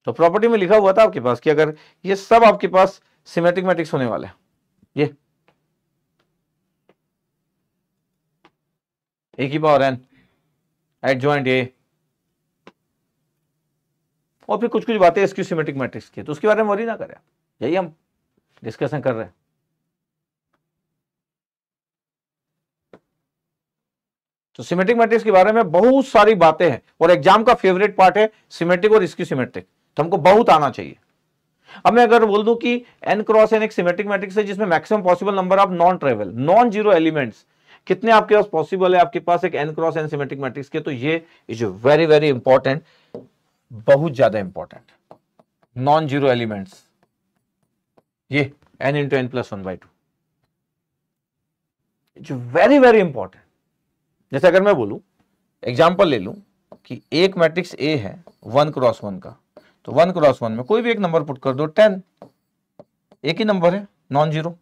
तो प्रॉपर्टी में लिखा हुआ था आपके पास कि अगर ये सब आपके पास सिमेट्रिक मैट्रिक्स होने वाले ये एक ही power n adjoint A और फिर कुछ कुछ बातें इसकी सिमेट्रिक मैट्रिक्स की तो उसके बारे में वरी ना करें यही हम डिस्कशन कर रहे हैं तो सिमेट्रिक मैट्रिक्स के बारे में बहुत सारी बातें हैं और एग्जाम का फेवरेट पार्ट है सिमेट्रिक और इसकी सिमेट्रिक तो हमको बहुत आना चाहिए अब मैं अगर बोल दूं कि एन क्रॉस एन एक सिमेट्रिक मैट्रिक्स है जिसमें maximum possible number of non trivial non zero elements कितने आपके पास पॉसिबल है आपके पास एक n cross n symmetric matrix के तो ये इज वेरी वेरी इंपॉर्टेंट बहुत ज्यादा इंपॉर्टेंट नॉन जीरो एलिमेंट्स ये n into n plus one by two it's very very important जैसे अगर मैं बोलू एग्जाम्पल ले लू कि एक मैट्रिक्स ए है वन क्रॉस वन का तो वन क्रॉस वन में कोई भी एक नंबर पुट कर दो टेन एक ही नंबर है नॉन जीरो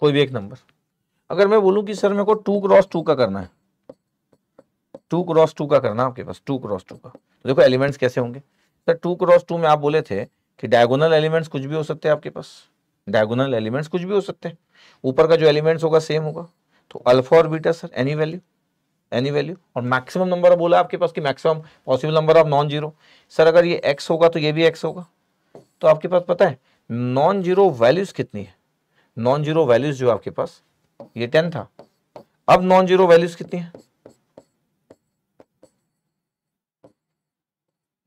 कोई भी एक नंबर अगर मैं बोलूं कि सर मेरे को टू क्रॉस टू का करना है टू क्रॉस टू का करना आपके पास टू क्रॉस टू का तो देखो एलिमेंट्स कैसे होंगे सर टू क्रॉस टू में आप बोले थे कि डायगोनल एलिमेंट्स कुछ भी हो सकते हैं आपके पास डायगोनल एलिमेंट्स कुछ भी हो सकते हैं ऊपर का जो एलिमेंट्स होगा सेम होगा तो अल्फा और beta sir any value any value और मैक्सिमम नंबर बोला आपके पास कि maximum possible number of non zero sir अगर ये एक्स होगा तो ये भी एक्स होगा तो आपके पास पता है नॉन जीरो वैल्यूज कितनी है नॉन जीरो वैल्यूज जो आपके पास ये टेन था अब नॉन जीरो वैल्यूज कितनी है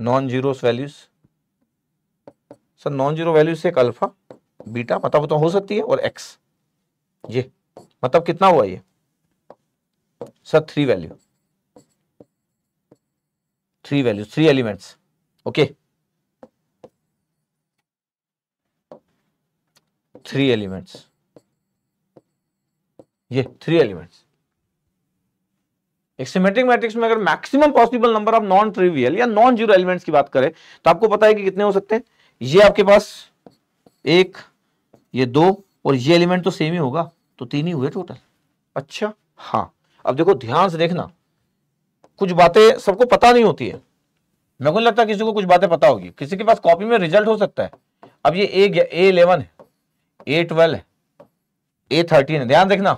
non zero values sir non zero values से एक अल्फा बीटा मतलब तो हो सकती है और एक्स ये मतलब कितना हुआ ये sir three value three values three elements okay three elements ये थ्री एलिमेंट्स एक सिमेट्रिक मैट्रिक्स में अगर maximum possible number of non trivial या नॉन जीरो एलिमेंट्स की बात करें तो आपको पता है कि कितने हो सकते हैं ये आपके पास एक ये दो और ये एलिमेंट तो सेम ही होगा तो तीन ही हुए टोटल अच्छा हाँ अब देखो ध्यान से देखना कुछ बातें सबको पता नहीं होती है मेरे को नहीं लगता किसी को कुछ बातें पता होगी किसी के पास कॉपी में रिजल्ट हो सकता है अब ये ए इलेवन है ए ट्वेल्व है ए थर्टीन है ध्यान देखना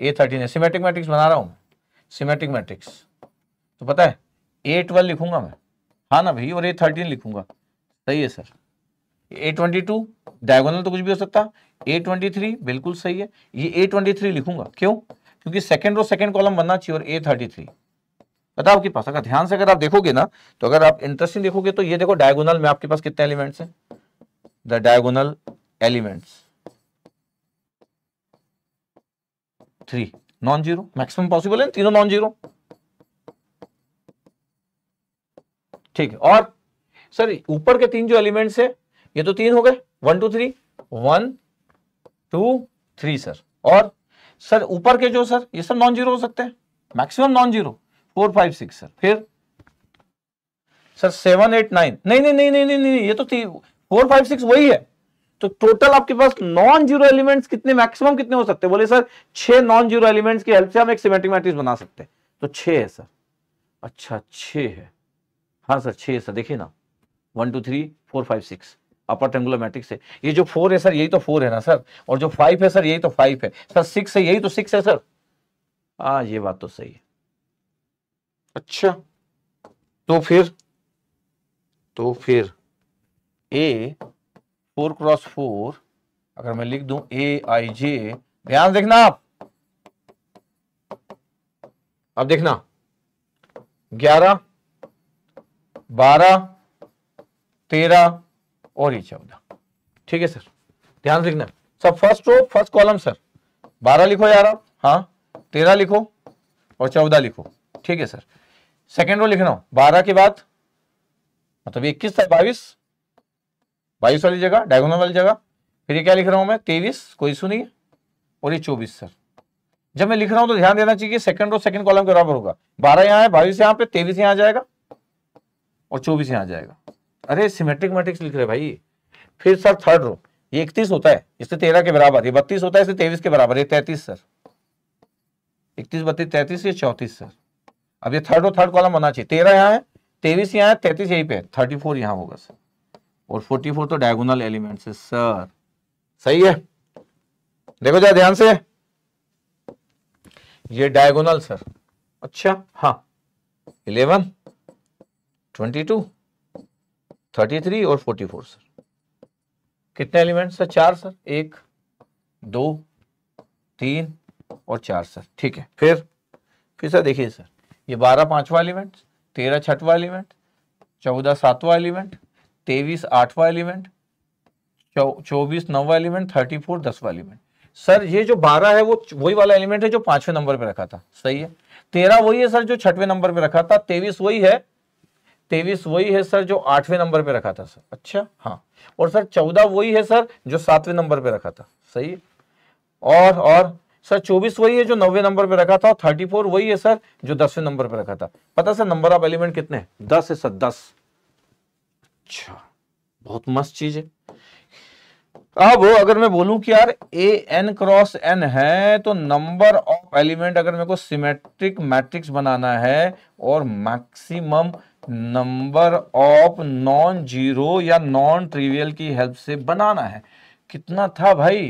ए थर्टीन है सिमेट्रिक मैट्रिक्स बना रहा हूँ सिमेट्रिक मैट्रिक्स तो पता है ए ट्वेल्व लिखूंगा मैं हाँ ना भाई और ए थर्टीन लिखूंगा सही है sir A twenty two diagonal तो कुछ भी हो सकता ए ट्वेंटी थ्री बिल्कुल सही है ये ए ट्वेंटी थ्री लिखूंगा क्यों क्योंकि सेकेंड रो सेकेंड कॉलम बनना चाहिए और ए थर्टी थ्री पता आपके पास अगर ध्यान से अगर आप देखोगे ना तो अगर आप इंटरेस्टिंग देखोगे तो ये देखो डायगोनल में आपके पास कितने एलिमेंट्स हैं the diagonal elements three non zero maximum possible है तीनों नॉन जीरो ठीक है और सर ऊपर के तीन जो एलिमेंट्स है ये तो तीन हो गए one two three one two three sir और सर ऊपर के जो सर ये सर नॉन जीरो हो सकते हैं maximum non zero four five six sir फिर सर सेवन एट नाइन नहीं नहीं नहीं नहीं नहीं नहीं ये तो फोर फाइव सिक्स वही है तो टोटल आपके पास नॉन जीरो एलिमेंट्स कितने मैक्सिमम कितने हो सकते हैं बोले सर छह नॉन जीरो एलिमेंट्स की हेल्प से हम एक सिमेट्रिक मैट्रिक्स बना सकते हैं तो छह है सर अच्छा छह है हाँ सर छह है सर देखिए ना one two three four five six upper triangular matrix है ये जो फोर है सर यही तो फोर है ना सर और जो फाइव है सर यही तो फाइव है सर सिक्स है यही तो सिक्स है सर हाँ ये बात तो सही है अच्छा तो फिर तो फिर ए फोर क्रॉस फोर अगर मैं लिख दूं ए आई जे ध्यान देखना आप अब देखना ग्यारह बारह तेरह और ये चौदह ठीक है सर ध्यान देखना सब first row first column sir बारह लिखो यार आप हाँ तेरह लिखो और चौदह लिखो ठीक है सर सेकेंड रो लिखना बारह के बाद मतलब इक्कीस था बाईस बाईस वाली जगह डायगोनल वाली जगह फिर ये क्या लिख रहा हूँ मैं तेईस कोई इशू नहीं है और ये चौबीस सर जब मैं लिख रहा हूँ तो ध्यान देना चाहिए सेकंड और सेकंड कॉलम के बराबर होगा बारह यहाँ है बाईस यहाँ पे तेईस यहाँ जाएगा और चौबीस यहाँ जाएगा अरे सिमेट्रिक मैट्रिक्स लिख रहे भाई फिर सर थर्ड रो ये इकतीस होता है इससे तेरह के बराबर ये बत्तीस होता है इससे तेईस के बराबर ये तैतीस सर इकतीस बत्तीस तैतीस ये चौतीस सर अब ये थर्ड और थर्ड कॉलम होना चाहिए तेरह यहाँ है तेईस यहाँ है तैतीस यहीं पे थर्टी फोर यहाँ होगा सर और 44 तो डायगोनल एलिमेंट है सर सही है देखो जरा ध्यान से ये डायगोनल सर अच्छा हाँ 11, 22, 33 और 44 सर कितने एलिमेंट्स सर चार सर एक दो तीन और चार सर ठीक है फिर फिर सर देखिए सर ये बारह पांचवा एलिमेंट तेरह छठवा एलिमेंट चौदह सातवा एलिमेंट तेईस आठवां एलिमेंट चौबीस नौवा एलिमेंट थर्टी फोर दसवा एलिमेंट सर ये जो बारह है वो वही वाला एलिमेंट है जो पांचवें नंबर पे रखा था सही है तेरह वही है सर जो छठवें नंबर पे रखा था तेईस वही है तेईस वही है सर जो आठवें नंबर पे रखा था सर अच्छा हाँ और सर चौदह वही है सर जो सातवें नंबर पे रखा था सही है और और सर चौबीस वही है जो नौवे नंबर पे रखा था और थर्टी फोर वही है सर जो दसवें नंबर पे रखा था पता सर नंबर ऑफ एलिमेंट कितने दस है सर दस अच्छा बहुत मस्त चीज है अब अगर मैं बोलूं कि यार ए एन क्रॉस एन है तो नंबर ऑफ एलिमेंट अगर मेरे को सिमेट्रिक मैट्रिक्स बनाना है और maximum number of non zero या नॉन ट्रिवियल की हेल्प से बनाना है कितना था भाई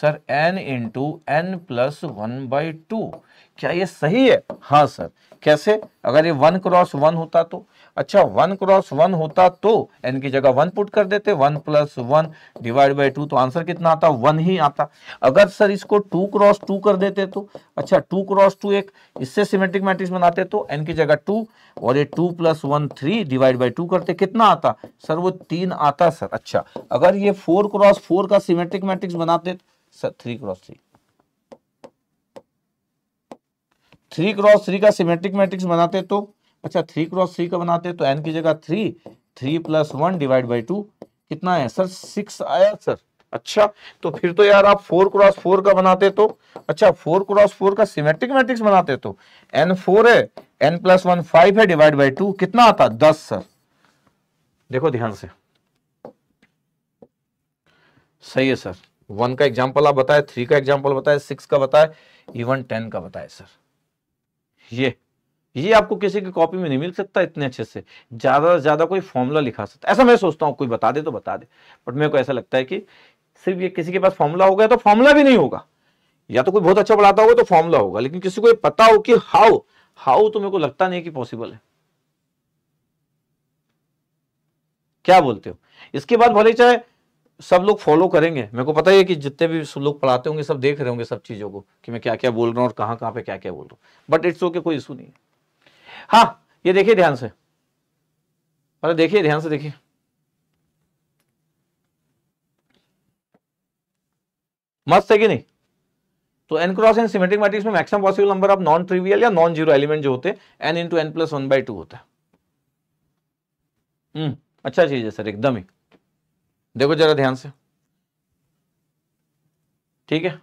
sir n into n plus one by two क्या ये सही है हाँ सर कैसे अगर ये वन क्रॉस वन होता तो अच्छा वन क्रॉस वन होता तो एन की जगह वन पुट कर देते one plus one divide by two तो आंसर कितना आता वन ही आता अगर सर इसको टू क्रॉस टू कर देते तो अच्छा टू क्रॉस टू एक इससे सिमेट्रिक मैट्रिक्स बनाते तो एन की जगह टू और ये two plus one three divide by two करते कितना आता सर वो तीन आता सर अच्छा अगर ये फोर क्रॉस फोर का सिमेट्रिक मैट्रिक्स बनाते sir three cross three three cross three का सिमेट्रिक मैट्रिक्स बनाते तो अच्छा थ्री क्रॉस थ्री का बनाते हैं तो एन की जगह three three plus one divide by two कितना है सर सिक्स आया सर अच्छा तो फिर तो यार आप फोर क्रॉस फोर का बनाते तो अच्छा फोर क्रॉस फोर का सिमेट्रिक मैट्रिक्स बनाते तो एन फोर है एन प्लस वन फाइव है डिवाइड बाई टू कितना आता दस सर देखो ध्यान से सही है सर वन का एग्जाम्पल आप बताए थ्री का एग्जाम्पल बताए सिक्स का बताए इवन टेन का बताए सर ये ये आपको किसी की कॉपी में नहीं मिल सकता इतने अच्छे से ज़्यादा से ज़्यादा कोई फॉर्मूला लिखा सकता ऐसा मैं सोचता हूँ कोई बता दे तो बता दे बट मेरे को ऐसा लगता है कि सिर्फ ये किसी के पास फॉर्मूला होगा तो फॉर्मूला भी नहीं होगा या तो कोई बहुत अच्छा पढ़ाता होगा तो फॉर्मूला होगा लेकिन किसी को ये पता हो कि हाउ हाउ तो मेरे को लगता नहीं कि पॉसिबल है क्या बोलते हो इसके बाद भले चाहे सब लोग फॉलो करेंगे मेरे को पता ही है कि जितने भी लोग पढ़ाते होंगे सब देख रहे होंगे सब चीज़ों को कि मैं क्या क्या बोल रहा हूँ और कहाँ कहाँ पे क्या क्या बोल रहा हूँ बट इट्स ओके कोई इशू नहीं है हाँ ये देखिए ध्यान से अरे देखिए ध्यान से देखिए मस्त है कि नहीं तो n cross n symmetric matrix में maximum possible number of non trivial या नॉन जीरो एलिमेंट जो होते हैं n into n plus one by two होता है हम्म अच्छा चीज है सर एकदम ही देखो जरा ध्यान से ठीक है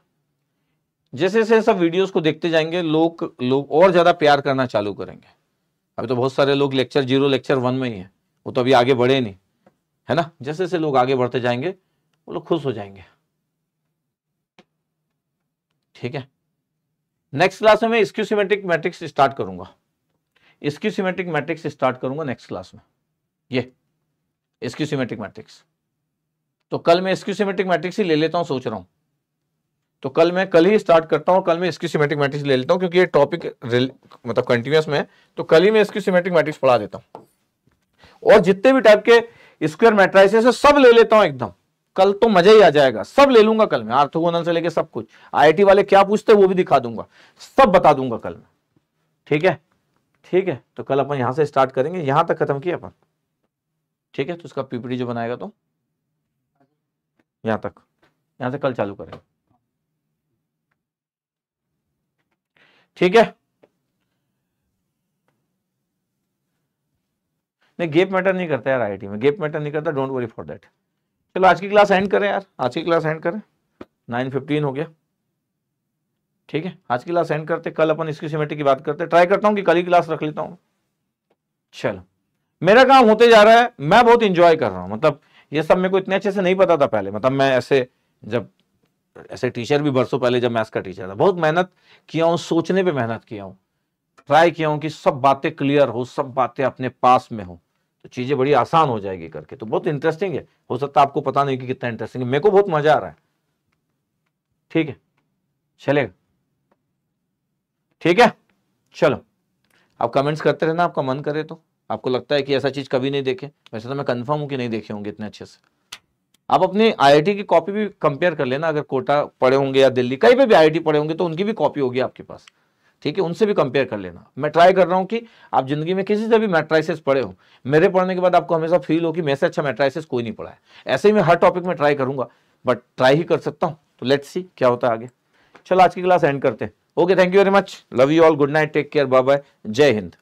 जैसे जैसे सब वीडियोस को देखते जाएंगे लोग लोग और ज्यादा प्यार करना चालू करेंगे अभी तो बहुत सारे लोग लेक्चर जीरो लेक्चर वन में ही है वो तो अभी आगे बढ़े नहीं है ना जैसे जैसे लोग आगे बढ़ते जाएंगे वो लोग खुश हो जाएंगे ठीक है नेक्स्ट क्लास में मैं स्क्यूसीमेट्रिक मैट्रिक्स स्टार्ट करूंगा स्क्यूसीमेट्रिक मैट्रिक्स स्टार्ट करूंगा नेक्स्ट क्लास में ये स्क्यूसीमेट्रिक मैट्रिक्स तो कल मैं स्क्यूसीमेट्रिक मैट्रिक्स ही ले लेता हूं सोच रहा हूं तो कल मैं कल ही स्टार्ट करता हूँ कल मैं इसकी सीमेटिक मैट्रिक्स ले लेता हूँ क्योंकि ये टॉपिक मतलब कंटिन्यूस में है तो कल ही मैं इसकी सीमेटिक मैट्रिक्स पढ़ा देता हूँ और जितने भी टाइप के स्क्वायर मैट्राइसेस है सब ले लेता हूँ एकदम कल तो मजा ही आ जाएगा सब ले लूंगा कल मैं आर्थोगोनल से लेके सब कुछ आईआईटी वाले क्या पूछते हैं वो भी दिखा दूंगा सब बता दूंगा कल मैं ठीक है ठीक है तो कल अपन यहां से स्टार्ट करेंगे यहां तक खत्म किया अपन ठीक है तो उसका पीपीटी जो बनाएगा तो यहां तक यहां से कल चालू करेंगे ठीक है नहीं गेप मैटर नहीं करता यार आईटी में गेप मैटर नहीं करता डोंट वरी फॉर दैट चलो आज की क्लास एंड करें यार आज की क्लास एंड करें नाइन फिफ्टीन हो गया ठीक है आज की क्लास एंड करते कल अपन इसकी सिमेट्री की बात करते ट्राई करता हूँ कि कल ही क्लास रख लेता हूँ चलो मेरा काम होते जा रहा है मैं बहुत इंजॉय कर रहा हूँ मतलब ये सब मेरे को इतने अच्छे से नहीं पता था पहले मतलब मैं ऐसे जब ऐसे टीचर भी बरसों पहले जब मैथ्स का टीचर था बहुत मेहनत किया हूँ सोचने पे मेहनत किया हूँ ट्राई किया हूँ कि सब बातें क्लियर हो सब बातें अपने पास में हो तो चीज़ें बड़ी आसान हो जाएगी करके तो बहुत इंटरेस्टिंग है हो सकता है आपको पता नहीं कि कितना इंटरेस्टिंग है मेरे को बहुत मजा आ रहा है ठीक है चलेगा ठीक है चलो आप कमेंट्स करते रहना आपका मन करे तो आपको लगता है कि ऐसा चीज़ कभी नहीं देखे वैसे तो मैं कंफर्म हूं कि नहीं देखे होंगे इतने अच्छे से आप अपने आईआईटी की कॉपी भी कंपेयर कर लेना अगर कोटा पढ़े होंगे या दिल्ली कहीं पे भी आईआईटी पढ़े होंगे तो उनकी भी कॉपी होगी आपके पास ठीक है उनसे भी कंपेयर कर लेना मैं ट्राई कर रहा हूँ कि आप जिंदगी में किसी से भी मेट्राइसिस पढ़े हो मेरे पढ़ने के बाद आपको हमेशा फील हो कि मेरे से अच्छा मेट्राइसिस कोई नहीं पढ़ा है ऐसे ही मैं हर टॉपिक में ट्राई करूंगा बट ट्राई ही कर सकता हूँ तो लेट्स सी क्या होता है आगे चलो आज की क्लास एंड करते हैं okay thank you very much love you all good night take care bye bye जय हिंद